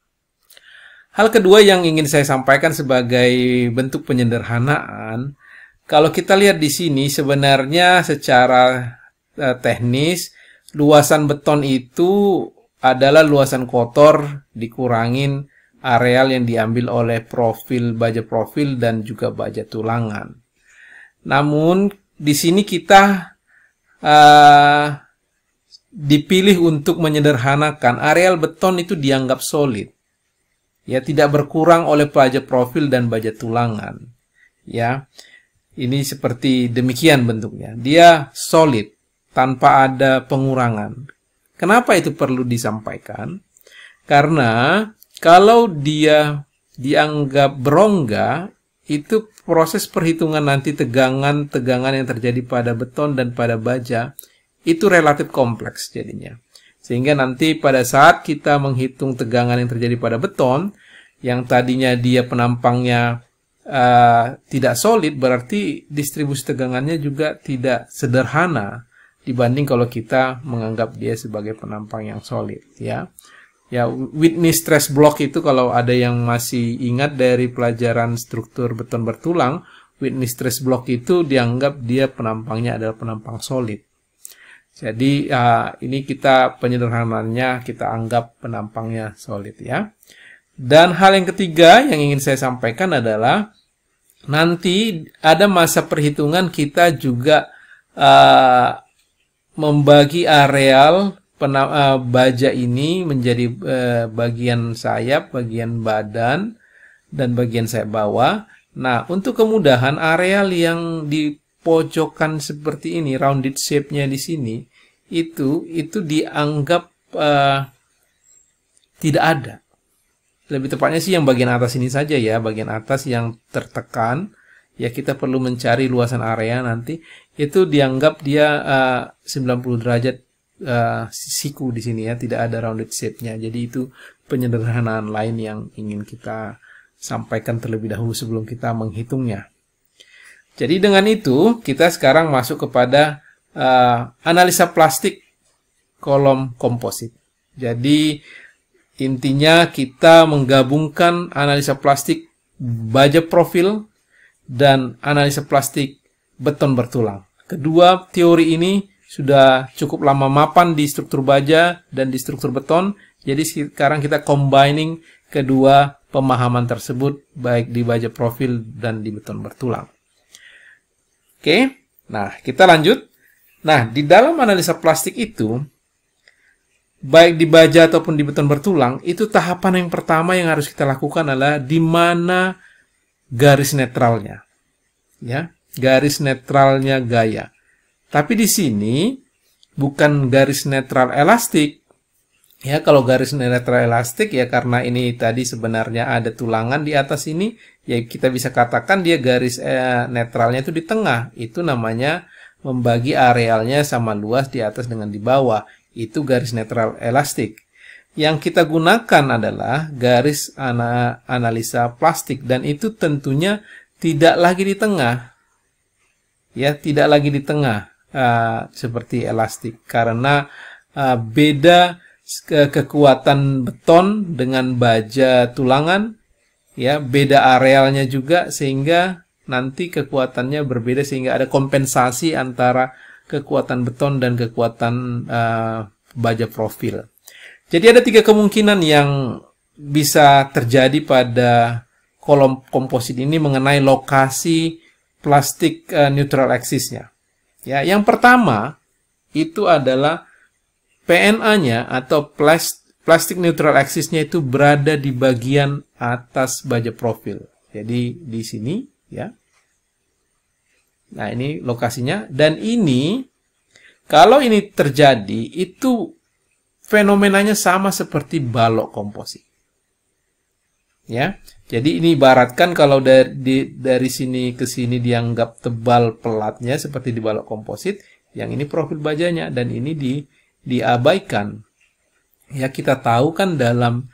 Hal kedua yang ingin saya sampaikan sebagai bentuk penyederhanaan kalau kita lihat di sini sebenarnya secara uh, teknis luasan beton itu adalah luasan kotor dikurangin areal yang diambil oleh profil baja profil dan juga baja tulangan. Namun di sini kita uh, dipilih untuk menyederhanakan areal beton itu dianggap solid. Ya tidak berkurang oleh baja profil dan baja tulangan. Ya. Ini seperti demikian bentuknya. Dia solid tanpa ada pengurangan. Kenapa itu perlu disampaikan? Karena kalau dia dianggap berongga, itu proses perhitungan nanti tegangan-tegangan yang terjadi pada beton dan pada baja itu relatif kompleks jadinya. Sehingga nanti pada saat kita menghitung tegangan yang terjadi pada beton, yang tadinya dia penampangnya uh, tidak solid berarti distribusi tegangannya juga tidak sederhana dibanding kalau kita menganggap dia sebagai penampang yang solid ya. Ya, Whitney stress block itu kalau ada yang masih ingat dari pelajaran struktur beton bertulang, Whitney stress block itu dianggap dia penampangnya adalah penampang solid. Jadi uh, ini kita penyederhanannya kita anggap penampangnya solid ya. Dan hal yang ketiga yang ingin saya sampaikan adalah nanti ada masa perhitungan kita juga uh, membagi areal pena, uh, baja ini menjadi uh, bagian sayap, bagian badan, dan bagian sayap bawah. Nah, untuk kemudahan areal yang di pojokan seperti ini, rounded shape-nya di sini, itu itu dianggap uh, tidak ada lebih tepatnya sih yang bagian atas ini saja ya, bagian atas yang tertekan. Ya kita perlu mencari luasan area nanti. Itu dianggap dia eh, uh, 90 derajat uh, siku di sini ya, tidak ada rounded shape-nya. Jadi itu penyederhanaan lain yang ingin kita sampaikan terlebih dahulu sebelum kita menghitungnya. Jadi dengan itu kita sekarang masuk kepada uh, analisa plastik kolom komposit. Jadi Intinya kita menggabungkan analisa plastik baja profil dan analisa plastik beton bertulang. Kedua teori ini sudah cukup lama mapan di struktur baja dan di struktur beton. Jadi sekarang kita combining kedua pemahaman tersebut baik di baja profil dan di beton bertulang. Oke, nah kita lanjut. Nah, di dalam analisa plastik itu baik baja ataupun di beton bertulang, itu tahapan yang pertama yang harus kita lakukan adalah di mana garis netralnya. Ya, garis netralnya gaya. Tapi di sini bukan garis netral elastik. Ya, kalau garis netral elastik ya karena ini tadi sebenarnya ada tulangan di atas ini, ya kita bisa katakan dia garis eh, netralnya itu di tengah. Itu namanya membagi arealnya sama luas di atas dengan di bawah itu garis netral elastik. Yang kita gunakan adalah garis ana analisa plastik dan itu tentunya tidak lagi di tengah. Ya, tidak lagi di tengah uh, seperti elastik karena uh, beda ke kekuatan beton dengan baja tulangan ya, beda arealnya juga sehingga nanti kekuatannya berbeda sehingga ada kompensasi antara kekuatan beton dan kekuatan uh, baja profil. Jadi ada tiga kemungkinan yang bisa terjadi pada kolom komposit ini mengenai lokasi plastik uh, neutral axisnya. Ya, yang pertama itu adalah PNA-nya atau plastik neutral axisnya itu berada di bagian atas baja profil. Jadi di sini ya. Nah, ini lokasinya dan ini kalau ini terjadi itu fenomenanya sama seperti balok komposit. Ya. Jadi ini ibaratkan kalau dari di, dari sini ke sini dianggap tebal pelatnya seperti di balok komposit, yang ini profil bajanya dan ini di diabaikan. Ya, kita tahu kan dalam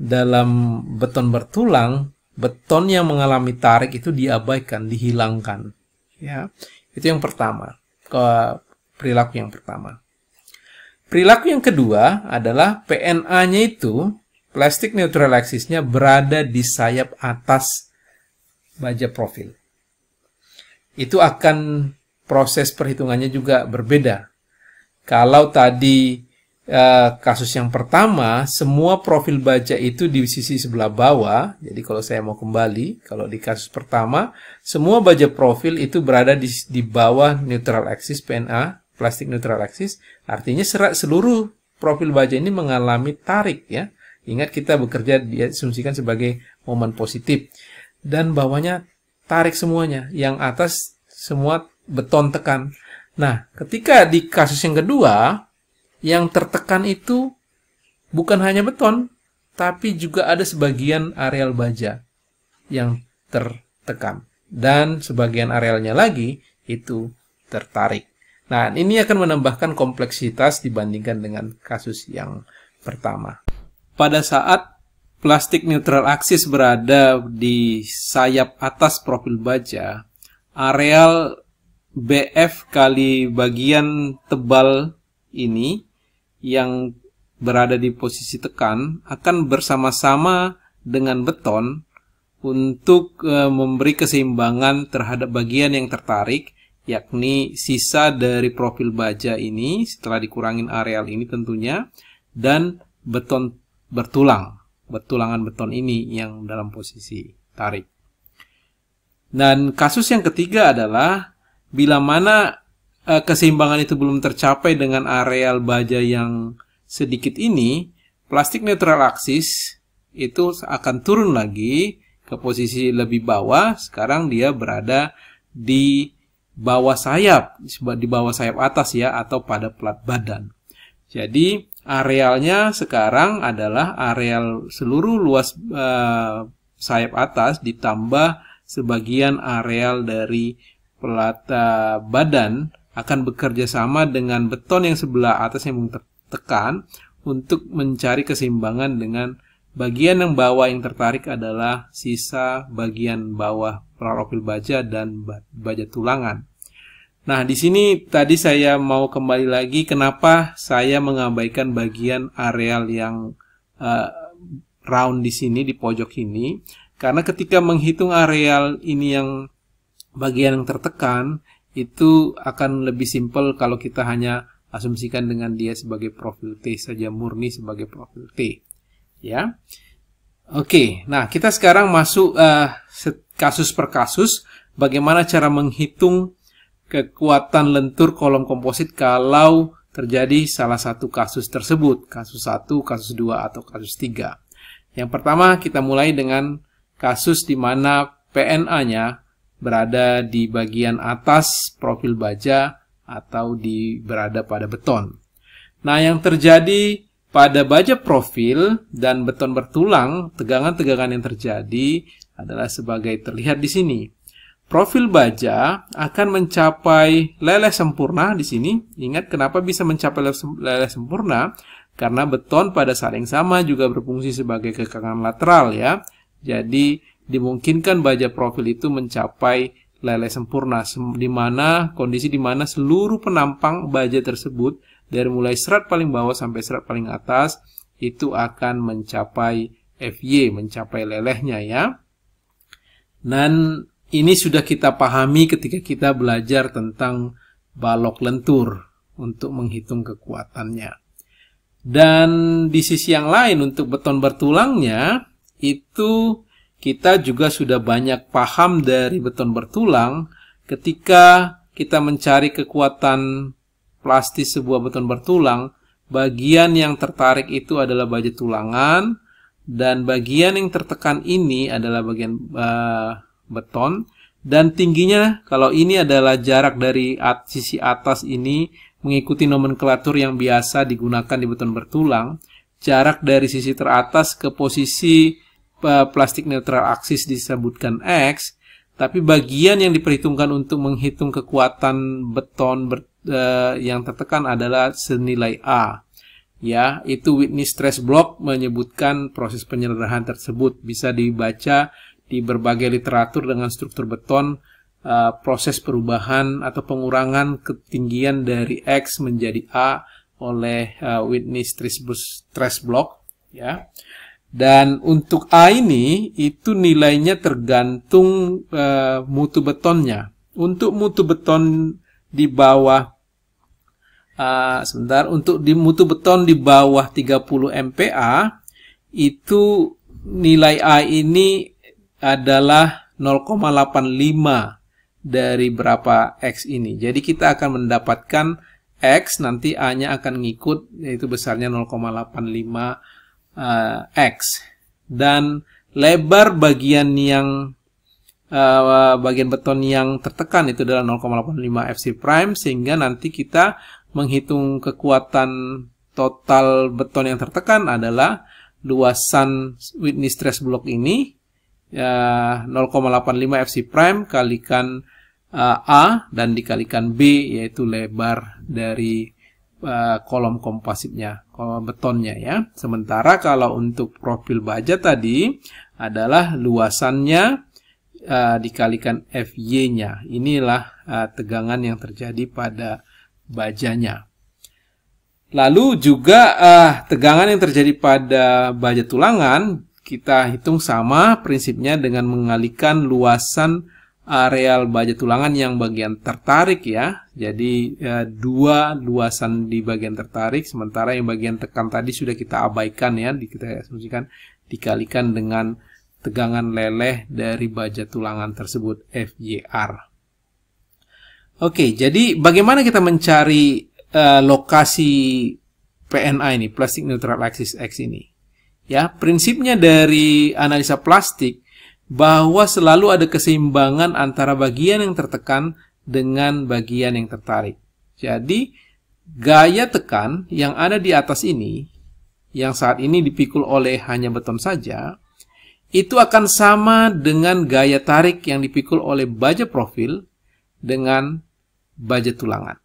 dalam beton bertulang, beton yang mengalami tarik itu diabaikan, dihilangkan ya itu yang pertama ke perilaku yang pertama perilaku yang kedua adalah PNA-nya itu plastik neutral axis-nya berada di sayap atas baja profil itu akan proses perhitungannya juga berbeda kalau tadi Eh, kasus yang pertama, semua profil baja itu di sisi sebelah bawah. Jadi kalau saya mau kembali, kalau di kasus pertama, semua baja profil itu berada di, di bawah neutral axis PNA, plastik neutral axis. Artinya serat seluruh profil baja ini mengalami tarik ya. Ingat kita bekerja diasumsikan sebagai momen positif. Dan bawahnya tarik semuanya, yang atas semua beton tekan. Nah, ketika di kasus yang kedua, yang tertekan itu bukan hanya beton, tapi juga ada sebagian areal baja yang tertekan. Dan sebagian arealnya lagi itu tertarik. Nah, ini akan menambahkan kompleksitas dibandingkan dengan kasus yang pertama. Pada saat plastik neutral aksis berada di sayap atas profil baja, areal BF kali bagian tebal ini yang berada di posisi tekan akan bersama-sama dengan beton untuk eh, memberi keseimbangan terhadap bagian yang tertarik yakni sisa dari profil baja ini setelah dikurangin areal ini tentunya dan beton bertulang bertulangan beton ini yang dalam posisi tarik dan kasus yang ketiga adalah bila mana Eh, keseimbangan itu belum tercapai dengan areal baja yang sedikit ini, plastik netral aksis itu akan turun lagi ke posisi lebih bawah. Sekarang dia berada di bawah sayap, di bawah sayap atas ya, atau pada plat badan. Jadi arealnya sekarang adalah areal seluruh luas uh, sayap atas ditambah sebagian areal dari plat badan akan bekerja sama dengan beton yang sebelah atas yang tertekan untuk mencari keseimbangan dengan bagian yang bawah yang tertarik adalah sisa bagian bawah profil baja dan baja tulangan. Nah, di sini tadi saya mau kembali lagi kenapa saya mengabaikan bagian areal yang uh, round di sini di pojok ini karena ketika menghitung areal ini yang bagian yang tertekan itu akan lebih simpel kalau kita hanya asumsikan dengan dia sebagai profil T saja murni sebagai profil T ya oke nah kita sekarang masuk uh, kasus per kasus bagaimana cara menghitung kekuatan lentur kolom komposit kalau terjadi salah satu kasus tersebut kasus satu kasus dua atau kasus tiga yang pertama kita mulai dengan kasus di mana PNA-nya berada di bagian atas profil baja atau di berada pada beton. Nah, yang terjadi pada baja profil dan beton bertulang, tegangan-tegangan yang terjadi adalah sebagai terlihat di sini. Profil baja akan mencapai leleh sempurna di sini. Ingat kenapa bisa mencapai leleh sempurna? Karena beton pada saat yang sama juga berfungsi sebagai kekangan lateral ya. Jadi dimungkinkan baja profil itu mencapai lele sempurna di mana kondisi di mana seluruh penampang baja tersebut dari mulai serat paling bawah sampai serat paling atas itu akan mencapai FY mencapai lelehnya ya. Dan ini sudah kita pahami ketika kita belajar tentang balok lentur untuk menghitung kekuatannya. Dan di sisi yang lain untuk beton bertulangnya itu kita juga sudah banyak paham dari beton bertulang ketika kita mencari kekuatan plastis sebuah beton bertulang, bagian yang tertarik itu adalah baja tulangan dan bagian yang tertekan ini adalah bagian uh, beton dan tingginya kalau ini adalah jarak dari at sisi atas ini mengikuti nomenklatur yang biasa digunakan di beton bertulang, jarak dari sisi teratas ke posisi Eh, plastik neutral aksis disebutkan X, tapi bagian yang diperhitungkan untuk menghitung kekuatan beton ber, uh, yang tertekan adalah senilai A. Ya, itu Whitney stress block menyebutkan proses penyerahan tersebut bisa dibaca di berbagai literatur dengan struktur beton uh, proses perubahan atau pengurangan ketinggian dari X menjadi A oleh uh, Whitney stress, block ya. Dan untuk A ini itu nilainya tergantung e, mutu betonnya. Untuk mutu beton di bawah e, sebentar untuk di mutu beton di bawah 30 MPa itu nilai A ini adalah 0,85 dari berapa X ini. Jadi kita akan mendapatkan X nanti A-nya akan ngikut yaitu besarnya 0,85 uh, X dan lebar bagian yang uh, bagian beton yang tertekan itu adalah 0,85 FC prime sehingga nanti kita menghitung kekuatan total beton yang tertekan adalah luasan Whitney stress block ini uh, 0,85 FC prime kalikan uh, A dan dikalikan B yaitu lebar dari Eh, kolom kompositnya, kolom betonnya ya. Sementara kalau untuk profil baja tadi adalah luasannya uh, dikalikan FY-nya. Inilah uh, tegangan yang terjadi pada bajanya. Lalu juga uh, tegangan yang terjadi pada baja tulangan kita hitung sama prinsipnya dengan mengalikan luasan areal eh, baja tulangan yang bagian tertarik ya. Jadi eh, dua luasan di bagian tertarik, sementara yang bagian tekan tadi sudah kita abaikan ya, kita asumsikan dikalikan dengan tegangan leleh dari baja tulangan tersebut FJR. Oke, jadi bagaimana kita mencari uh, lokasi PNA ini, plastic neutral axis X ini? Ya, prinsipnya dari analisa plastik bahwa selalu ada keseimbangan antara bagian yang tertekan dengan bagian yang tertarik. Jadi, gaya tekan yang ada di atas ini, yang saat ini dipikul oleh hanya beton saja, itu akan sama dengan gaya tarik yang dipikul oleh baja profil dengan baja tulangan.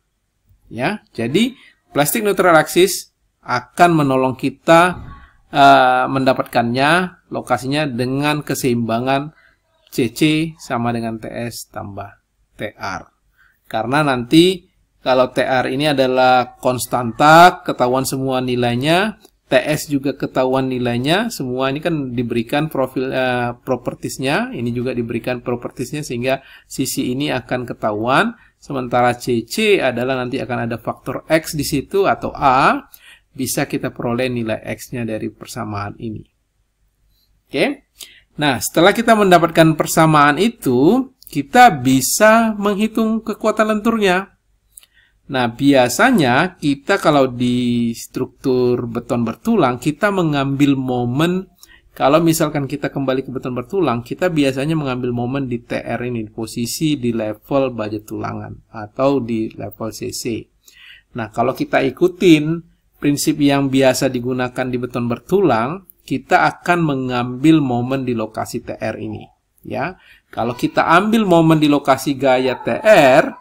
Ya, jadi plastik neutral axis akan menolong kita Eh, mendapatkannya lokasinya dengan keseimbangan CC sama dengan TS tambah TR. Karena nanti kalau TR ini adalah konstanta, ketahuan semua nilainya, TS juga ketahuan nilainya, semua ini kan diberikan profil uh, eh, propertisnya, ini juga diberikan propertisnya sehingga sisi ini akan ketahuan. Sementara CC adalah nanti akan ada faktor X di situ atau A bisa kita peroleh nilai X-nya dari persamaan ini. Oke. Nah, setelah kita mendapatkan persamaan itu, kita bisa menghitung kekuatan lenturnya. Nah, biasanya kita kalau di struktur beton bertulang, kita mengambil momen, kalau misalkan kita kembali ke beton bertulang, kita biasanya mengambil momen di TR ini, di posisi di level baja tulangan, atau di level CC. Nah, kalau kita ikutin prinsip yang biasa digunakan di beton bertulang, kita akan mengambil momen di lokasi TR ini. Ya, kalau kita ambil momen di lokasi gaya TR,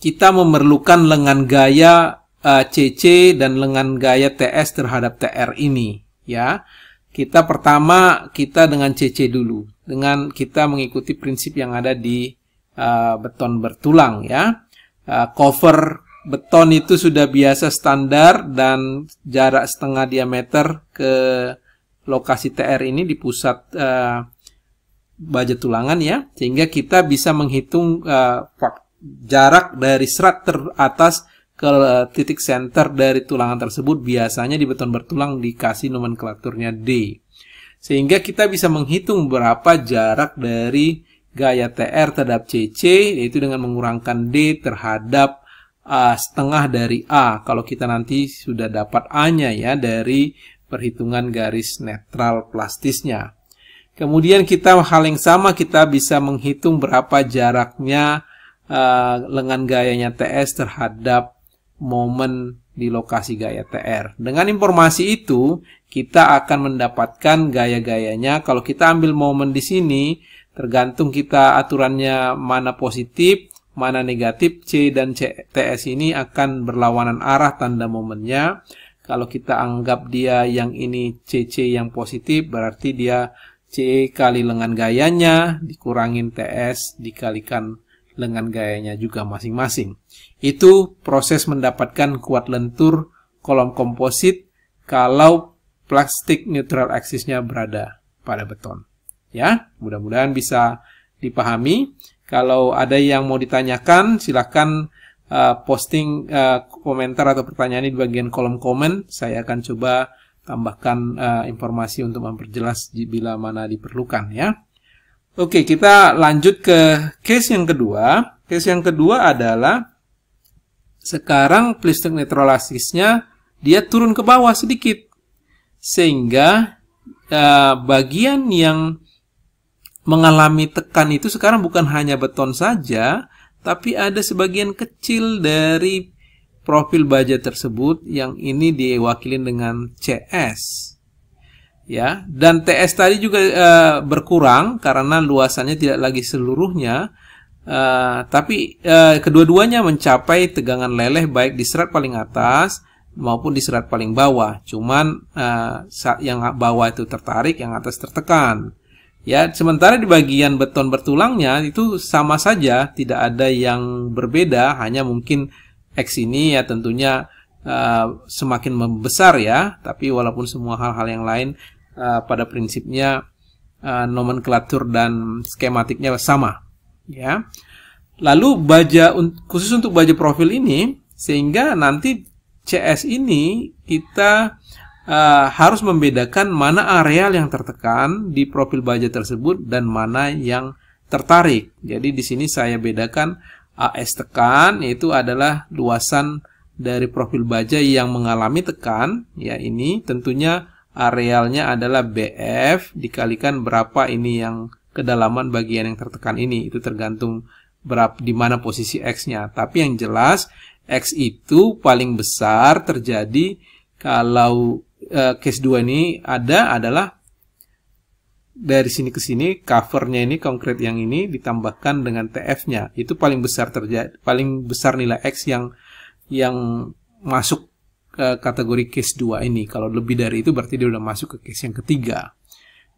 kita memerlukan lengan gaya uh, eh, CC dan lengan gaya TS terhadap TR ini. Ya, kita pertama kita dengan CC dulu, dengan kita mengikuti prinsip yang ada di uh, beton bertulang. Ya, uh, cover beton itu sudah biasa standar dan jarak setengah diameter ke lokasi TR ini di pusat uh, eh, baja tulangan ya sehingga kita bisa menghitung uh, jarak dari serat teratas ke eh, titik center dari tulangan tersebut biasanya di beton bertulang dikasih nomenklaturnya D sehingga kita bisa menghitung berapa jarak dari gaya TR terhadap CC yaitu dengan mengurangkan D terhadap uh, setengah dari A kalau kita nanti sudah dapat A-nya ya dari perhitungan garis netral plastisnya. Kemudian kita hal yang sama kita bisa menghitung berapa jaraknya uh, lengan gayanya TS terhadap momen di lokasi gaya TR. Dengan informasi itu, kita akan mendapatkan gaya-gayanya. Kalau kita ambil momen di sini, tergantung kita aturannya mana positif, mana negatif C dan CTS ini akan berlawanan arah tanda momennya. Kalau kita anggap dia yang ini CC yang positif, berarti dia C kali lengan gayanya dikurangin TS dikalikan lengan gayanya juga masing-masing. Itu proses mendapatkan kuat lentur kolom komposit kalau plastik neutral axisnya berada pada beton. Ya, mudah-mudahan bisa dipahami. Kalau ada yang mau ditanyakan, silahkan uh, eh, posting uh, komentar atau pertanyaan di bagian kolom komen. Saya akan coba tambahkan uh, informasi untuk memperjelas bila mana diperlukan ya. Oke, kita lanjut ke case yang kedua. Case yang kedua adalah sekarang plistik netralasisnya dia turun ke bawah sedikit. Sehingga uh, bagian yang mengalami tekan itu sekarang bukan hanya beton saja, tapi ada sebagian kecil dari profil baja tersebut yang ini diwakilin dengan CS. Ya, dan TS tadi juga e, berkurang karena luasannya tidak lagi seluruhnya, e, tapi e, kedua-duanya mencapai tegangan leleh baik di serat paling atas maupun di serat paling bawah. Cuman e, yang bawah itu tertarik, yang atas tertekan. Ya, sementara di bagian beton bertulangnya itu sama saja, tidak ada yang berbeda, hanya mungkin X ini ya tentunya uh, semakin membesar ya, tapi walaupun semua hal-hal yang lain uh, pada prinsipnya uh, nomenklatur dan skematiknya sama, ya. Lalu baja khusus untuk baja profil ini sehingga nanti CS ini kita Eh, harus membedakan mana areal yang tertekan di profil baja tersebut dan mana yang tertarik. Jadi di sini saya bedakan AS tekan itu adalah luasan dari profil baja yang mengalami tekan ya ini tentunya arealnya adalah BF dikalikan berapa ini yang kedalaman bagian yang tertekan ini itu tergantung berapa di mana posisi X-nya. Tapi yang jelas X itu paling besar terjadi kalau uh, case 2 ini ada adalah dari sini ke sini covernya ini konkret yang ini ditambahkan dengan TF-nya itu paling besar terjadi paling besar nilai X yang yang masuk ke kategori case 2 ini kalau lebih dari itu berarti dia sudah masuk ke case yang ketiga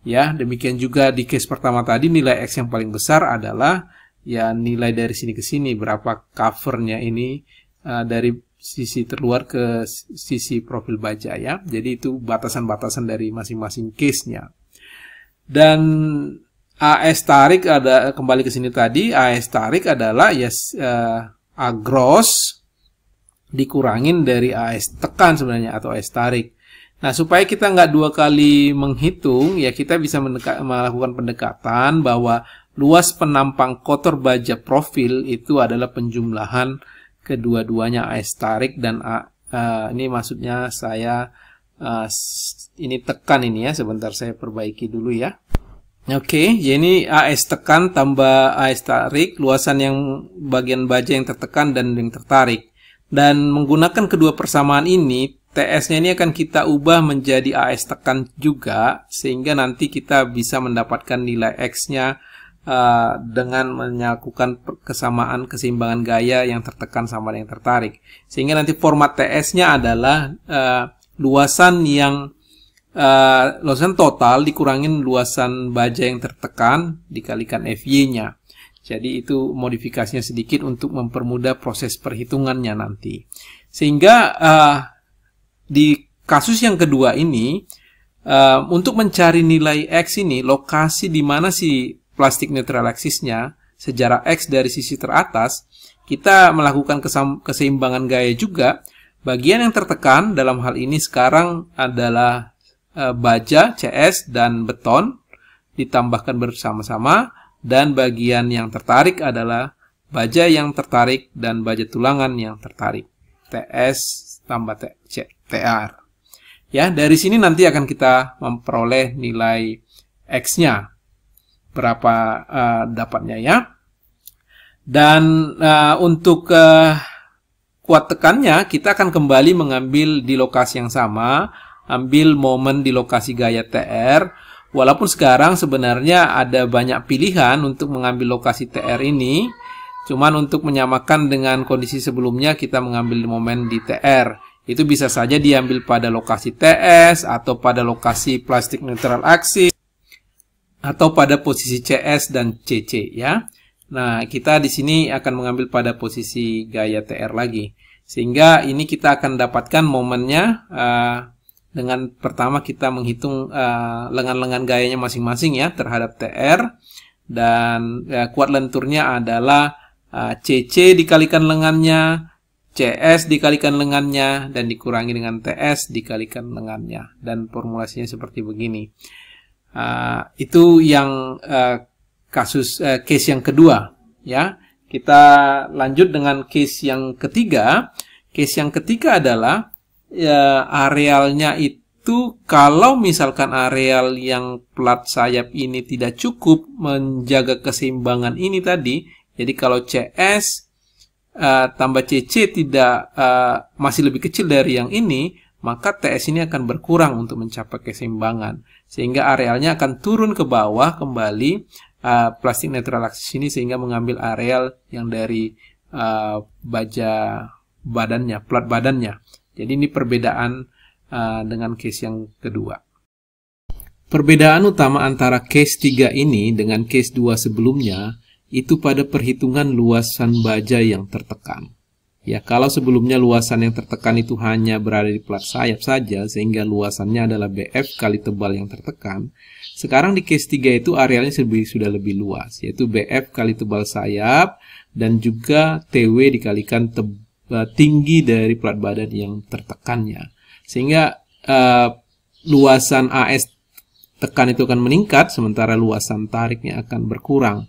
ya demikian juga di case pertama tadi nilai X yang paling besar adalah ya nilai dari sini ke sini berapa covernya ini uh, dari sisi terluar ke sisi profil baja ya. Jadi itu batasan-batasan dari masing-masing case-nya. Dan AS tarik ada kembali ke sini tadi, AS tarik adalah yes uh, eh, A gross dikurangin dari AS tekan sebenarnya atau AS tarik. Nah, supaya kita nggak dua kali menghitung, ya kita bisa melakukan pendekatan bahwa luas penampang kotor baja profil itu adalah penjumlahan kedua-duanya AS tarik dan A, uh, ini maksudnya saya uh, ini tekan ini ya sebentar saya perbaiki dulu ya Oke, okay, jadi AS tekan tambah AS tarik, luasan yang bagian baja yang tertekan dan yang tertarik. Dan menggunakan kedua persamaan ini, TS-nya ini akan kita ubah menjadi AS tekan juga, sehingga nanti kita bisa mendapatkan nilai X-nya uh, dengan menyakukan kesamaan keseimbangan gaya yang tertekan sama yang tertarik. Sehingga nanti format TS-nya adalah uh, luasan yang uh, luasan total dikurangin luasan baja yang tertekan dikalikan FY-nya. Jadi itu modifikasinya sedikit untuk mempermudah proses perhitungannya nanti. Sehingga uh, di kasus yang kedua ini uh, untuk mencari nilai x ini lokasi di mana si plastik netral axisnya sejarah X dari sisi teratas, kita melakukan keseimbangan gaya juga. Bagian yang tertekan dalam hal ini sekarang adalah eh, baja CS dan beton ditambahkan bersama-sama dan bagian yang tertarik adalah baja yang tertarik dan baja tulangan yang tertarik. TS tambah TR. Ya, dari sini nanti akan kita memperoleh nilai X-nya berapa uh, dapatnya ya. Dan uh, untuk uh, kuat tekannya, kita akan kembali mengambil di lokasi yang sama, ambil momen di lokasi gaya TR. Walaupun sekarang sebenarnya ada banyak pilihan untuk mengambil lokasi TR ini, cuman untuk menyamakan dengan kondisi sebelumnya kita mengambil momen di TR. Itu bisa saja diambil pada lokasi TS atau pada lokasi plastik neutral axis atau pada posisi CS dan CC ya. Nah, kita di sini akan mengambil pada posisi gaya TR lagi. Sehingga ini kita akan dapatkan momennya uh, dengan pertama kita menghitung eh, lengan-lengan uh, gayanya masing-masing ya terhadap TR dan uh, kuat lenturnya adalah uh, CC dikalikan lengannya, CS dikalikan lengannya dan dikurangi dengan TS dikalikan lengannya dan formulasinya seperti begini. Uh, itu yang uh, kasus uh, case yang kedua ya. Kita lanjut dengan case yang ketiga. Case yang ketiga adalah uh, arealnya itu kalau misalkan areal yang plat sayap ini tidak cukup menjaga keseimbangan ini tadi. Jadi kalau CS uh, tambah CC tidak uh, masih lebih kecil dari yang ini, maka TS ini akan berkurang untuk mencapai keseimbangan. Sehingga arealnya akan turun ke bawah kembali uh, plastik netral aksis ini sehingga mengambil areal yang dari uh, baja badannya, plat badannya. Jadi ini perbedaan uh, dengan case yang kedua. Perbedaan utama antara case 3 ini dengan case 2 sebelumnya itu pada perhitungan luasan baja yang tertekan. Ya, kalau sebelumnya luasan yang tertekan itu hanya berada di plat sayap saja, sehingga luasannya adalah BF kali tebal yang tertekan, sekarang di case 3 itu arealnya sudah lebih luas, yaitu BF kali tebal sayap, dan juga TW dikalikan eh, tinggi dari plat badan yang tertekannya. Sehingga uh, luasan AS tekan itu akan meningkat, sementara luasan tariknya akan berkurang.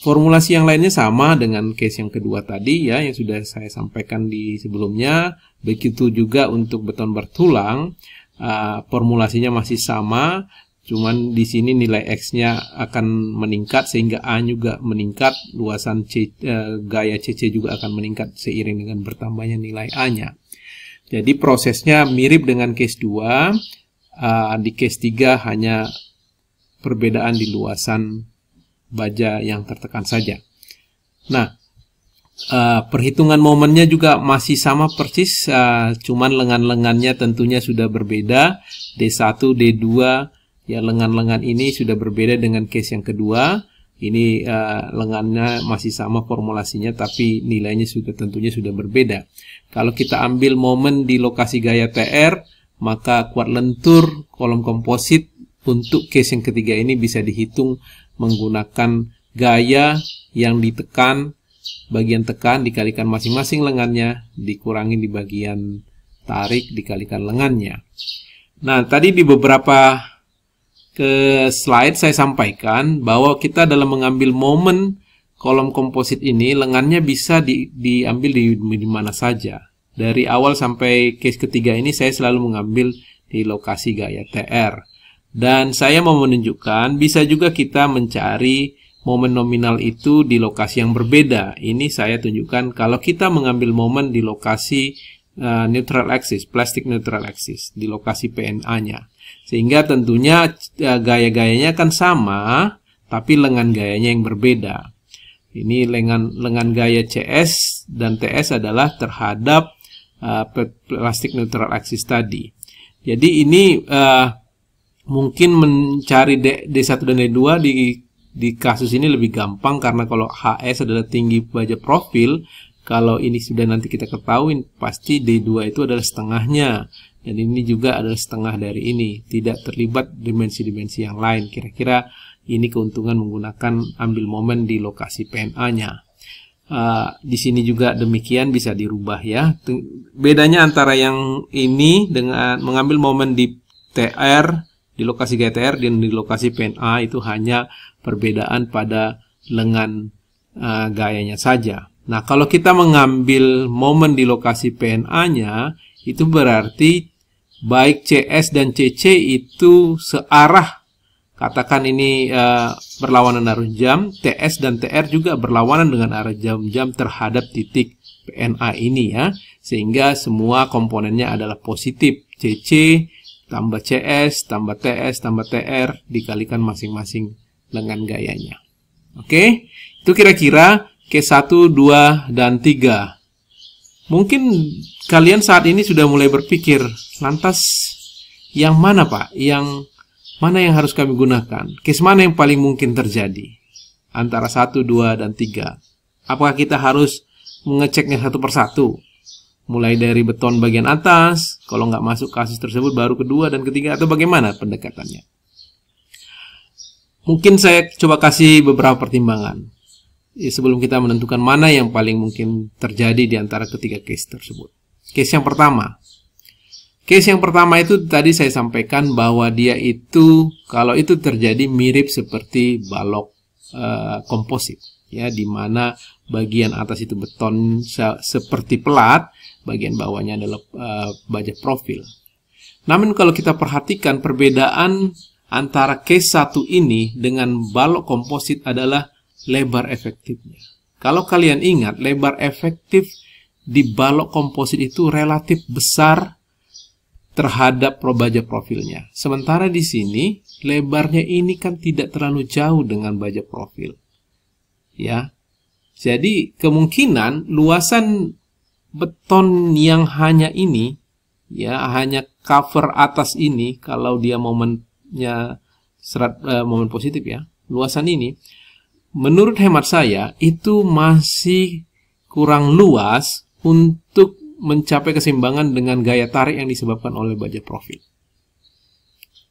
Formulasi yang lainnya sama dengan case yang kedua tadi ya yang sudah saya sampaikan di sebelumnya. Begitu juga untuk beton bertulang, uh, formulasinya masih sama, cuman di sini nilai x-nya akan meningkat sehingga a juga meningkat, luasan C, uh, gaya cc juga akan meningkat seiring dengan bertambahnya nilai a-nya. Jadi prosesnya mirip dengan case 2, uh, eh, di case 3 hanya perbedaan di luasan baja yang tertekan saja. Nah, uh, perhitungan momennya juga masih sama persis, uh, cuman lengan-lengannya tentunya sudah berbeda. D1, D2, ya lengan-lengan ini sudah berbeda dengan case yang kedua. Ini uh, lengannya masih sama formulasinya, tapi nilainya sudah tentunya sudah berbeda. Kalau kita ambil momen di lokasi gaya TR, maka kuat lentur kolom komposit untuk case yang ketiga ini bisa dihitung menggunakan gaya yang ditekan bagian tekan dikalikan masing-masing lengannya dikurangi di bagian tarik dikalikan lengannya. Nah, tadi di beberapa ke slide saya sampaikan bahwa kita dalam mengambil momen kolom komposit ini lengannya bisa di, diambil di, di mana saja. Dari awal sampai case ketiga ini saya selalu mengambil di lokasi gaya TR. Dan saya mau menunjukkan bisa juga kita mencari momen nominal itu di lokasi yang berbeda. Ini saya tunjukkan kalau kita mengambil momen di lokasi uh, neutral axis, plastic neutral axis, di lokasi PNA-nya. Sehingga tentunya uh, gaya-gayanya akan sama, tapi lengan gayanya yang berbeda. Ini lengan lengan gaya CS dan TS adalah terhadap uh, plastik neutral axis tadi. Jadi ini uh, mungkin mencari D, D1 dan D2 di di kasus ini lebih gampang karena kalau HS adalah tinggi baja profil, kalau ini sudah nanti kita ketahui pasti D2 itu adalah setengahnya dan ini juga adalah setengah dari ini, tidak terlibat dimensi-dimensi yang lain. Kira-kira ini keuntungan menggunakan ambil momen di lokasi PNA-nya. Uh, eh, di sini juga demikian bisa dirubah ya. Bedanya antara yang ini dengan mengambil momen di TR di lokasi GTR dan di lokasi PNA itu hanya perbedaan pada lengan uh, gayanya saja. Nah, kalau kita mengambil momen di lokasi PNA-nya, itu berarti baik CS dan CC itu searah. Katakan ini uh, berlawanan arah jam, TS dan TR juga berlawanan dengan arah jam-jam terhadap titik PNA ini ya. Sehingga semua komponennya adalah positif. CC tambah CS, tambah TS, tambah TR, dikalikan masing-masing lengan gayanya. Oke, itu kira-kira case 1, 2, dan 3. Mungkin kalian saat ini sudah mulai berpikir, lantas yang mana Pak? Yang mana yang harus kami gunakan? Case mana yang paling mungkin terjadi? Antara 1, 2, dan 3. Apakah kita harus mengeceknya satu persatu? mulai dari beton bagian atas, kalau nggak masuk kasus tersebut baru kedua dan ketiga atau bagaimana pendekatannya? Mungkin saya coba kasih beberapa pertimbangan ya, sebelum kita menentukan mana yang paling mungkin terjadi di antara ketiga case tersebut. Case yang pertama, case yang pertama itu tadi saya sampaikan bahwa dia itu kalau itu terjadi mirip seperti balok uh, komposit ya di mana bagian atas itu beton seperti pelat bagian bawahnya adalah uh, profil. Namun kalau kita perhatikan perbedaan antara case 1 ini dengan balok komposit adalah lebar efektifnya. Kalau kalian ingat, lebar efektif di balok komposit itu relatif besar terhadap baja profilnya. Sementara di sini, lebarnya ini kan tidak terlalu jauh dengan baja profil. Ya. Jadi, kemungkinan luasan beton yang hanya ini ya hanya cover atas ini kalau dia momennya serat eh, momen positif ya luasan ini menurut hemat saya itu masih kurang luas untuk mencapai keseimbangan dengan gaya tarik yang disebabkan oleh baja profit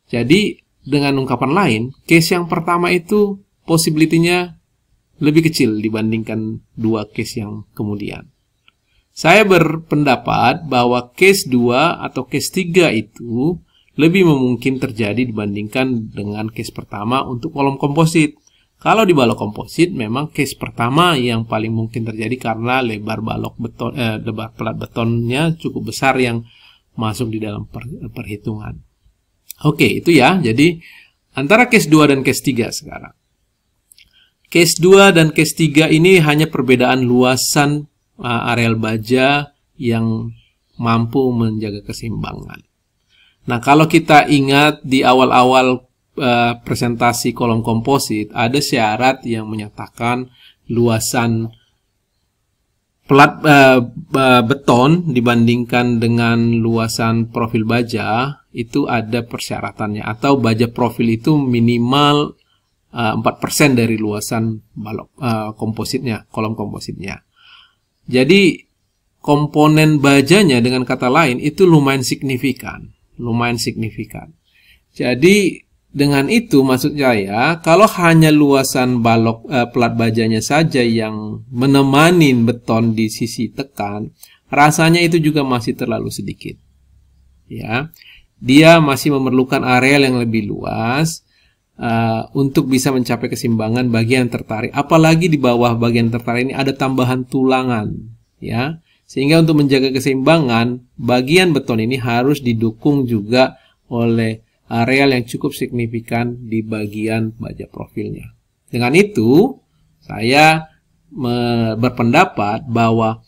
Jadi dengan ungkapan lain, case yang pertama itu possibility-nya lebih kecil dibandingkan dua case yang kemudian. Saya berpendapat bahwa case 2 atau case 3 itu lebih mungkin terjadi dibandingkan dengan case pertama untuk kolom komposit. Kalau di balok komposit, memang case pertama yang paling mungkin terjadi karena lebar balok beton, eh, lebar pelat betonnya cukup besar yang masuk di dalam per, perhitungan. Oke, itu ya. Jadi, antara case 2 dan case 3 sekarang. Case 2 dan case 3 ini hanya perbedaan luasan uh, eh, areal baja yang mampu menjaga keseimbangan. Nah, kalau kita ingat di awal-awal uh, presentasi kolom komposit, ada syarat yang menyatakan luasan plat uh, beton dibandingkan dengan luasan profil baja itu ada persyaratannya atau baja profil itu minimal uh, 4% dari luasan balok uh, kompositnya, kolom kompositnya. Jadi komponen bajanya dengan kata lain itu lumayan signifikan, lumayan signifikan. Jadi dengan itu maksud saya kalau hanya luasan balok eh, plat bajanya saja yang menemani beton di sisi tekan, rasanya itu juga masih terlalu sedikit. Ya. Dia masih memerlukan areal yang lebih luas uh, untuk bisa mencapai keseimbangan bagian tertarik. Apalagi di bawah bagian tertarik ini ada tambahan tulangan, ya. Sehingga untuk menjaga keseimbangan, bagian beton ini harus didukung juga oleh areal yang cukup signifikan di bagian baja profilnya. Dengan itu, saya berpendapat bahwa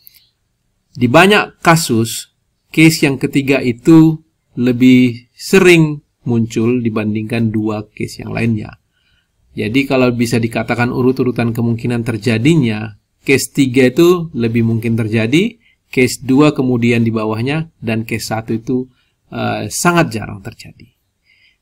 di banyak kasus, case yang ketiga itu lebih sering muncul dibandingkan dua case yang lainnya. Jadi kalau bisa dikatakan urut-urutan kemungkinan terjadinya, case 3 itu lebih mungkin terjadi, case 2 kemudian di bawahnya, dan case 1 itu uh, sangat jarang terjadi.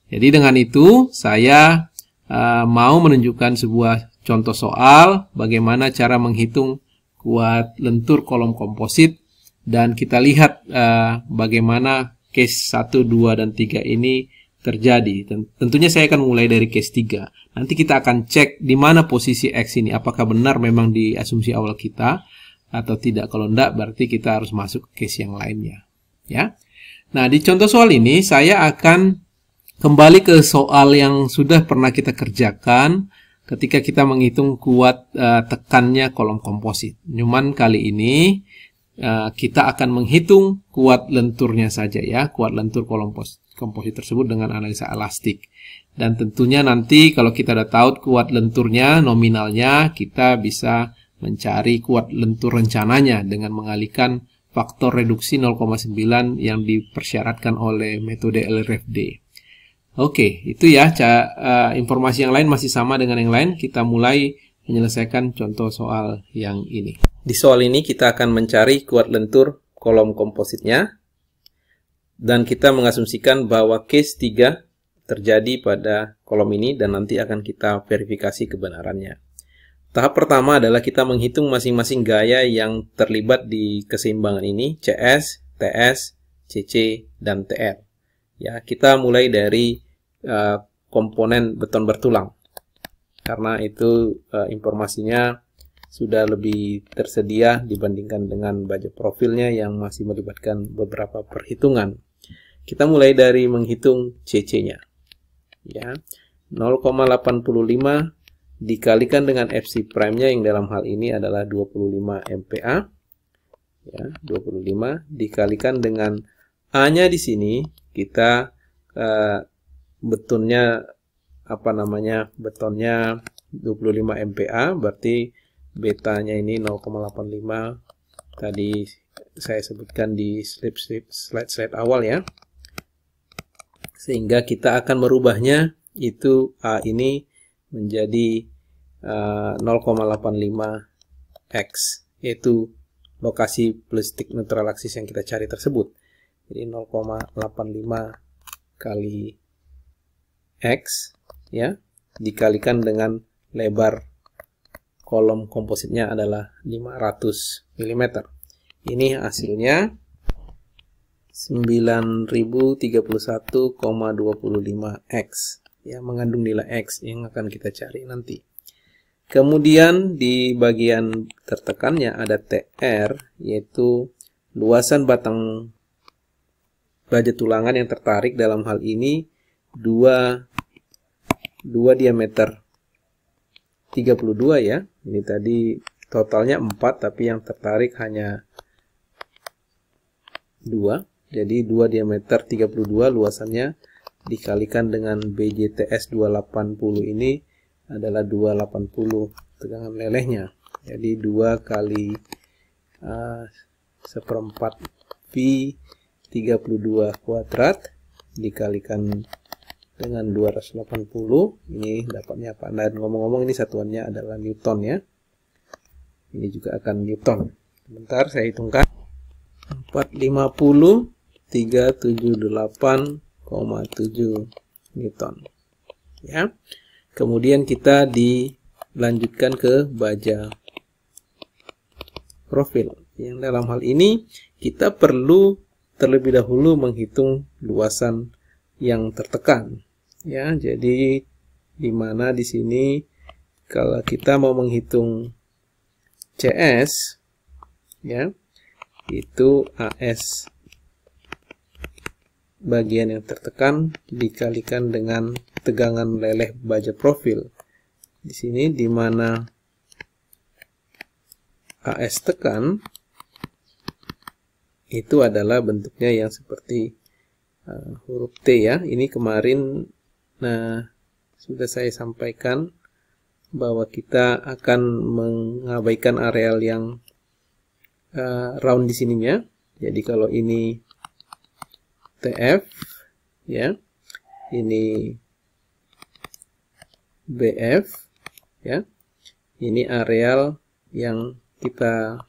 Jadi dengan itu saya uh, mau menunjukkan sebuah contoh soal bagaimana cara menghitung kuat lentur kolom komposit dan kita lihat uh, bagaimana case 1, 2, dan 3 ini terjadi. Tentunya saya akan mulai dari case 3. Nanti kita akan cek di mana posisi X ini. Apakah benar memang di asumsi awal kita atau tidak. Kalau tidak berarti kita harus masuk ke case yang lainnya. Ya. Nah, di contoh soal ini saya akan kembali ke soal yang sudah pernah kita kerjakan ketika kita menghitung kuat uh, tekannya kolom komposit. Cuman kali ini uh, kita akan menghitung kuat lenturnya saja ya, kuat lentur kolom komposit tersebut dengan analisa elastik. Dan tentunya nanti kalau kita udah tahu kuat lenturnya, nominalnya, kita bisa mencari kuat lentur rencananya dengan mengalihkan faktor reduksi 0,9 yang dipersyaratkan oleh metode LRFD. Oke, itu ya eh, informasi yang lain masih sama dengan yang lain. Kita mulai menyelesaikan contoh soal yang ini. Di soal ini kita akan mencari kuat lentur kolom kompositnya dan kita mengasumsikan bahwa case 3 terjadi pada kolom ini dan nanti akan kita verifikasi kebenarannya. Tahap pertama adalah kita menghitung masing-masing gaya yang terlibat di keseimbangan ini, CS, TS, CC, dan TR. Ya, kita mulai dari uh, komponen beton bertulang. Karena itu uh, informasinya sudah lebih tersedia dibandingkan dengan baja profilnya yang masih melibatkan beberapa perhitungan. Kita mulai dari menghitung CC-nya. Ya. 0,85 dikalikan dengan FC prime-nya yang dalam hal ini adalah 25 MPa. Ya, 25 dikalikan dengan A-nya di sini kita uh, betonnya apa namanya? betonnya 25 MPa berarti betanya ini 0,85 tadi saya sebutkan di slide slide, slide awal ya sehingga kita akan merubahnya itu A ini menjadi uh, 0,85x yaitu lokasi plastik neutral aksis yang kita cari tersebut. Jadi 0,85 kali x ya dikalikan dengan lebar kolom kompositnya adalah 500 mm. Ini hasilnya. 9031,25x ya mengandung nilai x yang akan kita cari nanti. Kemudian di bagian tertekannya ada TR yaitu luasan batang baja tulangan yang tertarik dalam hal ini 2 2 diameter 32 ya. Ini tadi totalnya 4 tapi yang tertarik hanya 2. Jadi 2 diameter 32 luasannya dikalikan dengan BJTS 280 ini adalah 280 tegangan lelehnya. Jadi 2 kali uh, seperempat V 32 kuadrat dikalikan dengan 280 ini dapatnya apa dan ngomong-ngomong ini satuannya adalah Newton ya ini juga akan Newton Sebentar saya hitungkan 450 378,7 Newton. Ya. Kemudian kita dilanjutkan ke baja profil. Yang dalam hal ini kita perlu terlebih dahulu menghitung luasan yang tertekan. Ya, jadi di mana di sini kalau kita mau menghitung CS ya itu AS bagian yang tertekan dikalikan dengan tegangan leleh baja profil. Di sini di mana AS tekan itu adalah bentuknya yang seperti uh, huruf T ya. Ini kemarin nah sudah saya sampaikan bahwa kita akan mengabaikan areal yang uh, round di sininya. Jadi kalau ini TF ya ini BF ya ini areal yang kita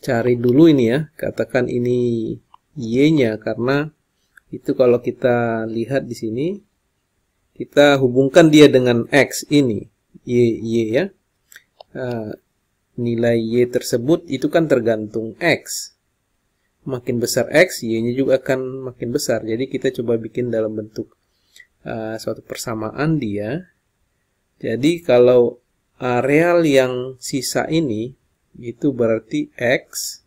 cari dulu ini ya katakan ini Y nya karena itu kalau kita lihat di sini kita hubungkan dia dengan X ini Y, y ya uh, nilai Y tersebut itu kan tergantung X makin besar X, Y-nya juga akan makin besar. Jadi kita coba bikin dalam bentuk uh, suatu persamaan dia. Jadi kalau areal yang sisa ini, itu berarti X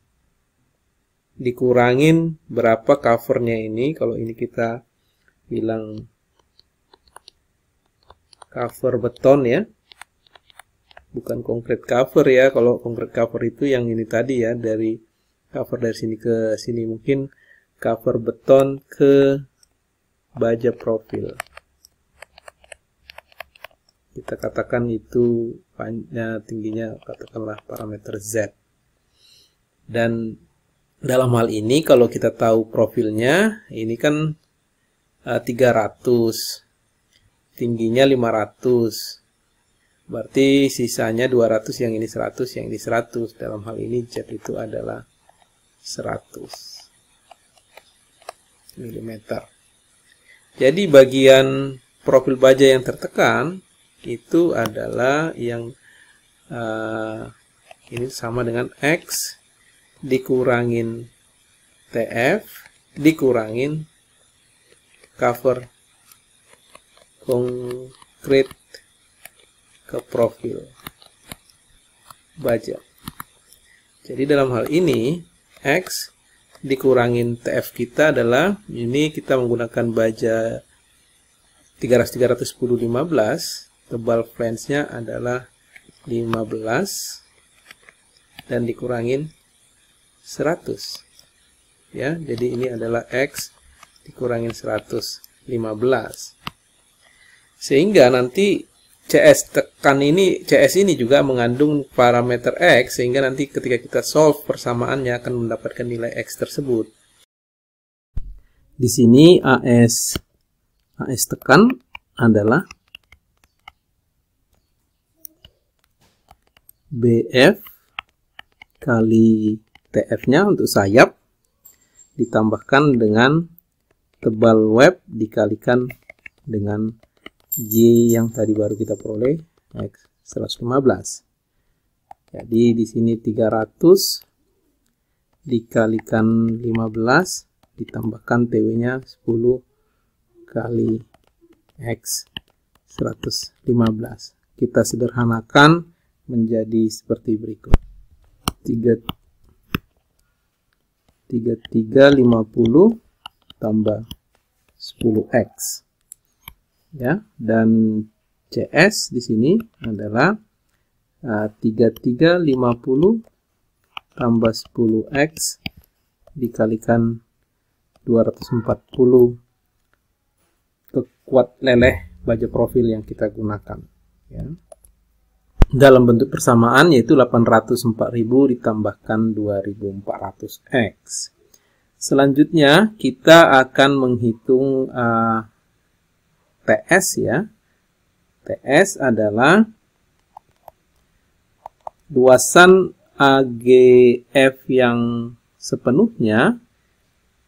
dikurangin berapa covernya ini. Kalau ini kita bilang cover beton ya bukan concrete cover ya kalau concrete cover itu yang ini tadi ya dari cover dari sini ke sini mungkin cover beton ke baja profil kita katakan itu tingginya katakanlah parameter Z dan dalam hal ini kalau kita tahu profilnya ini kan 300 eh, tingginya 500 berarti sisanya 200 yang ini 100 yang ini 100 dalam hal ini Z itu adalah 100 mm. Jadi bagian profil baja yang tertekan itu adalah yang uh, ini sama dengan X dikurangin TF dikurangin cover konkret ke profil baja. Jadi dalam hal ini X dikurangin TF kita adalah ini kita menggunakan baja 300 310 15 tebal flange-nya adalah 15 dan dikurangin 100 ya jadi ini adalah X dikurangin 115 sehingga nanti CS tekan ini, CS ini juga mengandung parameter X, sehingga nanti ketika kita solve persamaannya akan mendapatkan nilai X tersebut. Di sini AS, AS tekan adalah BF kali TF-nya untuk sayap, ditambahkan dengan tebal web dikalikan dengan Y yang tadi baru kita peroleh X 115 jadi di sini 300 dikalikan 15 ditambahkan TW nya 10 kali X 115 kita sederhanakan menjadi seperti berikut 3 3350 tambah 10x ya dan CS di sini adalah uh, 3350 tambah 10x dikalikan 240 ke kuat leleh baja profil yang kita gunakan ya. dalam bentuk persamaan yaitu 804.000 ditambahkan 2400x selanjutnya kita akan menghitung uh, TS ya. TS adalah luasan AGF yang sepenuhnya.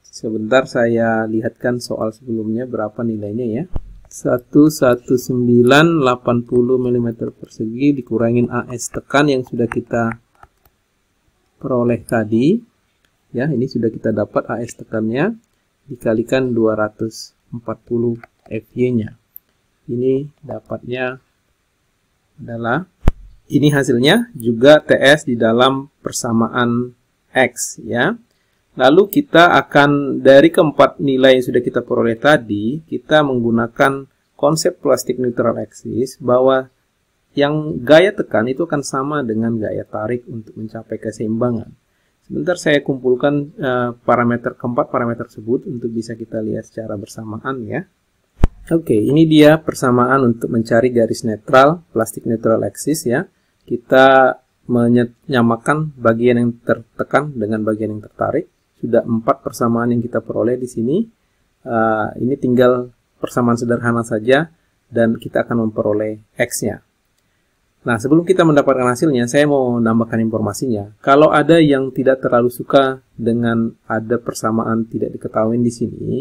Sebentar saya lihatkan soal sebelumnya berapa nilainya ya. 11980 mm persegi dikurangin AS tekan yang sudah kita peroleh tadi. Ya, ini sudah kita dapat AS tekannya dikalikan 240 FY-nya. Ini dapatnya adalah ini hasilnya juga TS di dalam persamaan X ya. Lalu kita akan dari keempat nilai yang sudah kita peroleh tadi, kita menggunakan konsep plastik neutral axis bahwa yang gaya tekan itu akan sama dengan gaya tarik untuk mencapai keseimbangan. Sebentar saya kumpulkan uh, parameter keempat parameter tersebut untuk bisa kita lihat secara bersamaan ya. Oke, ini dia persamaan untuk mencari garis netral, plastik netral axis ya. Kita menyamakan bagian yang tertekan dengan bagian yang tertarik. Sudah empat persamaan yang kita peroleh di sini. Uh, ini tinggal persamaan sederhana saja dan kita akan memperoleh X-nya. Nah, sebelum kita mendapatkan hasilnya, saya mau nambahkan informasinya. Kalau ada yang tidak terlalu suka dengan ada persamaan tidak diketahui di sini,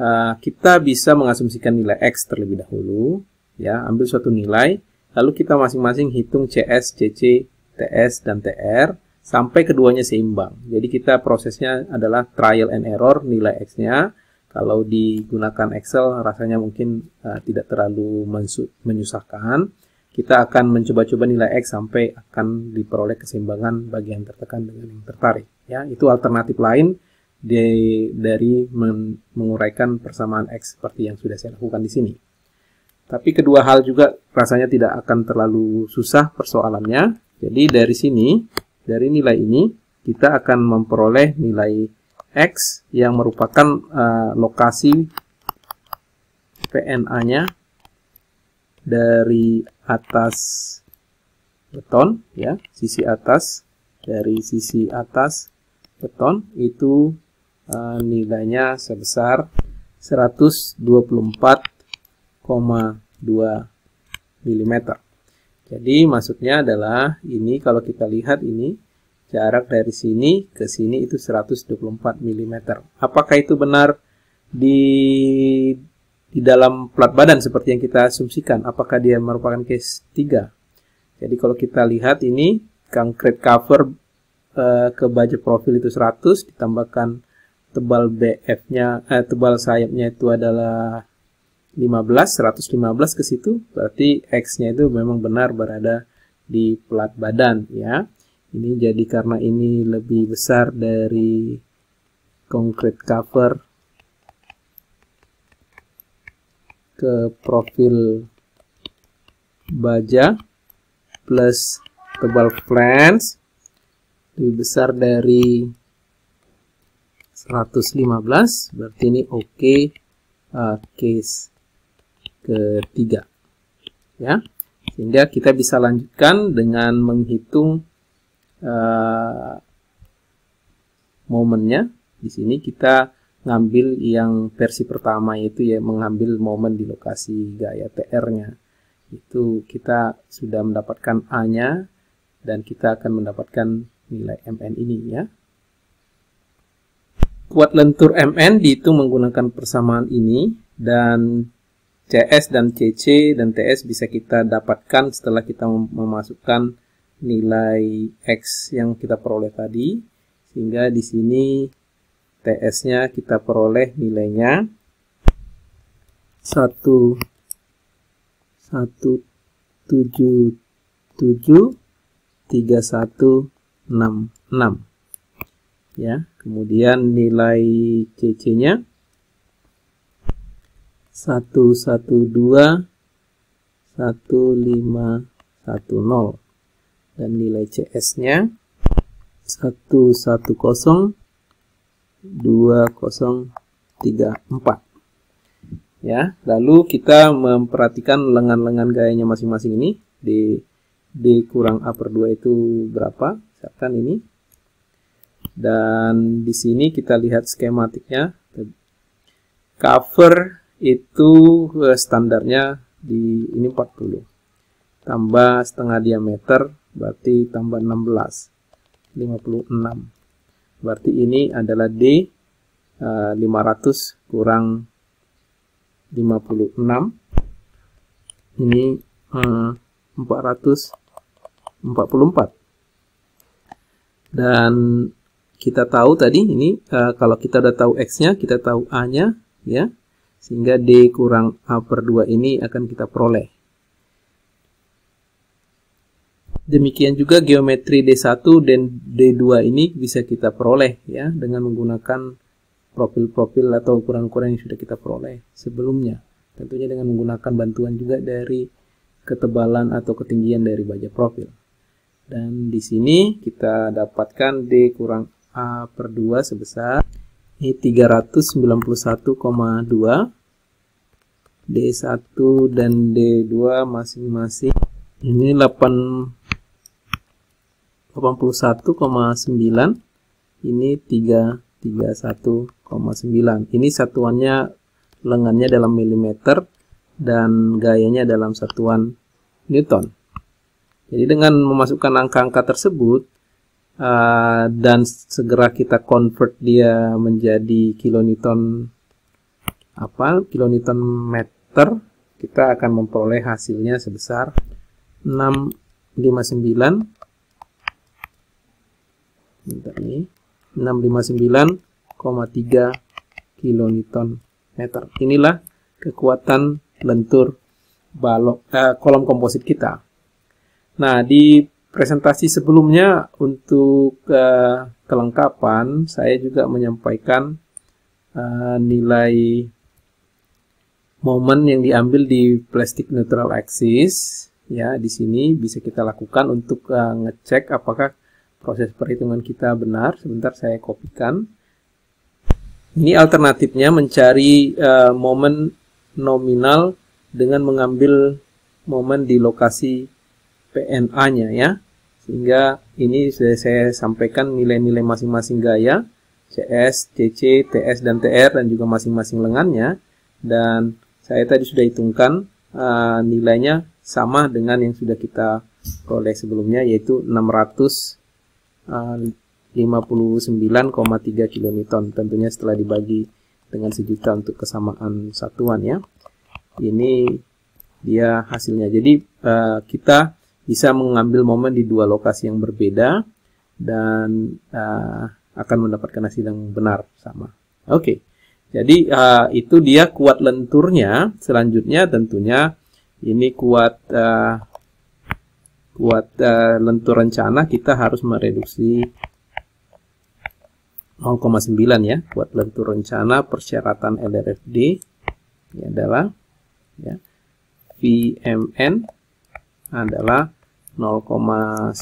uh, kita bisa mengasumsikan nilai X terlebih dahulu, ya, ambil suatu nilai, lalu kita masing-masing hitung CS, CC, TS, dan TR, sampai keduanya seimbang. Jadi kita prosesnya adalah trial and error nilai X-nya, kalau digunakan Excel rasanya mungkin uh, tidak terlalu menyusahkan. Kita akan mencoba-coba nilai X sampai akan diperoleh keseimbangan bagian tertekan dengan yang tertarik. Ya, itu alternatif lain dari, dari men, menguraikan persamaan X seperti yang sudah saya lakukan di sini. Tapi kedua hal juga rasanya tidak akan terlalu susah persoalannya. Jadi dari sini, dari nilai ini, kita akan memperoleh nilai X yang merupakan uh, lokasi PNA-nya dari atas beton ya sisi atas dari sisi atas beton itu Eh, nilainya sebesar 124,2 mm. Jadi maksudnya adalah ini kalau kita lihat ini jarak dari sini ke sini itu 124 mm. Apakah itu benar di di dalam plat badan seperti yang kita asumsikan? Apakah dia merupakan case 3? Jadi kalau kita lihat ini concrete cover eh, ke baja profil itu 100 ditambahkan tebal BF-nya eh, tebal sayapnya itu adalah 15 115 ke situ berarti X-nya itu memang benar berada di plat badan ya. Ini jadi karena ini lebih besar dari concrete cover ke profil baja plus tebal flange lebih besar dari 115 berarti ini oke okay, uh, eh, case ketiga ya sehingga kita bisa lanjutkan dengan menghitung uh, momennya di sini kita ngambil yang versi pertama yaitu ya mengambil momen di lokasi gaya TR-nya itu kita sudah mendapatkan A-nya dan kita akan mendapatkan nilai MN ini ya kuat lentur MN dihitung menggunakan persamaan ini dan CS dan CC dan TS bisa kita dapatkan setelah kita memasukkan nilai X yang kita peroleh tadi sehingga di sini TS-nya kita peroleh nilainya 1 1 7 7 3 1 6 6 ya kemudian nilai CC nya 112 1510 dan nilai CS nya 110 2034 ya lalu kita memperhatikan lengan-lengan gayanya masing-masing ini di D kurang A per 2 itu berapa misalkan ini dan di sini kita lihat skematiknya. Cover itu eh, standarnya di ini 40. Tambah setengah diameter berarti tambah 16. 56. Berarti ini adalah D 500 eh, kurang 56. Ini 444. Eh, Dan kita tahu tadi ini uh, kalau kita udah tahu x-nya, kita tahu a-nya ya. Sehingga d kurang a per 2 ini akan kita peroleh. Demikian juga geometri D1 dan D2 ini bisa kita peroleh ya dengan menggunakan profil-profil atau ukuran-ukuran yang sudah kita peroleh sebelumnya. Tentunya dengan menggunakan bantuan juga dari ketebalan atau ketinggian dari baja profil. Dan di sini kita dapatkan D kurang A per 2 sebesar ini 391,2 D1 dan D2 masing-masing ini 81,9 ini 331,9 ini satuannya lengannya dalam milimeter dan gayanya dalam satuan Newton jadi dengan memasukkan angka-angka tersebut Eh, dan segera kita convert dia menjadi kilonewton apa kilonewton meter kita akan memperoleh hasilnya sebesar 659 bentar ini 659,3 kilonewton meter inilah kekuatan lentur balok eh, kolom komposit kita nah di presentasi sebelumnya untuk uh, kelengkapan saya juga menyampaikan uh, nilai momen yang diambil di plastik neutral axis ya di sini bisa kita lakukan untuk uh, ngecek apakah proses perhitungan kita benar sebentar saya kopikan ini alternatifnya mencari uh, momen nominal dengan mengambil momen di lokasi PNA-nya ya sehingga ini sudah saya sampaikan nilai-nilai masing-masing gaya CS, CC, TS, dan TR dan juga masing-masing lengannya dan saya tadi sudah hitungkan uh, nilainya sama dengan yang sudah kita peroleh sebelumnya yaitu 659,3 eh, kN tentunya setelah dibagi dengan sejuta untuk kesamaan satuan ya ini dia hasilnya jadi uh, kita bisa mengambil momen di dua lokasi yang berbeda dan uh, akan mendapatkan hasil yang benar sama. Oke, okay. jadi uh, itu dia kuat lenturnya. Selanjutnya tentunya ini kuat uh, kuat uh, lentur rencana kita harus mereduksi 0,9 ya Kuat lentur rencana persyaratan LRFD ini adalah ya, VMN adalah 0,9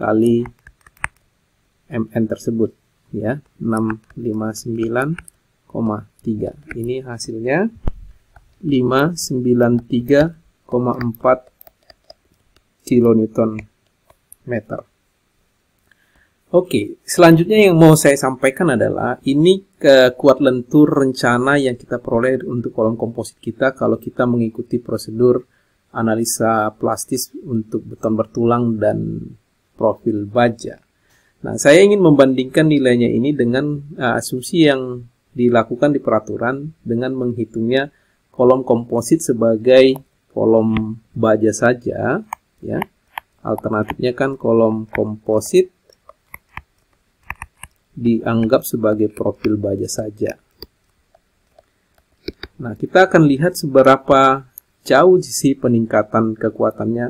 kali MN tersebut ya 659,3 ini hasilnya 593,4 kilonewton meter Oke, selanjutnya yang mau saya sampaikan adalah ini ke kuat lentur rencana yang kita peroleh untuk kolom komposit kita kalau kita mengikuti prosedur analisa plastis untuk beton bertulang dan profil baja. Nah, saya ingin membandingkan nilainya ini dengan uh, asumsi yang dilakukan di peraturan dengan menghitungnya kolom komposit sebagai kolom baja saja, ya. Alternatifnya kan kolom komposit dianggap sebagai profil baja saja. Nah, kita akan lihat seberapa jauh di sisi peningkatan kekuatannya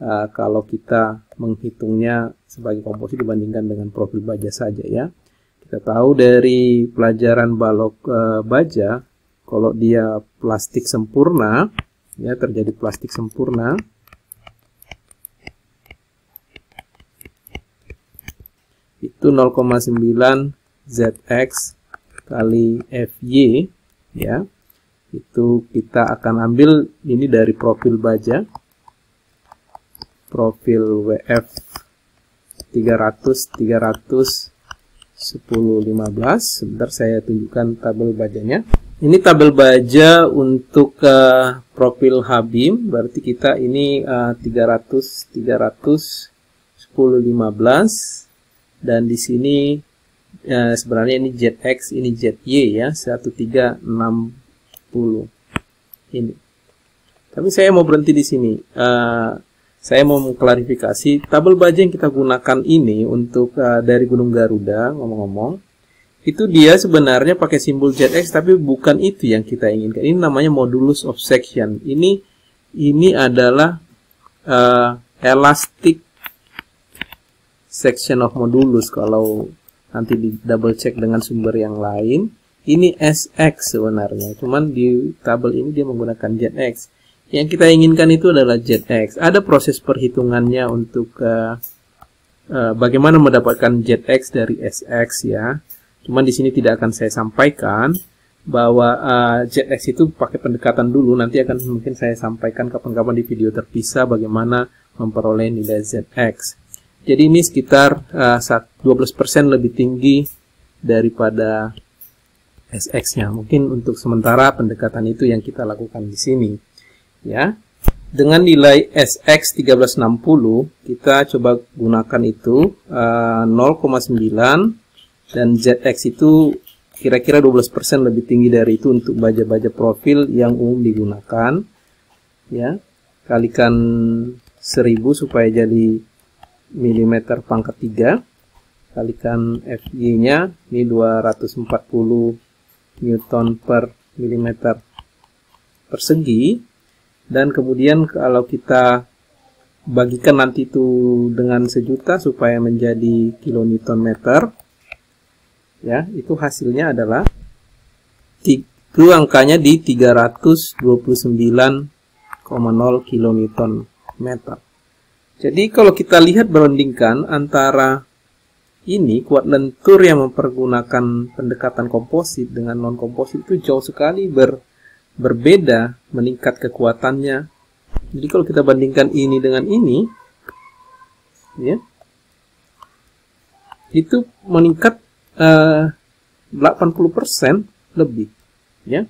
uh, kalau kita menghitungnya sebagai komposisi dibandingkan dengan profil baja saja ya. Kita tahu dari pelajaran balok uh, baja kalau dia plastik sempurna ya terjadi plastik sempurna itu 0,9 ZX kali FY ya itu kita akan ambil ini dari profil baja profil WF 300 300 10 15 sebentar saya tunjukkan tabel bajanya ini tabel baja untuk uh, profil Habim berarti kita ini uh, 300 300 10 15 dan di sini uh, sebenarnya ini ZX ini ZY ya 6 ini tapi saya mau berhenti di sini uh, saya mau mengklarifikasi tabel baja yang kita gunakan ini untuk uh, dari Gunung Garuda ngomong-ngomong itu dia sebenarnya pakai simbol ZX tapi bukan itu yang kita inginkan ini namanya modulus of section ini ini adalah uh, elastic section of modulus kalau nanti di double check dengan sumber yang lain ini SX sebenarnya cuman di tabel ini dia menggunakan ZX yang kita inginkan itu adalah ZX ada proses perhitungannya untuk uh, uh, bagaimana mendapatkan ZX dari SX ya cuman di sini tidak akan saya sampaikan bahwa uh, eh, ZX itu pakai pendekatan dulu nanti akan mungkin saya sampaikan kapan-kapan di video terpisah bagaimana memperoleh nilai ZX jadi ini sekitar uh, 12% lebih tinggi daripada SX-nya. Mungkin untuk sementara pendekatan itu yang kita lakukan di sini. Ya. Dengan nilai SX 1360, kita coba gunakan itu uh, eh, 0,9 dan ZX itu kira-kira 12% lebih tinggi dari itu untuk baja-baja profil yang umum digunakan. Ya. Kalikan 1000 supaya jadi milimeter pangkat 3 kalikan fg nya ini 240 Newton per milimeter persegi dan kemudian kalau kita bagikan nanti itu dengan sejuta supaya menjadi kilonewton meter ya itu hasilnya adalah itu angkanya di 329,0 kilonewton meter jadi kalau kita lihat berbandingkan antara ini kuat lentur yang mempergunakan pendekatan komposit dengan non komposit itu jauh sekali ber, berbeda meningkat kekuatannya. Jadi kalau kita bandingkan ini dengan ini, ya, itu meningkat eh, uh, 80% lebih, ya.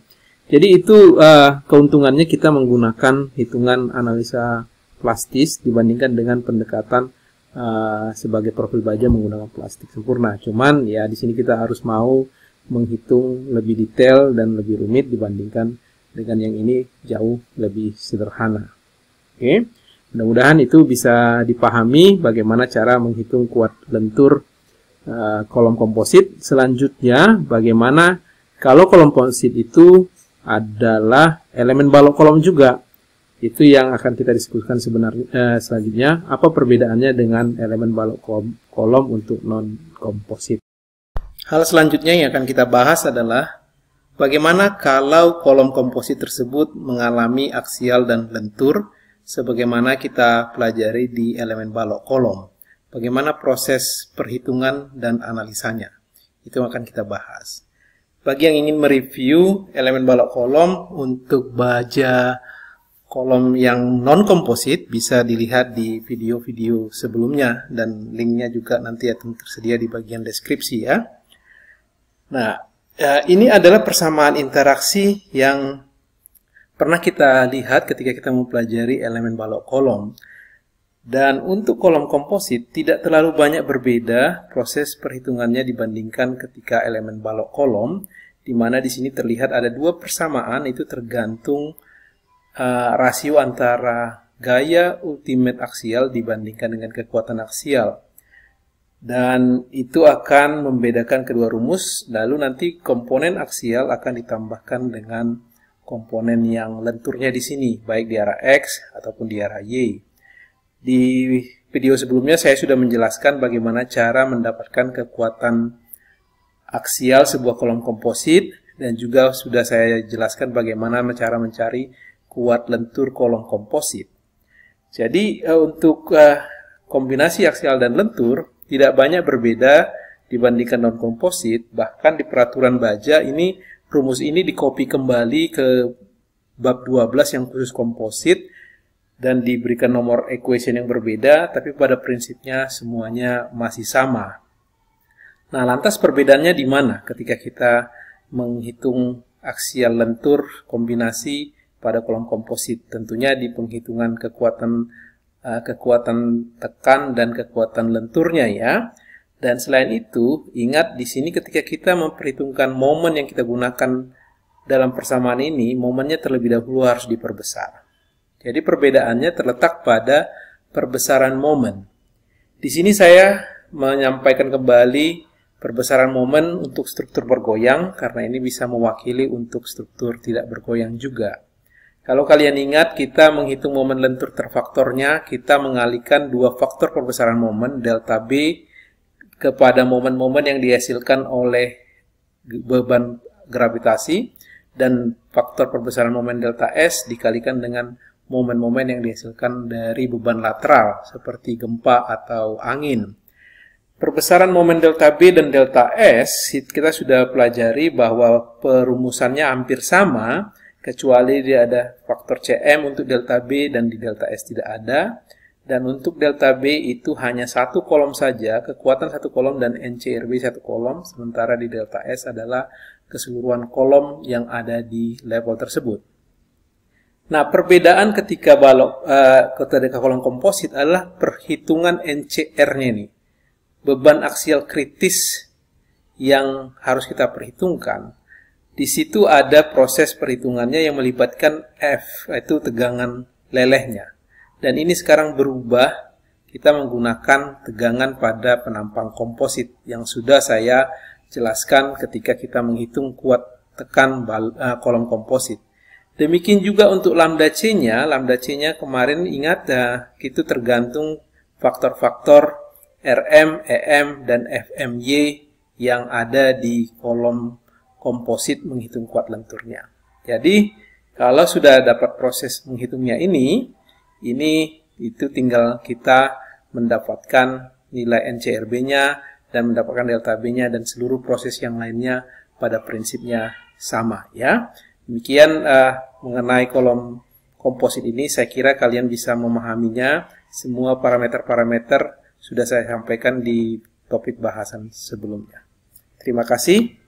Jadi itu uh, keuntungannya kita menggunakan hitungan analisa plastis dibandingkan dengan pendekatan uh, sebagai profil baja menggunakan plastik sempurna. Cuman ya di sini kita harus mau menghitung lebih detail dan lebih rumit dibandingkan dengan yang ini jauh lebih sederhana. Oke. Okay. Mudah-mudahan itu bisa dipahami bagaimana cara menghitung kuat lentur uh, kolom komposit. Selanjutnya bagaimana kalau kolom komposit itu adalah elemen balok kolom juga. Itu yang akan kita diskusikan sebenarnya eh, selanjutnya apa perbedaannya dengan elemen balok kolom untuk non komposit. Hal selanjutnya yang akan kita bahas adalah bagaimana kalau kolom komposit tersebut mengalami aksial dan lentur sebagaimana kita pelajari di elemen balok kolom. Bagaimana proses perhitungan dan analisanya. Itu yang akan kita bahas. Bagi yang ingin mereview elemen balok kolom untuk baja kolom yang non komposit bisa dilihat di video-video sebelumnya dan linknya juga nanti akan tersedia di bagian deskripsi ya. Nah, eh, ini adalah persamaan interaksi yang pernah kita lihat ketika kita mempelajari elemen balok kolom. Dan untuk kolom komposit tidak terlalu banyak berbeda proses perhitungannya dibandingkan ketika elemen balok kolom, di mana di sini terlihat ada dua persamaan itu tergantung Eh, rasio antara gaya ultimate aksial dibandingkan dengan kekuatan aksial. Dan itu akan membedakan kedua rumus, lalu nanti komponen aksial akan ditambahkan dengan komponen yang lenturnya di sini, baik di arah X ataupun di arah Y. Di video sebelumnya saya sudah menjelaskan bagaimana cara mendapatkan kekuatan aksial sebuah kolom komposit, dan juga sudah saya jelaskan bagaimana cara mencari kuat lentur kolom komposit. Jadi eh, untuk eh, kombinasi aksial dan lentur tidak banyak berbeda dibandingkan non komposit, bahkan di peraturan baja ini rumus ini dikopi kembali ke bab 12 yang khusus komposit dan diberikan nomor equation yang berbeda, tapi pada prinsipnya semuanya masih sama. Nah, lantas perbedaannya di mana ketika kita menghitung aksial lentur kombinasi pada kolom komposit tentunya di penghitungan kekuatan eh, kekuatan tekan dan kekuatan lenturnya ya. Dan selain itu, ingat di sini ketika kita memperhitungkan momen yang kita gunakan dalam persamaan ini, momennya terlebih dahulu harus diperbesar. Jadi perbedaannya terletak pada perbesaran momen. Di sini saya menyampaikan kembali perbesaran momen untuk struktur bergoyang karena ini bisa mewakili untuk struktur tidak bergoyang juga. Kalau kalian ingat, kita menghitung momen lentur terfaktornya, kita mengalihkan dua faktor perbesaran momen, delta B, kepada momen-momen yang dihasilkan oleh beban gravitasi, dan faktor perbesaran momen delta S dikalikan dengan momen-momen yang dihasilkan dari beban lateral, seperti gempa atau angin. Perbesaran momen delta B dan delta S, kita sudah pelajari bahwa perumusannya hampir sama, kecuali dia ada faktor CM untuk delta B dan di delta S tidak ada. Dan untuk delta B itu hanya satu kolom saja, kekuatan satu kolom dan NCRB satu kolom, sementara di delta S adalah keseluruhan kolom yang ada di level tersebut. Nah, perbedaan ketika balok uh, ketika kolom komposit adalah perhitungan NCR-nya ini. Beban aksial kritis yang harus kita perhitungkan di situ ada proses perhitungannya yang melibatkan F, yaitu tegangan lelehnya. Dan ini sekarang berubah, kita menggunakan tegangan pada penampang komposit yang sudah saya jelaskan ketika kita menghitung kuat tekan eh, kolom komposit. Demikian juga untuk lambda C-nya, lambda C-nya kemarin ingat uh, itu tergantung faktor-faktor RM, EM, dan FMY yang ada di kolom komposit menghitung kuat lenturnya. Jadi, kalau sudah dapat proses menghitungnya ini, ini itu tinggal kita mendapatkan nilai NCRB-nya dan mendapatkan delta B-nya dan seluruh proses yang lainnya pada prinsipnya sama ya. Demikian uh, mengenai kolom komposit ini saya kira kalian bisa memahaminya. Semua parameter-parameter sudah saya sampaikan di topik bahasan sebelumnya. Terima kasih.